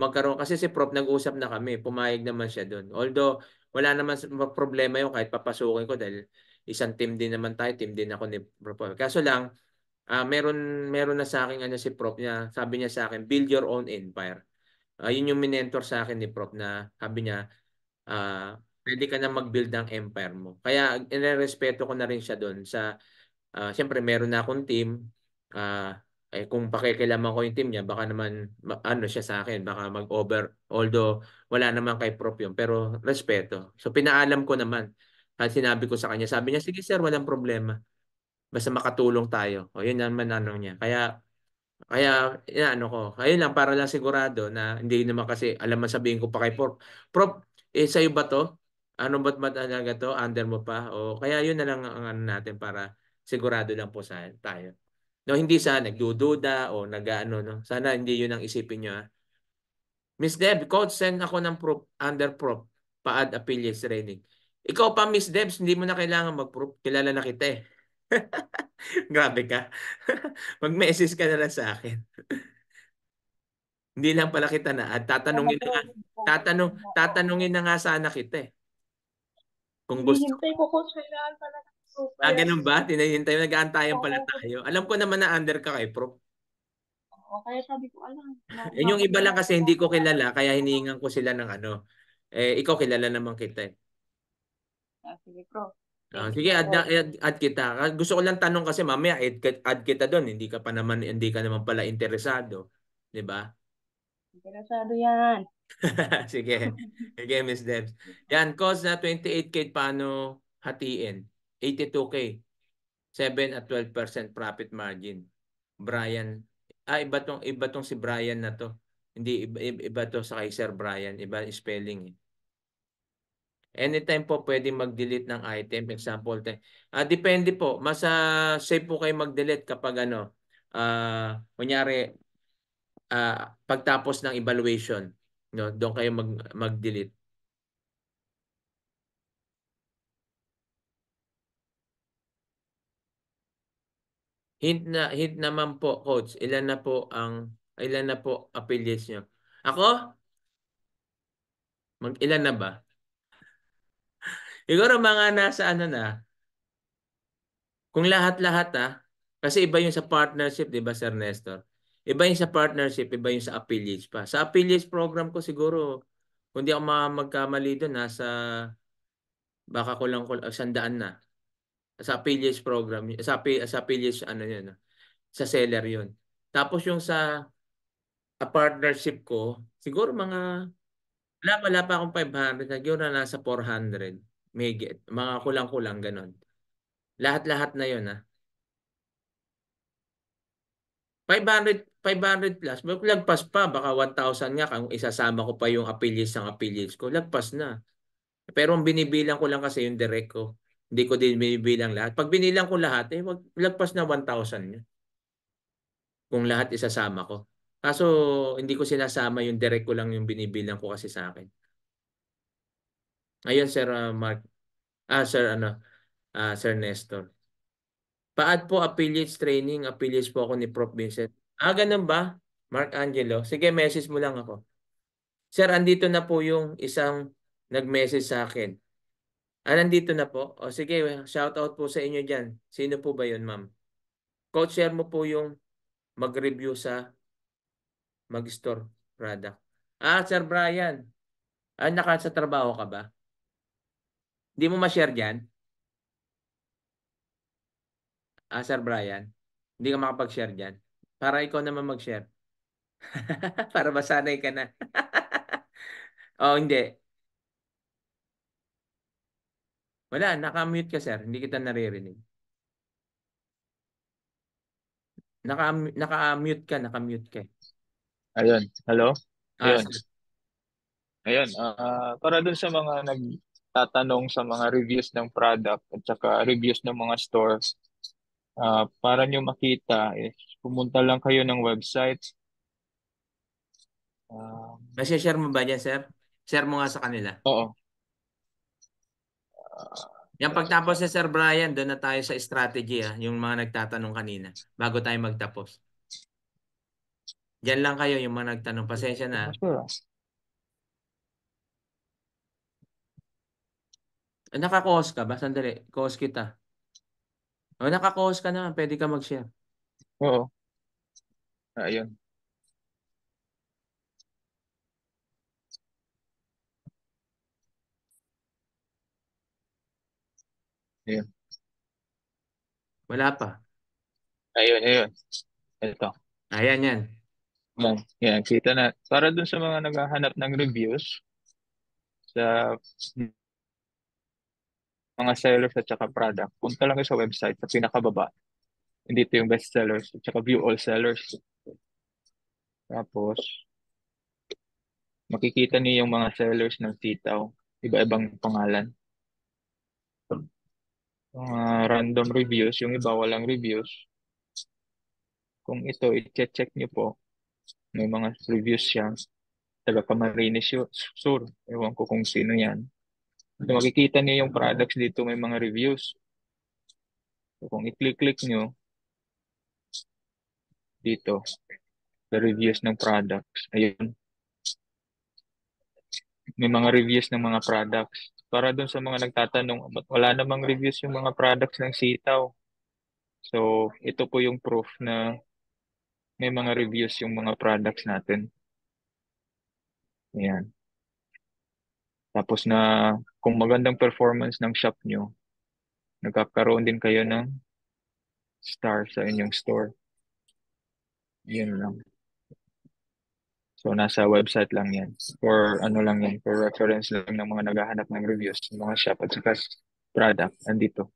magkaroon kasi si prof nag-usap na kami pumayag naman siya doon although wala naman problema yung kahit papasukin ko dahil isang team din naman tayo team din ako ni prof kaso lang uh, meron meron na sa akin ano si prof niya sabi niya sa akin build your own empire uh, yung mentor sa akin ni prof na sabi niya uh, pwede ka na mag-build ng empire mo kaya irerespeto ko na rin siya doon sa uh, siyempre meron na akong team. Uh, eh, kung pakikilaman ko yung team niya, baka naman ano siya sa akin, baka mag-over. Although wala naman kay Prop yun, pero respeto. So pinaalam ko naman. At sinabi ko sa kanya, sabi niya, sige sir, walang problema. Basta makatulong tayo. O yun naman ano niya. Kaya kaya ano ko, ayun lang para lang sigurado na hindi naman kasi alam man sabihin ko pa kay Prop. Prop, eh sa'yo ba to? Ano ba't matalaga to? Under mo pa? O kaya yun na lang ang ano natin para sigurado lang po sa tayo. No, hindi sa nagdududa o nagaano no. Sana hindi 'yun ang isipin niyo. Ah. Miss Deb, coach, send ako ng proof, under proof, paad affiliate training. Ikaw pa, Miss Debs, hindi mo na kailangan mag-proof. Kilala na kita eh. [laughs] Grabe ka. [laughs] Mag-message ka na lang sa akin. [laughs] hindi lang pala kita na. At tatanungin na nga, tatanong, tatanungin na nga sana kita eh. Kung gusto. Hinihintay ko, sa Kailangan pala Super. Ah, ganun ba? Tinahintay, nag-aantayan pala tayo. Alam ko naman na under ka kay Prof. Oo, kaya sabi ko, alam. [laughs] Yun yung iba lang kasi hindi ko kilala, kaya hiningan ko sila ng ano. Eh, ikaw kilala naman kita eh. Ah, sige, Prof. Ah, sige, add, add, add, kita. Ah, gusto ko lang tanong kasi mamaya add, add kita doon. Hindi ka pa naman hindi ka naman pala interesado, 'di ba? Interesado 'yan. [laughs] sige. Sige, Miss Debs. Yan, cause na 28k paano hatiin? 82K. 7 at 12% profit margin. Brian. Ah, iba tong, iba tong si Brian na to. Hindi, iba, iba to sa kay Sir Brian. Iba spelling eh. Anytime po pwede mag-delete ng item. Example, Ah, depende po. Mas uh, safe po kayo mag-delete kapag ano, uh, kunyari, uh, pagtapos ng evaluation, no, doon kayo mag, mag-delete. Hint na hint naman po coach, ilan na po ang ilan na po affiliates niyo? Ako? Mag ilan na ba? [laughs] Siguro mga nasa ano na. Kung lahat-lahat ah. Kasi iba yung sa partnership, di ba Sir Nestor? Iba yung sa partnership, iba yung sa affiliates pa. Sa affiliates program ko siguro, kung di ako magkamali doon, nasa baka ko lang ko, ah, sandaan na sa affiliate program, sa, sa affiliate ano yun, sa seller yun. Tapos yung sa a partnership ko, siguro mga, wala, wala pa akong 500, nagyo na nasa 400. May get, mga kulang-kulang ganon. Lahat-lahat na yun ha. 500, 500 plus. Lagpas pa. Baka 1,000 nga kung isasama ko pa yung affiliates ng affiliates ko. Lagpas na. Pero ang binibilang ko lang kasi yung direct ko. Hindi ko din binibilang lahat. Pag binilang ko lahat, eh, wag, lagpas na 1,000 yun. Kung lahat isasama ko. Kaso hindi ko sinasama yung direct ko lang yung binibilang ko kasi sa akin. Ayun, Sir uh, Mark. Ah, Sir, ano, Ah, Sir Nestor. Paad po affiliates training, affiliates po ako ni Prof. Vincent. Ah, ganun ba? Mark Angelo. Sige, message mo lang ako. Sir, andito na po yung isang nag-message sa akin. Ah, nandito na po. O sige, shout out po sa inyo dyan. Sino po ba yun, ma'am? Coach, share mo po yung mag-review sa mag-store product. Ah, Sir Brian. Ah, naka sa trabaho ka ba? Hindi mo ma-share dyan? Ah, Sir Brian. Hindi ka makapag-share dyan. Para ikaw naman mag-share. [laughs] Para masanay ka na. [laughs] oh, hindi. Wala, naka-mute ka sir. Hindi kita naririnig. Naka, naka-mute ka, naka-mute ka. Ayun, hello? Ah, Ayun. Ah, Ayun, uh, para dun sa mga nagtatanong sa mga reviews ng product at saka reviews ng mga stores, uh, para nyo makita, eh, pumunta lang kayo ng website. Um, Masya-share mo ba niya, sir? Share mo nga sa kanila. Oo. Yan pagtapos ni Sir Brian, doon na tayo sa strategy ah, yung mga nagtatanong kanina bago tayo magtapos. Diyan lang kayo yung mga nagtanong. Pasensya na. Ah. Ah, nakakohos ka ba? Sandali. Kohos kita. O, oh, nakakohos ka naman. Pwede ka mag-share. Oo. Ayun. Ayun. Wala pa. Ayun, ayun. Ito. Ayan yan. Yan, yan. Kita na. Para dun sa mga naghahanap ng reviews sa mga sellers at saka product, punta lang kayo sa website sa pinakababa. Hindi ito yung best sellers at saka view all sellers. Tapos, makikita niyo yung mga sellers ng sitaw. Iba-ibang pangalan mga random reviews, yung iba walang reviews. Kung ito, i-check nyo po, may mga reviews siya. Taga Camarines Sur, ewan ko kung sino yan. So, makikita niyo yung products dito, may mga reviews. So, kung i-click-click nyo, dito, the reviews ng products. Ayun. May mga reviews ng mga products para doon sa mga nagtatanong, wala namang reviews yung mga products ng sitaw. So, ito po yung proof na may mga reviews yung mga products natin. Ayan. Tapos na kung magandang performance ng shop nyo, nagkakaroon din kayo ng star sa inyong store. Yun lang. So, nasa website lang yan. For ano lang yan, for reference lang ng mga naghahanap ng reviews, ng mga shop at saka product, andito.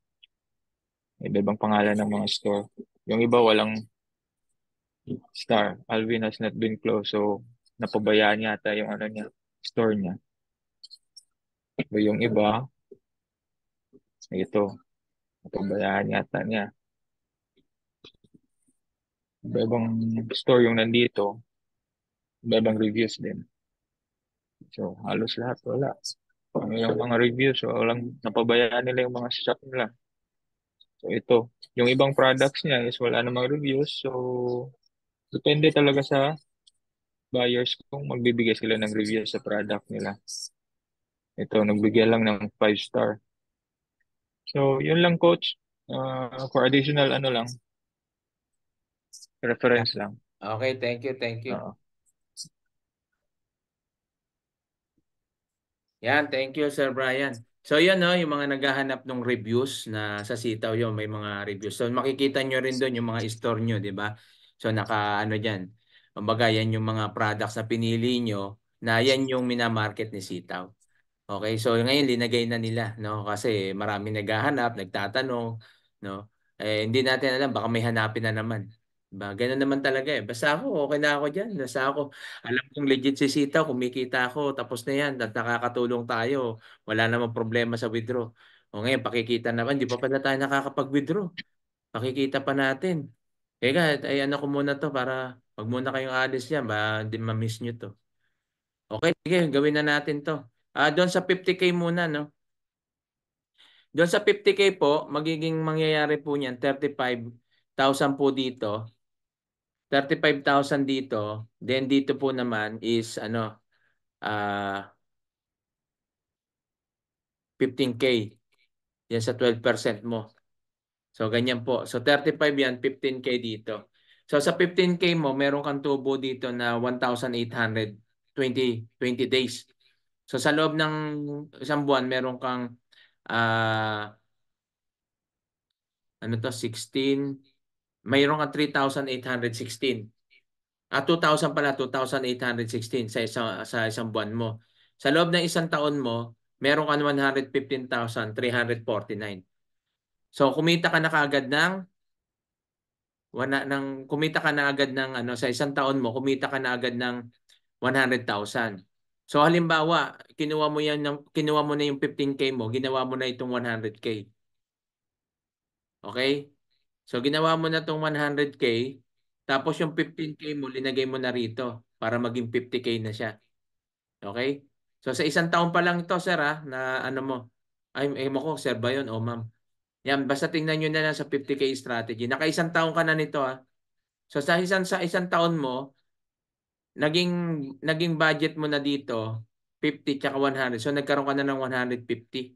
Iba-ibang pangalan ng mga store. Yung iba walang star. Alvin has not been closed. So, napabayaan yata yung ano niya, store niya. So, yung iba, ito, napabayaan yata niya. Iba-ibang store yung nandito ibang reviews din. So, halos lahat wala. Yung mga reviews, walang napabayaan nila yung mga shop nila. So, ito. Yung ibang products niya is wala namang reviews. So, depende talaga sa buyers kung magbibigay sila ng review sa product nila. Ito, nagbigay lang ng 5 star. So, yun lang coach. Uh, for additional ano lang. Reference lang. Okay, thank you, thank you. Uh, Yan, thank you Sir Brian. So yan no, yung mga naghahanap ng reviews na sa Sitaw yun, may mga reviews. So makikita nyo rin doon yung mga store nyo, di ba? So naka ano dyan, kumbaga yan yung mga products na pinili nyo na yan yung minamarket ni Sitaw. Okay, so ngayon linagay na nila, no? Kasi marami naghahanap, nagtatanong, no? Eh, hindi natin alam, baka may hanapin na naman. Ba, ganun naman talaga, eh. Basta ako okay na ako diyan, basta ako alam kong legit si sitaw, kumikita ako, tapos na 'yan at nakakatulong tayo, wala namang problema sa withdraw. O ngayon pakikita naman, 'di pa pala tayo nakakapag-withdraw, pakikita pa natin. Teka, eh, ay ano ko muna 'to para 'wag muna kayong alis yan, baka di ma-miss niyo 'to. Okay, sige gawin na natin 'to. Ah, doon sa 50K muna 'no? Doon sa 50K po, magiging mangyayari po niyan 35,000 po dito. 35,000 dito. Then dito po naman is ano uh, ah, 15k. Yan sa 12% mo. So ganyan po. So 35 yan, 15k dito. So sa 15k mo, meron kang tubo dito na 1,820 20 days. So sa loob ng isang buwan, meron kang uh, ano to 16 mayroon kang 3,816. At 2,000 pala, 2,816 sa isang, sa isang buwan mo. Sa loob ng isang taon mo, meron kang 115,349. So kumita ka na kaagad ng wala nang kumita ka na agad ng ano sa isang taon mo kumita ka na agad ng 100,000. So halimbawa, kinuha mo yan ng kinuha mo na yung 15k mo, ginawa mo na itong 100k. Okay? So ginawa mo na tong 100k, tapos yung 15k mo linagay mo na rito para maging 50k na siya. Okay? So sa isang taon pa lang ito, sir, ha, ah, na ano mo, ay, eh mo ko, sir ba yun? O oh, ma'am. Yan, basta tingnan niyo na lang sa 50k strategy. Naka-isang taon ka na nito, ha. Ah. So sa isang, sa isang taon mo, naging, naging budget mo na dito, 50 tsaka 100. So nagkaroon ka na ng 150.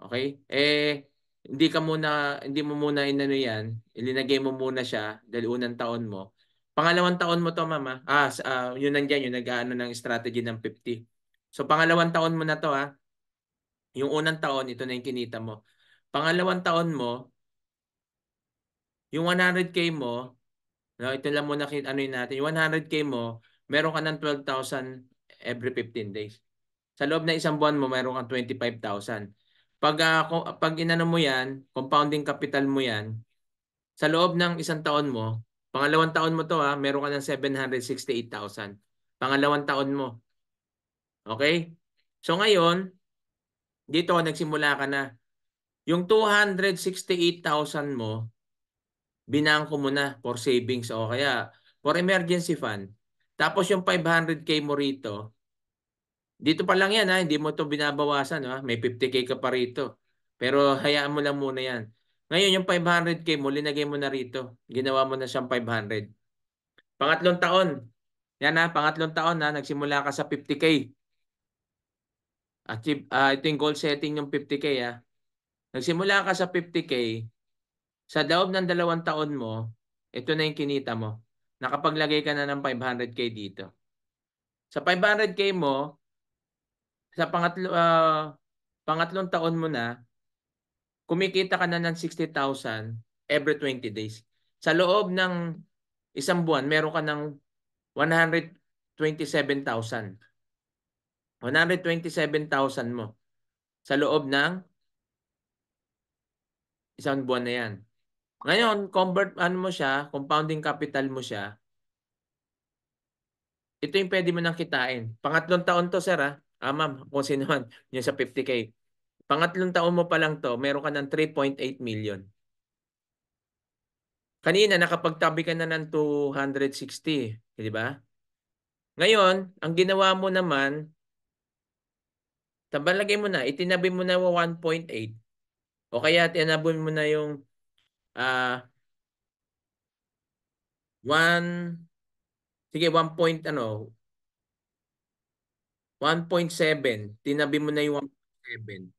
Okay? Eh, hindi ka muna, hindi mo muna inano yan, ilinagay mo muna siya dahil unang taon mo. Pangalawang taon mo to, mama. Ah, uh, yun nandiyan, yung nag aano ng strategy ng 50. So pangalawang taon mo na to, ha. Ah. Yung unang taon, ito na yung kinita mo. Pangalawang taon mo, yung 100k mo, no, ito lang muna ano yun natin, yung 100k mo, meron ka ng 12,000 every 15 days. Sa loob na isang buwan mo, meron kang 25,000 pag, uh, pag inano mo yan, compounding capital mo yan, sa loob ng isang taon mo, pangalawang taon mo to ha, ah, meron ka ng 768,000. Pangalawang taon mo. Okay? So ngayon, dito nagsimula ka na. Yung 268,000 mo, binangko mo na for savings o kaya for emergency fund. Tapos yung 500k mo rito, dito pa lang yan ha, hindi mo to binabawasan ha. May 50k ka pa rito. Pero hayaan mo lang muna yan. Ngayon yung 500k mo, linagay mo na rito. Ginawa mo na siyang 500. Pangatlong taon. Yan ha, pangatlong taon ha, nagsimula ka sa 50k. Achieve, uh, ito yung goal setting yung 50k ha. Nagsimula ka sa 50k, sa daob ng dalawang taon mo, ito na yung kinita mo. Nakapaglagay ka na ng 500k dito. Sa 500k mo, sa pangatlo, uh, pangatlong taon mo na, kumikita ka na ng 60,000 every 20 days. Sa loob ng isang buwan, meron ka ng 127,000. 127,000 mo sa loob ng isang buwan na yan. Ngayon, convert ano mo siya, compounding capital mo siya, ito yung pwede mo nang kitain. Pangatlong taon to, sir, ha? Ah ah ma'am, kung sino man, [laughs] yun sa 50K. Pangatlong taon mo pa lang to, meron ka ng 3.8 million. Kanina, nakapagtabi ka na ng 260, eh, di ba? Ngayon, ang ginawa mo naman, tabalagay mo na, itinabi mo na 1.8. O kaya tinabon mo na yung uh, ah, 1, sige 1 point ano, 1.7, tinabi mo na yung 1.7.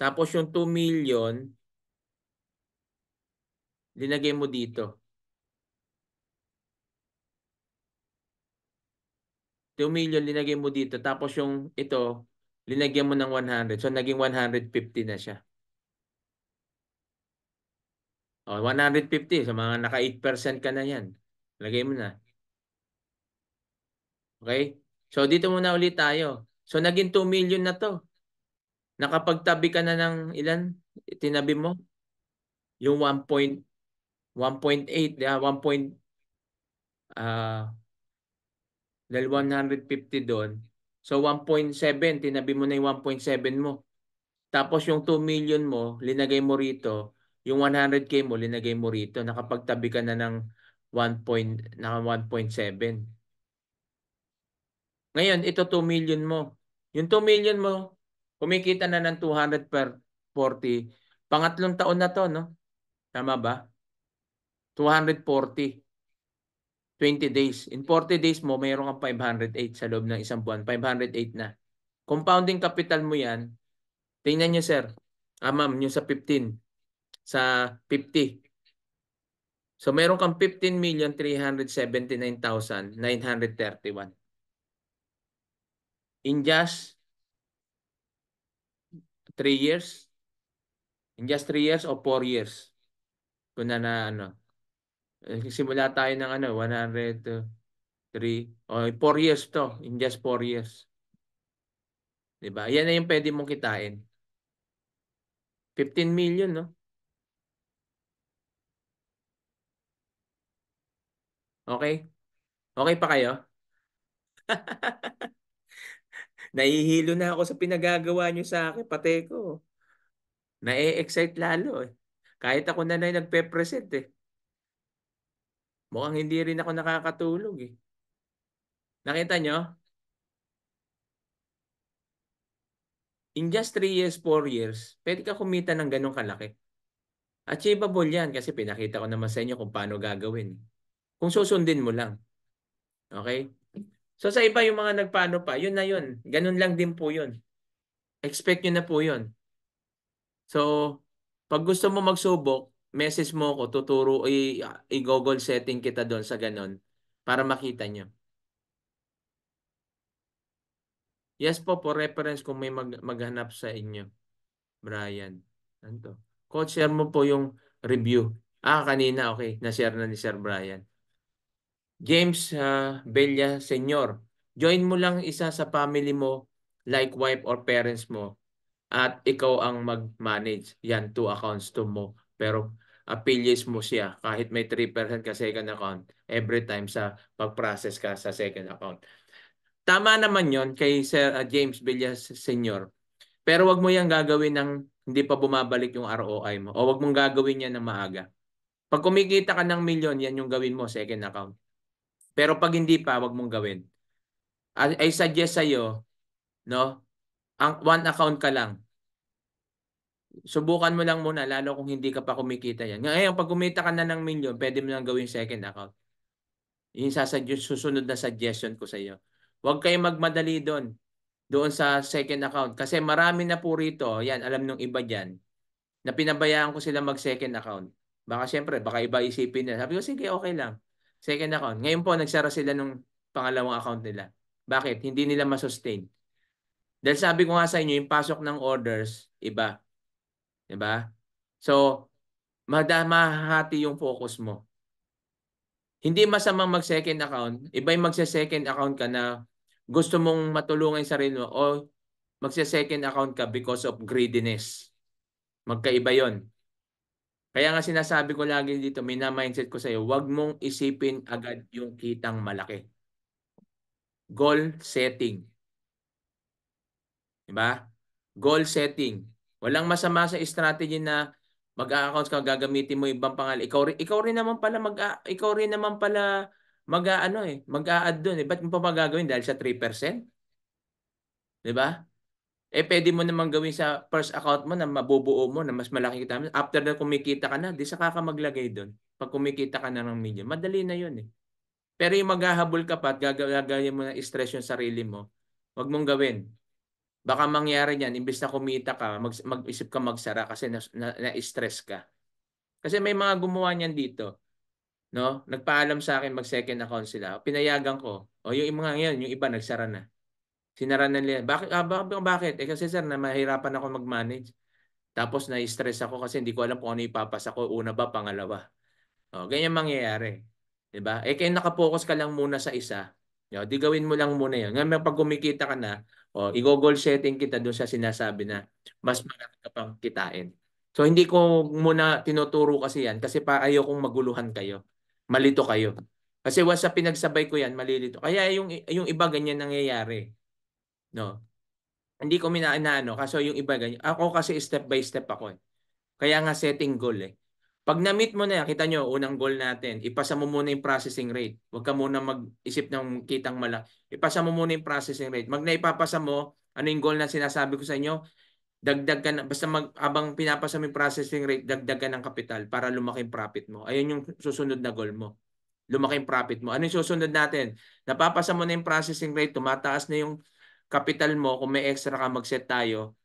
Tapos yung 2 million, linagay mo dito. 2 million linagay mo dito. Tapos yung ito, linagay mo ng 100. So naging 150 na siya. O, 150. Sa so, mga naka 8% ka na yan. Lagay mo na. Okay? So dito muna ulit tayo. So naging 2 million na to. Nakapagtabi ka na ng ilan? Tinabi mo? Yung 1.8, 1.8, uh, 1. Uh, dahil 150 doon. So 1.7, tinabi mo na yung 1.7 mo. Tapos yung 2 million mo, linagay mo rito. Yung 100k mo, linagay mo rito. Nakapagtabi ka na ng 1. Naka 1.7. Ngayon, ito 2 million mo. Yung 2 million mo, kumikita na ng 200 per 40. Pangatlong taon na to, no? Tama ba? 240. 20 days. In 40 days mo, mayroon kang 508 sa loob ng isang buwan. 508 na. Compounding capital mo yan, tingnan nyo sir, ah ma'am, nyo sa 15, sa 50. So mayroon kang 15,379,931 in just three years, in just three years or four years, kung na na ano, eh, simula tayo ng ano, 100, to 3, or oh, 4 years to, in just 4 years. Diba? Yan na yung pwede mong kitain. 15 million, no? Okay? Okay pa kayo? [laughs] Nahihilo na ako sa pinagagawa nyo sa akin, pati ko. na excite lalo eh. Kahit ako na na nagpe-present eh. Mukhang hindi rin ako nakakatulog eh. Nakita nyo? In just 3 years, 4 years, pwede ka kumita ng ganong kalaki. Achievable yan kasi pinakita ko naman sa inyo kung paano gagawin. Kung susundin mo lang. Okay? So sa iba yung mga nagpaano pa, yun na yun. Ganun lang din po yun. Expect nyo na po yun. So, pag gusto mo magsubok, message mo ako, tuturo, i-google setting kita doon sa ganun para makita nyo. Yes po, for reference kung may mag maghanap sa inyo. Brian. Ano to? Coach, share mo po yung review. Ah, kanina, okay. Na-share na ni Sir Brian. James uh, Bella Senior, join mo lang isa sa family mo like wife or parents mo at ikaw ang mag-manage. Yan, two accounts to mo. Pero affiliates mo siya kahit may 3% ka second account every time sa pag-process ka sa second account. Tama naman yon kay Sir uh, James Villas Senior. Pero wag mo yang gagawin ng hindi pa bumabalik yung ROI mo. O wag mong gagawin yan ng maaga. Pag kumikita ka ng milyon, yan yung gawin mo, second account. Pero pag hindi pa, wag mong gawin. I, I suggest sa iyo, no? Ang one account ka lang. Subukan mo lang muna lalo kung hindi ka pa kumikita yan. Ngayon pag kumita ka na ng million, pwede mo lang gawin second account. Yung sasuggest, susunod na suggestion ko sa iyo. Huwag kayong magmadali doon. Doon sa second account. Kasi marami na po rito, yan, alam nung iba dyan, na pinabayaan ko sila mag second account. Baka siyempre, baka iba isipin nila. Sabi ko, sige, okay lang. Second account. Ngayon po, nagsara sila ng pangalawang account nila. Bakit? Hindi nila masustain. Dahil sabi ko nga sa inyo, yung pasok ng orders, iba. Diba? So, mahati yung focus mo. Hindi masamang mag-second account. Iba yung magse-second account ka na gusto mong matulungan yung sarili mo o magse-second account ka because of greediness. Magkaiba yon kaya nga sinasabi ko lagi dito, mindset ko sa iyo, huwag mong isipin agad yung kitang malaki. Goal setting. Diba? Goal setting. Walang masama sa strategy na mag-accounts ka, gagamitin mo ibang pangalan. Ikaw rin, ikaw rin naman pala mag ikaw rin naman pala mag ano eh, mag-a-add doon eh. Ba't mo pa magagawin dahil sa 3%? 'Di ba? eh pwede mo naman gawin sa first account mo na mabubuo mo na mas malaki kita. After na kumikita ka na, di saka ka maglagay doon. Pag kumikita ka na ng medium, madali na yun eh. Pero yung maghahabol ka pa at gagawin mo na stress yung sarili mo, wag mong gawin. Baka mangyari niyan, imbes na kumita ka, mag, mag-isip ka magsara kasi na-stress na, na ka. Kasi may mga gumawa niyan dito. No? Nagpaalam sa akin mag second account sila. Pinayagan ko. O yung mga ngayon, yung iba nagsara na. Sinaranan nila. Bakit? Ah, bakit? Eh kasi sir, na mahirapan ako mag-manage. Tapos na-stress ako kasi hindi ko alam kung ano ipapasa ko. Una ba, pangalawa. O, oh, ganyan mangyayari. ba? Diba? Eh kaya nakapokus ka lang muna sa isa. O, di gawin mo lang muna yun. Ngayon pag kumikita ka na, o, oh, i-goal setting kita doon sa sinasabi na mas marami ka pang kitain. So hindi ko muna tinuturo kasi yan kasi pa ayokong maguluhan kayo. Malito kayo. Kasi once sa pinagsabay ko yan, malilito. Kaya yung, yung iba ganyan nangyayari. No. Hindi ko minaano kasi yung iba ganyan. Ako kasi step by step ako eh. Kaya nga setting goal eh. Pag na-meet mo na, kita nyo, unang goal natin, ipasa mo muna yung processing rate. Huwag ka muna mag-isip ng kitang mala. Ipasa mo muna yung processing rate. Mag naipapasa mo, ano yung goal na sinasabi ko sa inyo, dagdag ka na, basta mag, abang pinapasa mo yung processing rate, dagdag ka ng kapital para lumaki yung profit mo. Ayun yung susunod na goal mo. Lumaki yung profit mo. Ano yung susunod natin? Napapasa mo na yung processing rate, tumataas na yung capital mo, kung may extra ka, mag-set tayo,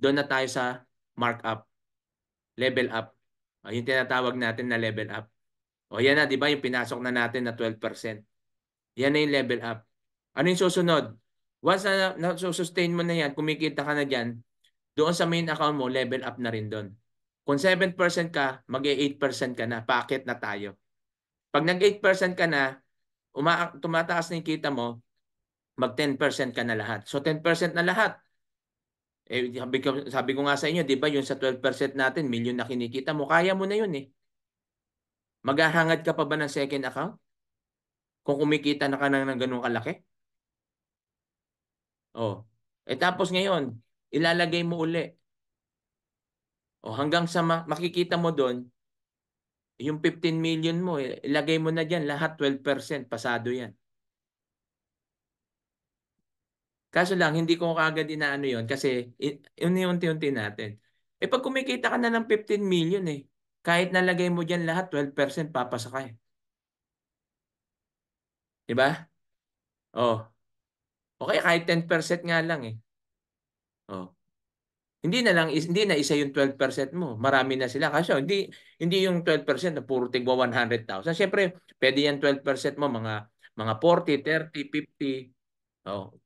doon na tayo sa markup. Level up. O, ah, yung tinatawag natin na level up. O yan na, di ba? Yung pinasok na natin na 12%. Yan na yung level up. Ano yung susunod? Once na, na sustain mo na yan, kumikita ka na dyan, doon sa main account mo, level up na rin doon. Kung 7% ka, mag-8% ka na. Packet na tayo. Pag nag-8% ka na, uma- tumataas na yung kita mo, mag 10% ka na lahat. So 10% na lahat. Eh, sabi, ko, sabi ko nga sa inyo, di ba yung sa 12% natin, million na kinikita mo, kaya mo na yun eh. Maghahangad ka pa ba ng second account? Kung kumikita na ka na ng ganun kalaki? Oh. Eh tapos ngayon, ilalagay mo uli. O oh, hanggang sa makikita mo doon, yung 15 million mo, eh, ilagay mo na dyan, lahat 12%, pasado yan. Kaso lang, hindi ko kagad inaano yon kasi unti-unti natin. Eh pag kumikita ka na ng 15 million eh, kahit nalagay mo dyan lahat, 12% papasa ka eh. Diba? Oh. Okay, kahit 10% nga lang eh. Oh. Hindi na lang hindi na isa yung 12% mo. Marami na sila kasi hindi hindi yung 12% na puro tigwa 100,000. Siyempre, pwede yan 12% mo mga mga 40, 30, 50. Oh.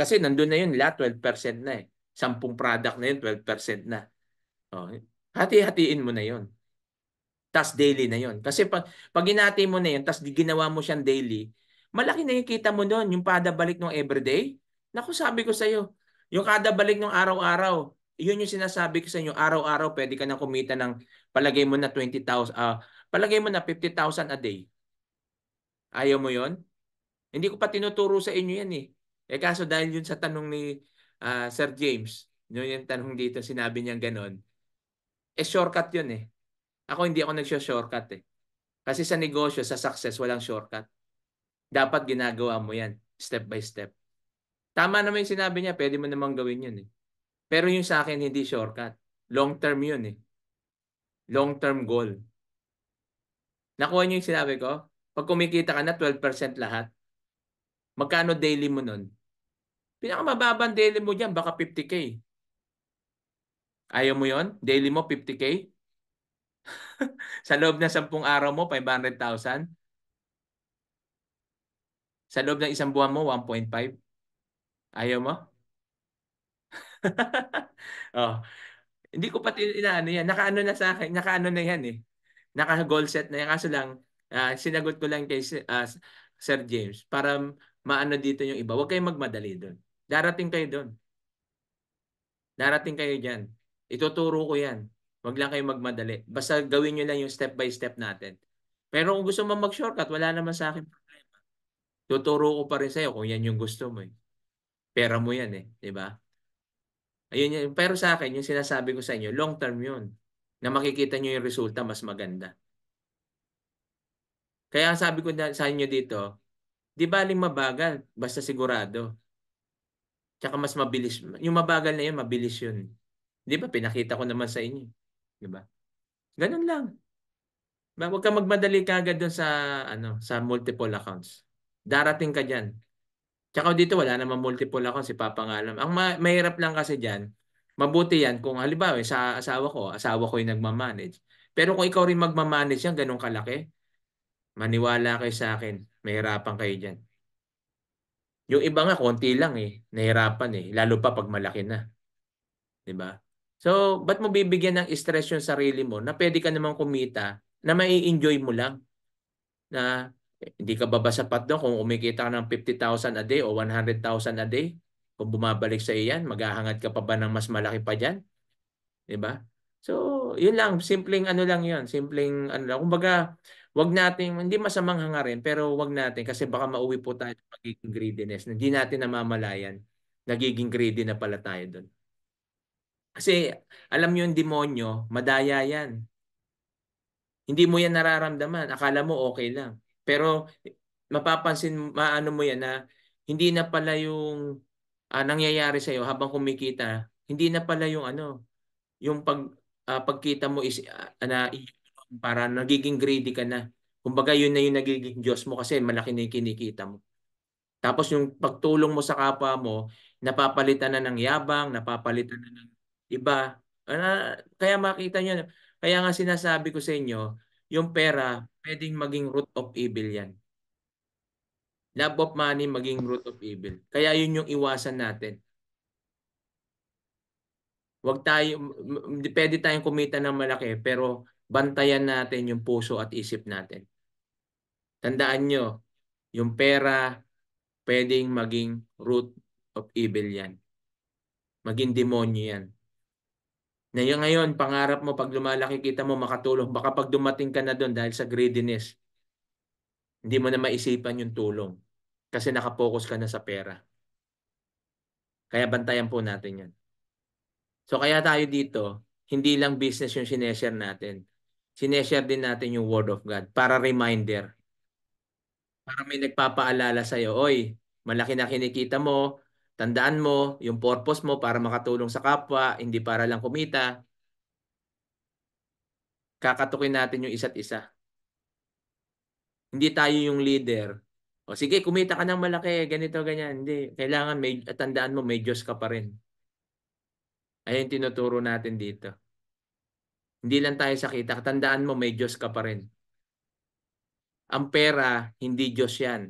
Kasi nandun na yun, lahat 12% na eh. 10 product na yun, 12% na. Oh, hati-hatiin mo na yun. Tapos daily na yun. Kasi pag, pag inati mo na yun, tapos ginawa mo siyang daily, malaki na yung kita mo noon, yung kada balik ng everyday. Naku, sabi ko sa'yo, yung kada balik ng araw-araw, yun yung sinasabi ko sa inyo, araw-araw pwede ka na kumita ng, palagay mo na 20,000, uh, ah, palagay mo na 50,000 a day. Ayaw mo yon Hindi ko pa tinuturo sa inyo yan eh. Eh kaso dahil yun sa tanong ni uh, Sir James, yun yung tanong dito, sinabi niya ganun, Eh shortcut yun eh. Ako hindi ako nagsyo-shortcut eh. Kasi sa negosyo, sa success, walang shortcut. Dapat ginagawa mo yan, step by step. Tama naman yung sinabi niya, pwede mo namang gawin yun eh. Pero yung sa akin, hindi shortcut. Long term yun eh. Long term goal. Nakuha niyo yung sinabi ko? Pag kumikita ka na 12% lahat, magkano daily mo nun? Pinakamababang daily mo dyan, baka 50K. Ayaw mo yon Daily mo, 50K? [laughs] sa loob ng 10 araw mo, 500,000? Sa loob ng isang buwan mo, 1.5? Ayaw mo? [laughs] oh. Hindi ko pati inaano yan. Nakaano na sa akin. Nakaano na yan eh. Naka-goal set na yan. Kaso lang, uh, sinagot ko lang kay uh, Sir James para maano dito yung iba. Huwag kayong magmadali doon. Darating kayo doon. Darating kayo diyan. Ituturo ko yan. Huwag lang kayo magmadali. Basta gawin niyo lang yung step by step natin. Pero kung gusto mo mag-shortcut, wala naman sa akin problema. Tuturo ko pa rin sa'yo kung yan yung gusto mo. Eh. Pera mo yan eh. 'di ba? Ayun yan. Pero sa akin, yung sinasabi ko sa inyo, long term yun. Na makikita niyo yung resulta, mas maganda. Kaya sabi ko sa inyo dito, di baling mabagal, basta sigurado. Tsaka mas mabilis. Yung mabagal na yun, mabilis yun. Di ba? Pinakita ko naman sa inyo. Di ba? Ganun lang. Ba, huwag kang magmadali kagad doon sa ano, sa multiple accounts. Darating ka diyan. Tsaka dito wala naman multiple accounts si Papa Ang ma- mahirap lang kasi diyan, mabuti yan kung halimbawa sa asawa ko, asawa ko 'yung nagma-manage. Pero kung ikaw rin magma-manage yan, ganun kalaki, maniwala kayo sa akin, mahirapan kayo diyan. Yung iba nga, konti lang eh. Nahirapan eh. Lalo pa pag malaki na. ba? Diba? So, ba't mo bibigyan ng stress yung sarili mo na pwede ka namang kumita na mai enjoy mo lang? Na eh, hindi ka babasapat doon kung umikita ka ng 50,000 a day o 100,000 a day. Kung bumabalik sa iyan, maghahangad ka pa ba ng mas malaki pa dyan? ba? Diba? So, yun lang. Simpleng ano lang yun. Simpleng ano lang. Kumbaga, wag nating hindi masamang hangarin pero wag natin kasi baka mauwi po tayo sa pagiging greediness hindi natin namamalayan nagiging greedy na pala tayo doon kasi alam niyo yung demonyo madaya yan hindi mo yan nararamdaman akala mo okay lang pero mapapansin maano mo yan na hindi na pala yung uh, nangyayari sa iyo habang kumikita hindi na pala yung ano yung pag uh, pagkita mo is uh, na para nagiging greedy ka na. Kumbaga yun na yung nagiging Diyos mo kasi malaki na yung kinikita mo. Tapos yung pagtulong mo sa kapwa mo, napapalitan na ng yabang, napapalitan na ng iba. Ano, kaya makita nyo, kaya nga sinasabi ko sa inyo, yung pera, pwedeng maging root of evil yan. Love of money maging root of evil. Kaya yun yung iwasan natin. Wag tayo, pwede tayong kumita ng malaki, pero bantayan natin yung puso at isip natin. Tandaan nyo, yung pera pwedeng maging root of evil yan. Maging demonyo yan. Na yung ngayon, pangarap mo pag lumalaki kita mo makatulong. Baka pag dumating ka na doon dahil sa greediness, hindi mo na maisipan yung tulong kasi nakapokus ka na sa pera. Kaya bantayan po natin yan. So kaya tayo dito, hindi lang business yung sineshare natin sineshare din natin yung Word of God para reminder. Para may nagpapaalala sa'yo, oy, malaki na kinikita mo, tandaan mo yung purpose mo para makatulong sa kapwa, hindi para lang kumita. Kakatukin natin yung isa't isa. Hindi tayo yung leader. O sige, kumita ka ng malaki, ganito, ganyan. Hindi, kailangan may, tandaan mo, may Diyos ka pa rin. Ayun tinuturo natin dito. Hindi lang tayo sakita, Tandaan mo, may Diyos ka pa rin. Ang pera, hindi Diyos yan.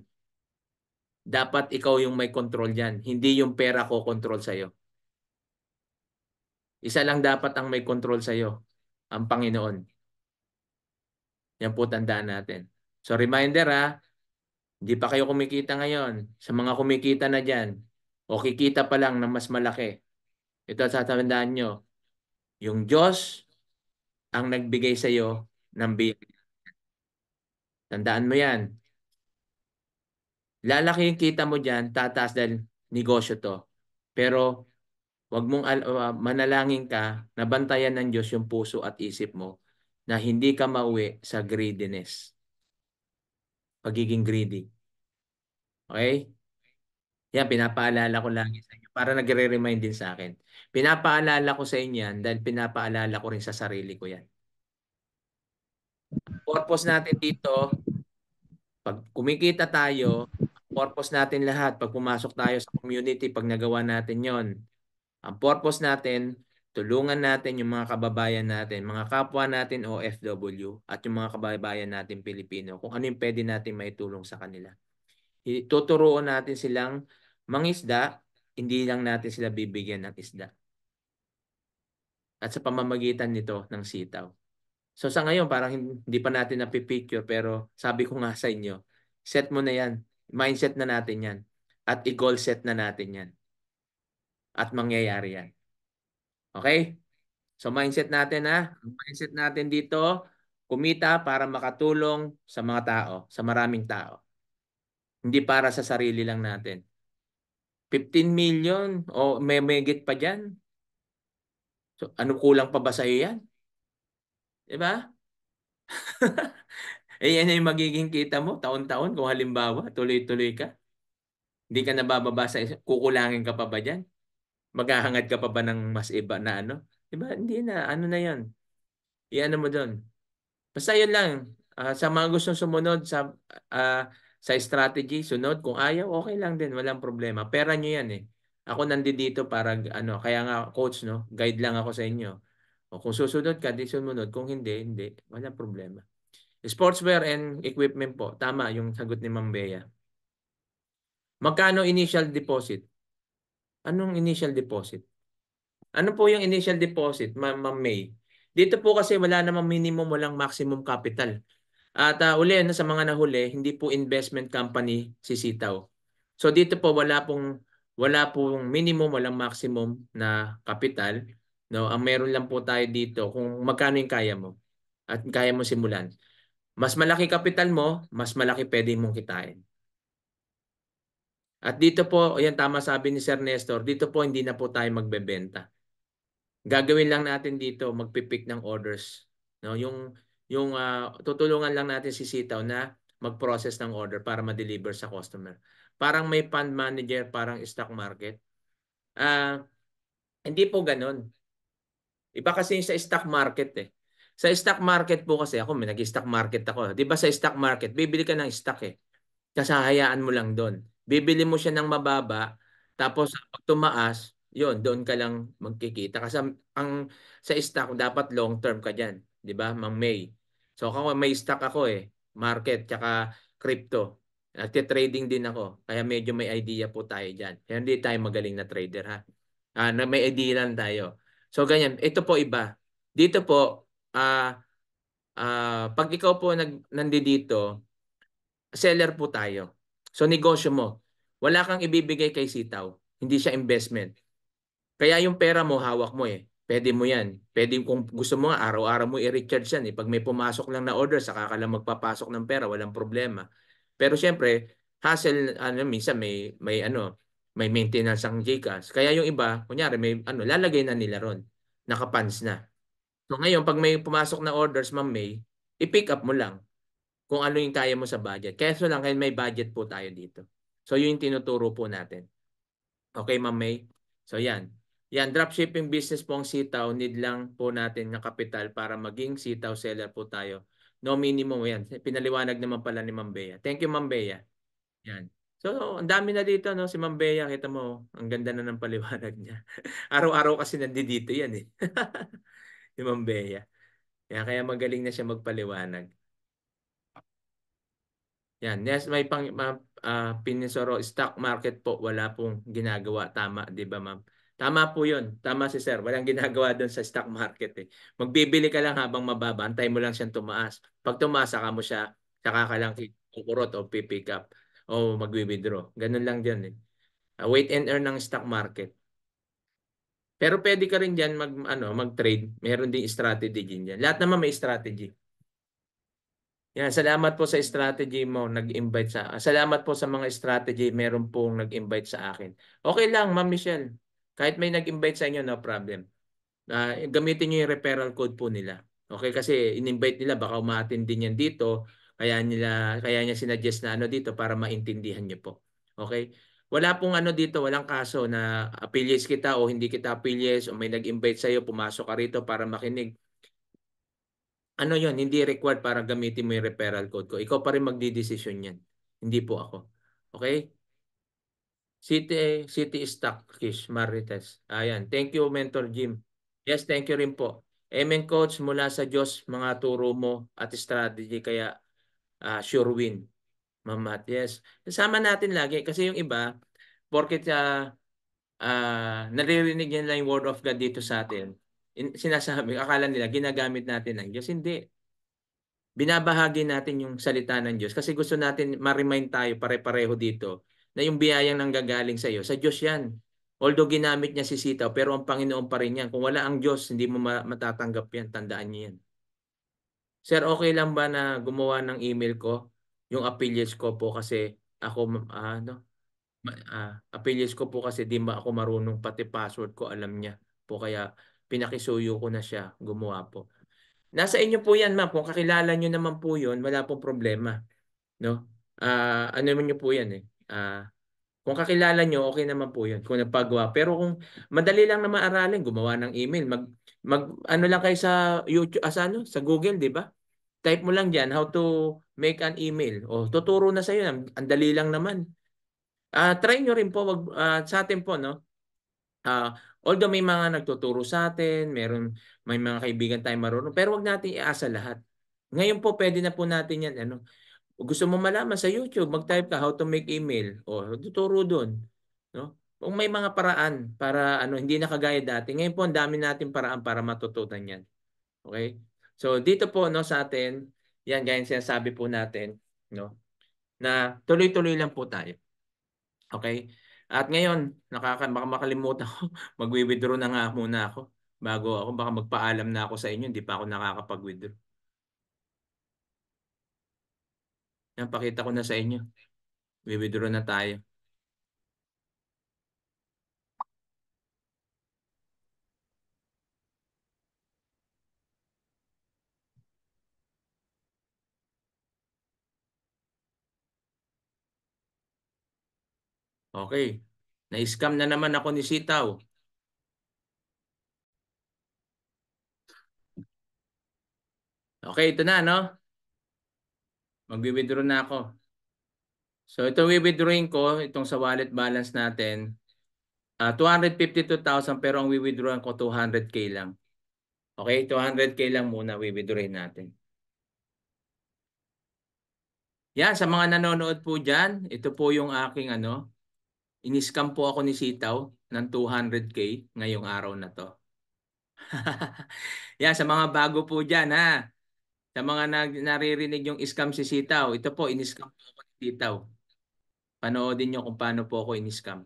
Dapat ikaw yung may control yan. Hindi yung pera ko control sa'yo. Isa lang dapat ang may control sa'yo, ang Panginoon. Yan po tandaan natin. So reminder ha, hindi pa kayo kumikita ngayon. Sa mga kumikita na dyan, o kikita pa lang na mas malaki. Ito tandaan nyo, yung Diyos ang nagbigay sa iyo ng biyaya. Tandaan mo yan. Lalaki yung kita mo diyan, tataas dahil negosyo to. Pero wag mong uh, manalangin ka na bantayan ng Diyos yung puso at isip mo na hindi ka mauwi sa greediness. Pagiging greedy. Okay? Yan, pinapaalala ko lang sa inyo para nagre-remind din sa akin. Pinapaalala ko sa inyo yan dahil pinapaalala ko rin sa sarili ko yan. Purpose natin dito, pag kumikita tayo, purpose natin lahat, pag pumasok tayo sa community, pag nagawa natin yon ang purpose natin, tulungan natin yung mga kababayan natin, mga kapwa natin OFW at yung mga kababayan natin Pilipino kung ano yung pwede natin maitulong sa kanila. Tuturuan natin silang mangisda, hindi lang natin sila bibigyan ng isda at sa pamamagitan nito ng sitaw. So sa ngayon, parang hindi pa natin napipicture pero sabi ko nga sa inyo, set mo na yan. Mindset na natin yan. At i-goal set na natin yan. At mangyayari yan. Okay? So mindset natin ha. mindset natin dito, kumita para makatulong sa mga tao, sa maraming tao. Hindi para sa sarili lang natin. 15 million o may megit pa dyan. So, ano kulang pa ba sa'yo yan? Diba? [laughs] eh, yan yung magiging kita mo taon-taon kung halimbawa tuloy-tuloy ka. Hindi ka nabababa sa isa. Kukulangin ka pa ba dyan? Maghahangad ka pa ba ng mas iba na ano? Diba? Hindi na. Ano na yan? Iano mo doon. Basta yun lang. Uh, sa mga gustong sumunod sa uh, sa strategy, sunod. Kung ayaw, okay lang din. Walang problema. Pera nyo yan eh. Ako nandito para ano, kaya nga coach no, guide lang ako sa inyo. O kung susunod ka, di sumunod. Kung hindi, hindi. Walang problema. Sportswear and equipment po. Tama yung sagot ni Ma'am Bea. Magkano initial deposit? Anong initial deposit? Ano po yung initial deposit, Ma'am Ma May? Dito po kasi wala namang minimum, walang maximum capital. At uh, uli, ano, sa mga nahuli, hindi po investment company si Sitaw. So dito po wala pong wala pong minimum, walang maximum na kapital. No, ang meron lang po tayo dito kung magkano yung kaya mo at kaya mo simulan. Mas malaki kapital mo, mas malaki pwede mong kitain. At dito po, ayan tama sabi ni Sir Nestor, dito po hindi na po tayo magbebenta. Gagawin lang natin dito, magpipick ng orders. No, yung yung uh, tutulungan lang natin si Sitaw na mag-process ng order para ma-deliver sa customer. Parang may fund manager, parang stock market. Uh, hindi po ganun. Iba kasi sa stock market eh. Sa stock market po kasi ako, may nag-stock market ako. 'Di ba sa stock market, bibili ka ng stock eh. Kasahayaan mo lang doon. Bibili mo siya ng mababa, tapos pag tumaas, 'yun, doon ka lang magkikita. Kasi ang sa stock dapat long term ka diyan, 'di ba? Mang May. So ako may stock ako eh, market tsaka crypto. Nagte-trading din ako. Kaya medyo may idea po tayo dyan. Kaya hindi tayo magaling na trader ha. Uh, na may idea lang tayo. So ganyan. Ito po iba. Dito po, uh, uh, pag ikaw po nag, nandito, seller po tayo. So negosyo mo. Wala kang ibibigay kay sitaw. Hindi siya investment. Kaya yung pera mo, hawak mo eh. Pwede mo yan. Pwede kung gusto mo nga, araw-araw mo i-recharge yan. Eh. Pag may pumasok lang na order, saka ka lang magpapasok ng pera, walang problema. Pero siyempre, hassle ano minsan may may ano, may maintenance ang JCAS. Kaya yung iba, kunyari may ano, lalagay na nila ron. Nakapans na. So ngayon, pag may pumasok na orders, Ma'am May, i-pick up mo lang kung ano yung kaya mo sa budget. Keso lang, kayo may budget po tayo dito. So yun yung tinuturo po natin. Okay, Ma'am May? So yan. Yan, dropshipping business po ang sitaw. Need lang po natin ng kapital para maging sitaw seller po tayo. No minimum yan. Pinaliwanag naman pala ni Ma'am Bea. Thank you Ma'am Bea. Yan. So, ang dami na dito no si Ma'am Bea, kita mo, ang ganda na ng paliwanag niya. [laughs] Araw-araw kasi nandito yan eh. si [laughs] Ma'am Bea. Yan, kaya magaling na siya magpaliwanag. Yan, yes, may pang uh, pinisoro stock market po, wala pong ginagawa tama, 'di ba, Ma'am? Tama po yun. Tama si sir. Walang ginagawa doon sa stock market. Eh. Magbibili ka lang habang mababa. Antay mo lang siyang tumaas. Pag tumaas, saka mo siya, saka ka lang kukurot o pipick up o magwi-withdraw. Ganun lang dyan. Eh. Uh, wait and earn ng stock market. Pero pwede ka rin dyan mag, ano, mag-trade. Meron ding strategy din dyan. Lahat naman may strategy. Yan, salamat po sa strategy mo nag-invite sa. Salamat po sa mga strategy meron pong nag-invite sa akin. Okay lang, Ma'am Michelle. Kahit may nag-invite sa inyo, no problem. Uh, gamitin nyo yung referral code po nila. Okay, kasi in-invite nila, baka umaatin din yan dito. Kaya, nila, kaya niya sinuggest na ano dito para maintindihan nyo po. Okay? Wala pong ano dito, walang kaso na affiliates kita o hindi kita affiliates o may nag-invite sa'yo, pumasok ka rito para makinig. Ano yon hindi required para gamitin mo yung referral code ko. Ikaw pa rin magdidesisyon yan. Hindi po ako. Okay? City, City Stockish Marites. Ayan. Thank you, Mentor Jim. Yes, thank you rin po. Amen, Coach. Mula sa Diyos, mga turo mo at strategy. Kaya uh, sure win. Ma'am Matt, yes. Sama natin lagi. Kasi yung iba, porket uh, uh, naririnig nila yung word of God dito sa atin. In, sinasabi, akala nila, ginagamit natin ang Diyos. Hindi binabahagi natin yung salita ng Diyos kasi gusto natin ma-remind tayo pare-pareho dito na yung biyayang nanggagaling sa iyo, sa Diyos yan. Although ginamit niya si Sita, pero ang Panginoon pa rin yan. Kung wala ang Diyos, hindi mo matatanggap yan. Tandaan niya yan. Sir, okay lang ba na gumawa ng email ko? Yung affiliates ko po kasi ako, ah, ano, uh, affiliates ko po kasi di ba ako marunong pati password ko alam niya po kaya pinakisuyo ko na siya gumawa po. Nasa inyo po yan ma'am. Kung kakilala niyo naman po yun, wala pong problema. No? Uh, ano naman nyo po yan eh. Ah, kung kakilala nyo, okay naman po yun kung nagpagawa. Pero kung madali lang na aralin, gumawa ng email, mag, mag ano lang kayo sa YouTube, as ah, ano, sa Google, di ba? Type mo lang diyan how to make an email. O tuturo na sa'yo, iyo, ang, ang dali lang naman. Ah, uh, try nyo rin po wag, uh, sa atin po, no? Uh, although may mga nagtuturo sa atin, meron may mga kaibigan tayong marunong, pero wag natin iasa lahat. Ngayon po pwede na po natin 'yan ano. O gusto mo malaman sa YouTube, mag-type ka how to make email. O tuturo doon. No? Kung may mga paraan para ano hindi na kagaya dati. Ngayon po ang dami nating paraan para matutunan 'yan. Okay? So dito po no sa atin, 'yan gaya sabi po natin, no? Na tuloy-tuloy lang po tayo. Okay? At ngayon, nakaka baka makalimutan ko, [laughs] magwi-withdraw na nga muna ako bago ako baka magpaalam na ako sa inyo, hindi pa ako nakakapag-withdraw. Yan, pakita ko na sa inyo. Withdraw na tayo. Okay. Na-scam na naman ako ni Sitaw. Okay, ito na, no? Magwi-withdraw na ako. So itong wi-withdrawing ko, itong sa wallet balance natin, uh, ah, 252,000 pero ang wi-withdrawan ko 200k lang. Okay, 200k lang muna wi-withdrawin natin. Yan, sa mga nanonood po dyan, ito po yung aking ano, iniscam po ako ni Sitaw ng 200k ngayong araw na to. [laughs] Yan, sa mga bago po dyan ha. Sa mga nag, naririnig yung scam si Sitaw, ito po, in-scam po ako ni Sitaw. Panoodin niyo kung paano po ako in-scam.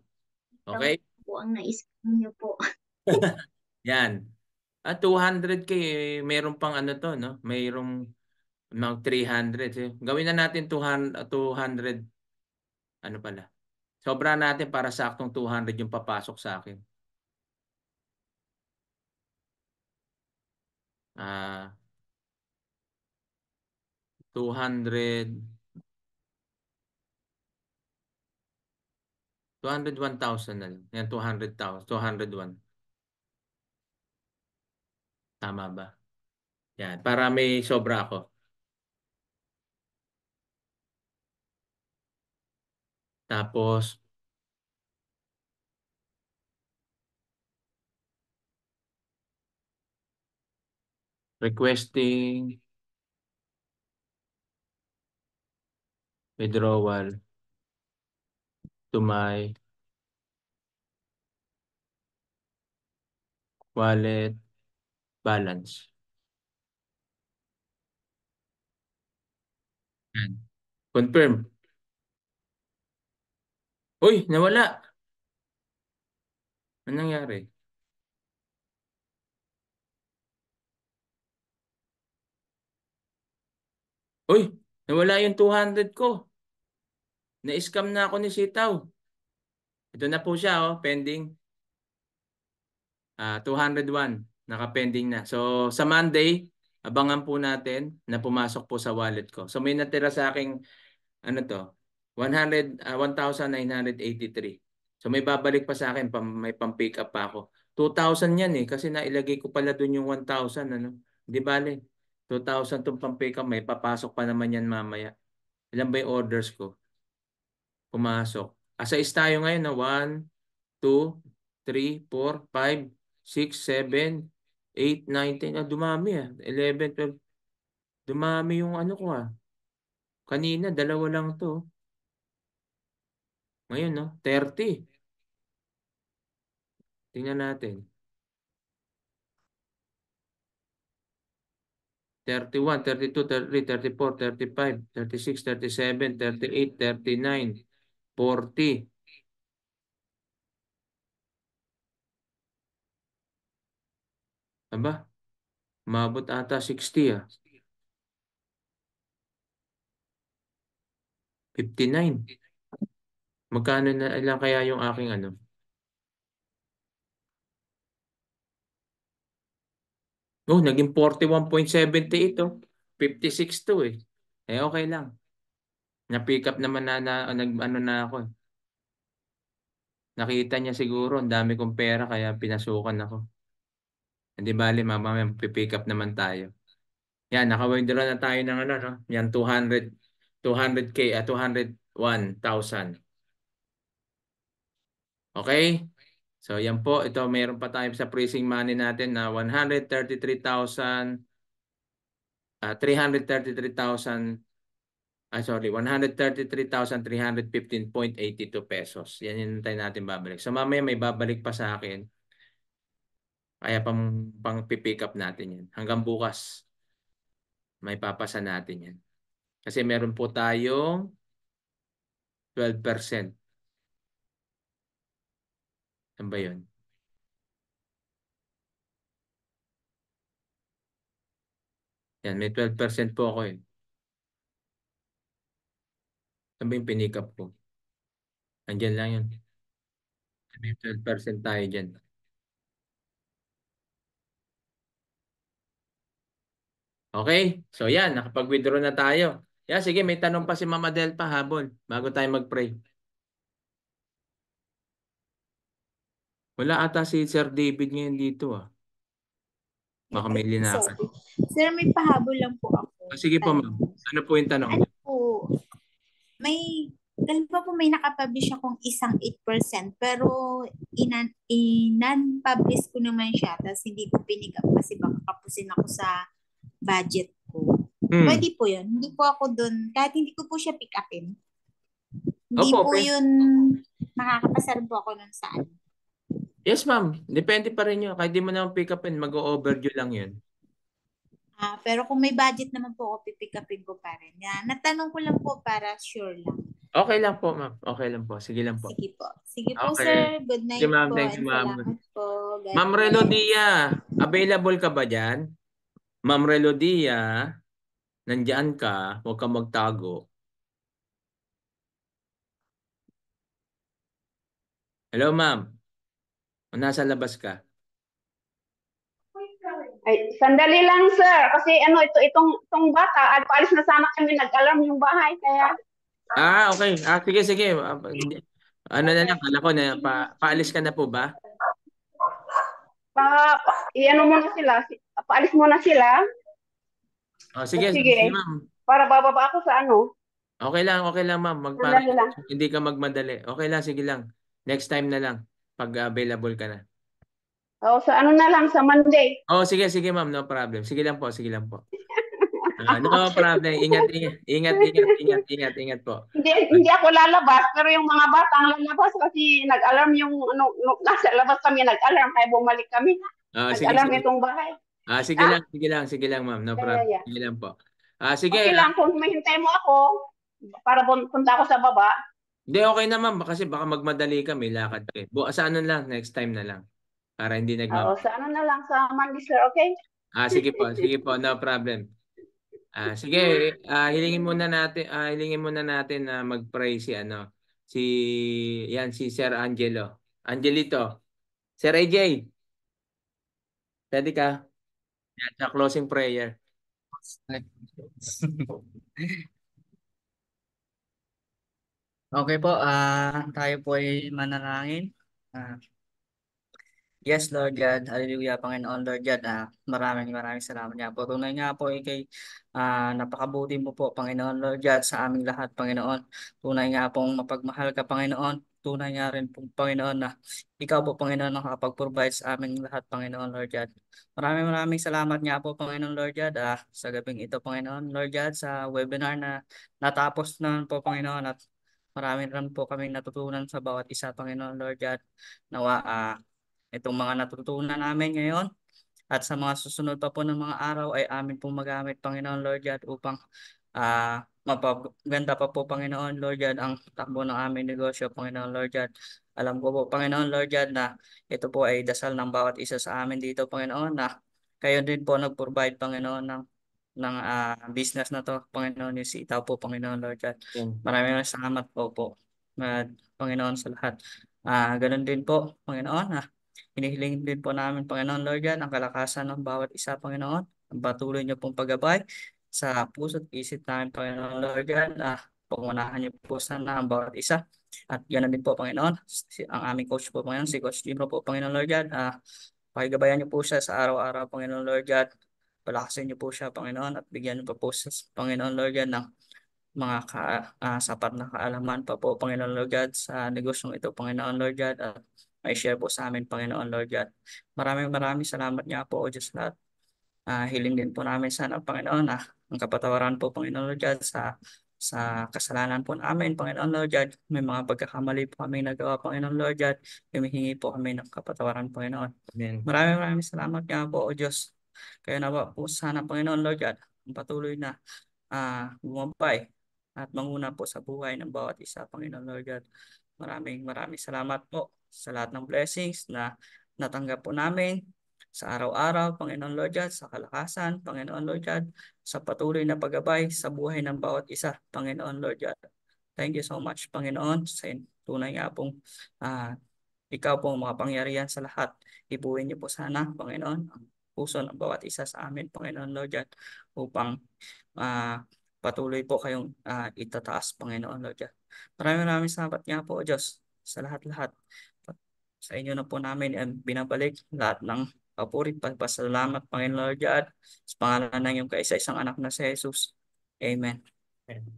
Okay? Ito po ang na-scam nyo po. [laughs] [laughs] Yan. At 200k, mayroon pang ano to, no? Mayroong mag 300. Eh. Gawin na natin 200, 200 ah, ano pala. Sobra natin para saktong 200 yung papasok sa akin. Ah, 200 201,000 na lang. Yan, 200,000. 201. Tama ba? Yan, para may sobra ako. Tapos, requesting withdrawal to my wallet balance. Yan. Hmm. Confirm. Uy, nawala. Anong nangyari? Uy, nawala yung 200 ko. Na-scam na ako ni Sitaw. Ito na po siya, oh, pending. Uh, ah, 201, naka-pending na. So sa Monday, abangan po natin na pumasok po sa wallet ko. So may natira sa aking, ano to, 100, uh, 1,983. So may babalik pa sa akin, pam, may pang-pick up pa ako. 2,000 yan eh, kasi nailagay ko pala dun yung 1,000. Ano? Di bale, 2,000 tong pang-pick up, may papasok pa naman yan mamaya. Ilan ba yung orders ko? pumasok. Asize tayo ngayon na 1, 2, 3, 4, 5, 6, 7, 8, 9, Ah, dumami ah. 11, 12. Dumami yung ano ko ah. Kanina, dalawa lang to. Ngayon, no? 30. Tingnan natin. 31, 32, 33, 34, 35, 36, 37, 38, 39, 40. Aba, mabot ata 60 ah. 59. Magkano na ilan kaya yung aking ano? Oh, naging 41.70 ito. 56 to eh. Eh okay lang. Na-pick up naman na, na nag, ano na ako eh. Nakita niya siguro, ang dami kong pera kaya pinasukan ako. Hindi eh, bali, mamaya pick up naman tayo. Yan, naka-withdraw na tayo ng ano, no? Yan, 200, 200K, at uh, 201,000. Okay? So, yan po. Ito, mayroon pa tayo sa freezing money natin na 133,000 uh, 333,000 ah, sorry, 133,315.82 pesos. Yan yung tayo natin babalik. So mamaya may babalik pa sa akin. Kaya pang, pang pick up natin yan. Hanggang bukas, may papasa natin yan. Kasi meron po tayong 12%. Saan ba yun? Yan, may 12% po ako eh. Ano ba yung pinikap ko? Andiyan lang yun. May 12% tayo dyan. Okay? So yan, nakapag-withdraw na tayo. Yeah, sige, may tanong pa si Mama Del pa habol bago tayo mag-pray. Wala ata si Sir David ngayon dito ah. Baka may linakas. Sir, may pahabol lang po ako. Ah, sige po ma'am. Ano po yung tanong? Ano may alam po may nakapublish akong isang 8% pero inan inan-publish ko naman siya tapos hindi ko pinig up kasi baka kapusin ako sa budget ko. Mm. Pwede po yun. Hindi po ako doon. Kahit hindi ko po siya pick upin. Hindi Opo, po okay. yun makakapasar po ako nun saan. Yes ma'am. Depende pa rin yun. Kahit di mo naman pick upin, mag-overdue lang yun. Uh, pero kung may budget naman po ako, pipikapin ko pa rin. Yan. Natanong ko lang po para sure lang. Okay lang po, ma'am. Okay lang po. Sige lang po. Sige po. Sige po, okay. sir. Good night Sige, ma'am. po. Thanks, ma'am. po. Ma'am Relodia, available ka ba dyan? Ma'am Relodia, nandiyan ka. Huwag kang magtago. Hello, ma'am. Nasa labas ka. Ay, sandali lang, sir. Kasi ano, ito, itong, itong bata, at paalis na sana kami, nag-alarm yung bahay, kaya... Ah, okay. Ah, sige, sige. Ah, ano na lang, kala ko na, pa, paalis ka na po ba? Pa, pa mo muna sila, si, paalis muna sila. Oh, sige, sige, sige ma'am. Para bababa ako sa ano. Okay lang, okay lang, ma'am. Magpa- lang. Hindi ka magmadali. Okay lang, sige lang. Next time na lang, pag available ka na. Oh, so ano na lang sa Monday. Oh, sige, sige ma'am, no problem. Sige lang po, sige lang po. Uh, no problem. Ingat, ingat, ingat, ingat, ingat, ingat, ingat po. Hindi, hindi ako lalabas, pero yung mga bata ang lalabas kasi nag-alarm yung, ano, no, nasa labas kami, nag-alarm, ay bumalik kami. Uh, nag-alarm sige, itong bahay. Ah, sige ah. lang, sige lang, sige lang ma'am, no problem. Yeah, yeah. Sige lang po. Ah, sige. Okay lang, kung mahintay mo ako, para punta ako sa baba. Hindi, okay naman. Kasi baka magmadali kami, lakad ka. Bu- sa ano lang, next time na lang. Para hindi nagmamali. Oo, sa ano na lang, sa Monday, sir, okay? Ah, sige po, sige po, no problem. Ah, sige, ah, hilingin muna natin, ah, hilingin muna natin na mag-pray si ano, si yan si Sir Angelo. Angelito. Sir AJ. Pwede ka? Yan, sa closing prayer. okay po, ah, tayo po ay manalangin. Ah, Yes, Lord God. Hallelujah, Panginoon, Lord God. Ah, maraming maraming salamat nga po. Tunay nga po, ikay eh, ah, napakabuti mo po, Panginoon, Lord God, sa aming lahat, Panginoon. Tunay nga pong mapagmahal ka, Panginoon. Tunay nga rin po, Panginoon, na ikaw po, Panginoon, ang nakapag-provide sa aming lahat, Panginoon, Lord God. Maraming maraming salamat nga po, Panginoon, Lord God, ah, sa gabing ito, Panginoon, Lord God, sa webinar na natapos na po, Panginoon, at marami rin po kaming natutunan sa bawat isa, Panginoon, Lord God. Nawa, ah, itong mga natutunan namin ngayon at sa mga susunod pa po ng mga araw ay amin pong magamit Panginoon Lord God upang uh, mapaganda pa po Panginoon Lord God ang takbo ng aming negosyo Panginoon Lord God. Alam ko po Panginoon Lord God na ito po ay dasal ng bawat isa sa amin dito Panginoon na kayo din po nag-provide Panginoon ng ng uh, business na to Panginoon yung sitaw po Panginoon Lord God. Maraming salamat po po. Panginoon sa lahat. Ah, uh, ganun din po Panginoon ha. Hinihiling din po namin, Panginoon Lord, God, ang kalakasan ng bawat isa, Panginoon. Ang patuloy niyo pong paggabay sa puso at isip namin, Panginoon Lord, God, Ah, pangunahan niyo po sana ang bawat isa. At yan din po, Panginoon. Si, ang aming coach po, Panginoon, si Coach Jimro po, Panginoon Lord, God, Ah, pakigabayan niyo po siya sa araw-araw, Panginoon Lord, God. Palakasin niyo po siya, Panginoon, at bigyan niyo po po siya, Panginoon Lord, God, ng mga ka, uh, sapat na kaalaman pa po, Panginoon Lord God, sa negosyong ito, Panginoon Lord God, at may share po sa amin, Panginoon Lord God. Maraming maraming salamat nga po, O Diyos lahat. Uh, ah, hiling din po namin sana, Panginoon, na ah. ang kapatawaran po, Panginoon Lord God, sa sa kasalanan po namin, Panginoon Lord God. May mga pagkakamali po kami nagawa, Panginoon Lord God. Humihingi po kami ng kapatawaran, Panginoon. Amen. Maraming maraming salamat nga po, O Diyos. Kaya na po sana, Panginoon Lord God, patuloy na uh, ah, gumabay at manguna po sa buhay ng bawat isa, Panginoon Lord God. Maraming maraming salamat po sa lahat ng blessings na natanggap po namin sa araw-araw, Panginoon Lord God, sa kalakasan, Panginoon Lord God, sa patuloy na paggabay sa buhay ng bawat isa, Panginoon Lord God. Thank you so much, Panginoon, sa tunay nga pong uh, ikaw po pangyarihan sa lahat. Ibuhin niyo po sana, Panginoon, ang puso ng bawat isa sa amin, Panginoon Lord God, upang uh, patuloy po kayong uh, itataas, Panginoon Lord God. Maraming maraming sabat nga po, Diyos, sa lahat-lahat. Sa inyo na po namin ang eh, binabalik lahat ng papuri, pagpasalamat, Panginoon Lord God, sa pangalan ng iyong kaisa-isang anak na si Jesus. Amen. Amen.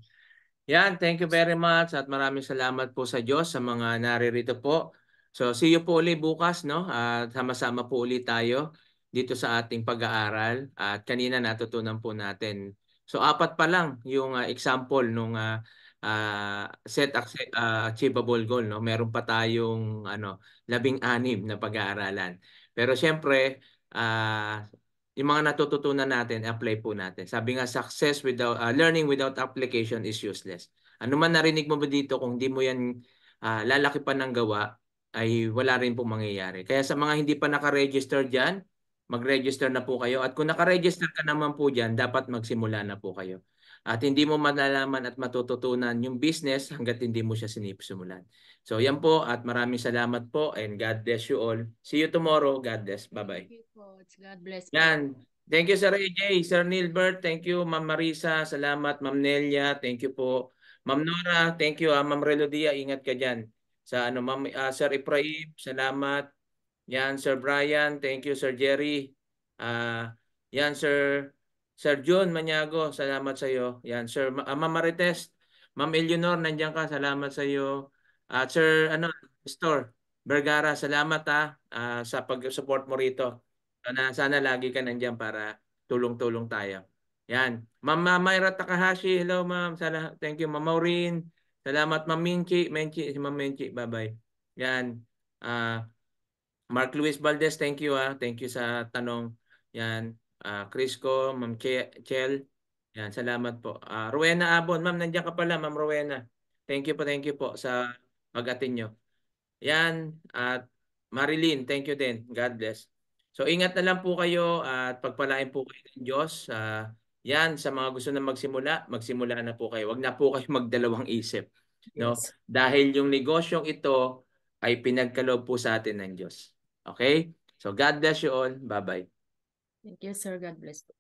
Yan, thank you very much at maraming salamat po sa Diyos sa mga naririto po. So see you po ulit bukas no at sama-sama po ulit tayo dito sa ating pag-aaral at kanina natutunan po natin. So apat pa lang yung uh, example nung uh, uh, set uh, achievable goal no meron pa tayong ano labing anim na pag-aaralan pero siyempre uh, yung mga natututunan natin apply po natin sabi nga success without uh, learning without application is useless ano man narinig mo ba dito kung hindi mo yan uh, lalaki pa ng gawa ay wala rin pong mangyayari kaya sa mga hindi pa naka-register diyan mag-register na po kayo at kung naka-register ka naman po diyan dapat magsimula na po kayo at hindi mo malalaman at matututunan yung business hanggat hindi mo siya sinipsimulan. So yan po at maraming salamat po and God bless you all. See you tomorrow. God bless. Bye-bye. Thank you, Coach. God bless. Yan. Thank you, Sir AJ, Sir Nilbert. Thank you, Ma'am Marisa. Salamat, Ma'am Nelia. Thank you po. Ma'am Nora, thank you. Ah. Ma'am Relodia, ingat ka dyan. Sa ano, Ma'am, uh, Sir Ibrahim, salamat. Yan, Sir Brian. Thank you, Sir Jerry. Ah, yan, Sir Sir John Manyago, salamat sa iyo. Yan, Sir uh, Ma'am Marites, Ma'am Eleanor, nandiyan ka, salamat sa iyo. At uh, Sir ano, Store Vergara, salamat ah uh, sa pag-support mo rito. Sana, sana lagi ka nandiyan para tulong-tulong tayo. Yan. Ma'am Ma Myra Takahashi, hello ma'am. Sala thank you Ma'am Maureen. Salamat Ma'am Minchi, Menchi, si Ma'am Menchi, bye-bye. Yan. Uh, Mark Luis Valdez, thank you ah. Thank you sa tanong. Yan uh, ah, Crisco, Ma'am che Chel. Yan, salamat po. Uh, Rowena Abon, Ma'am, nandiyan ka pala, Ma'am Rowena. Thank you po, thank you po sa pag-atin nyo. Yan, at Marilyn, thank you din. God bless. So ingat na lang po kayo at pagpalain po kayo ng Diyos. Uh, yan, sa mga gusto na magsimula, magsimula na po kayo. Huwag na po kayo magdalawang isip. No? Yes. Dahil yung negosyong ito ay pinagkaloob po sa atin ng Diyos. Okay? So God bless you all. Bye-bye. Thank you, sir. God bless you.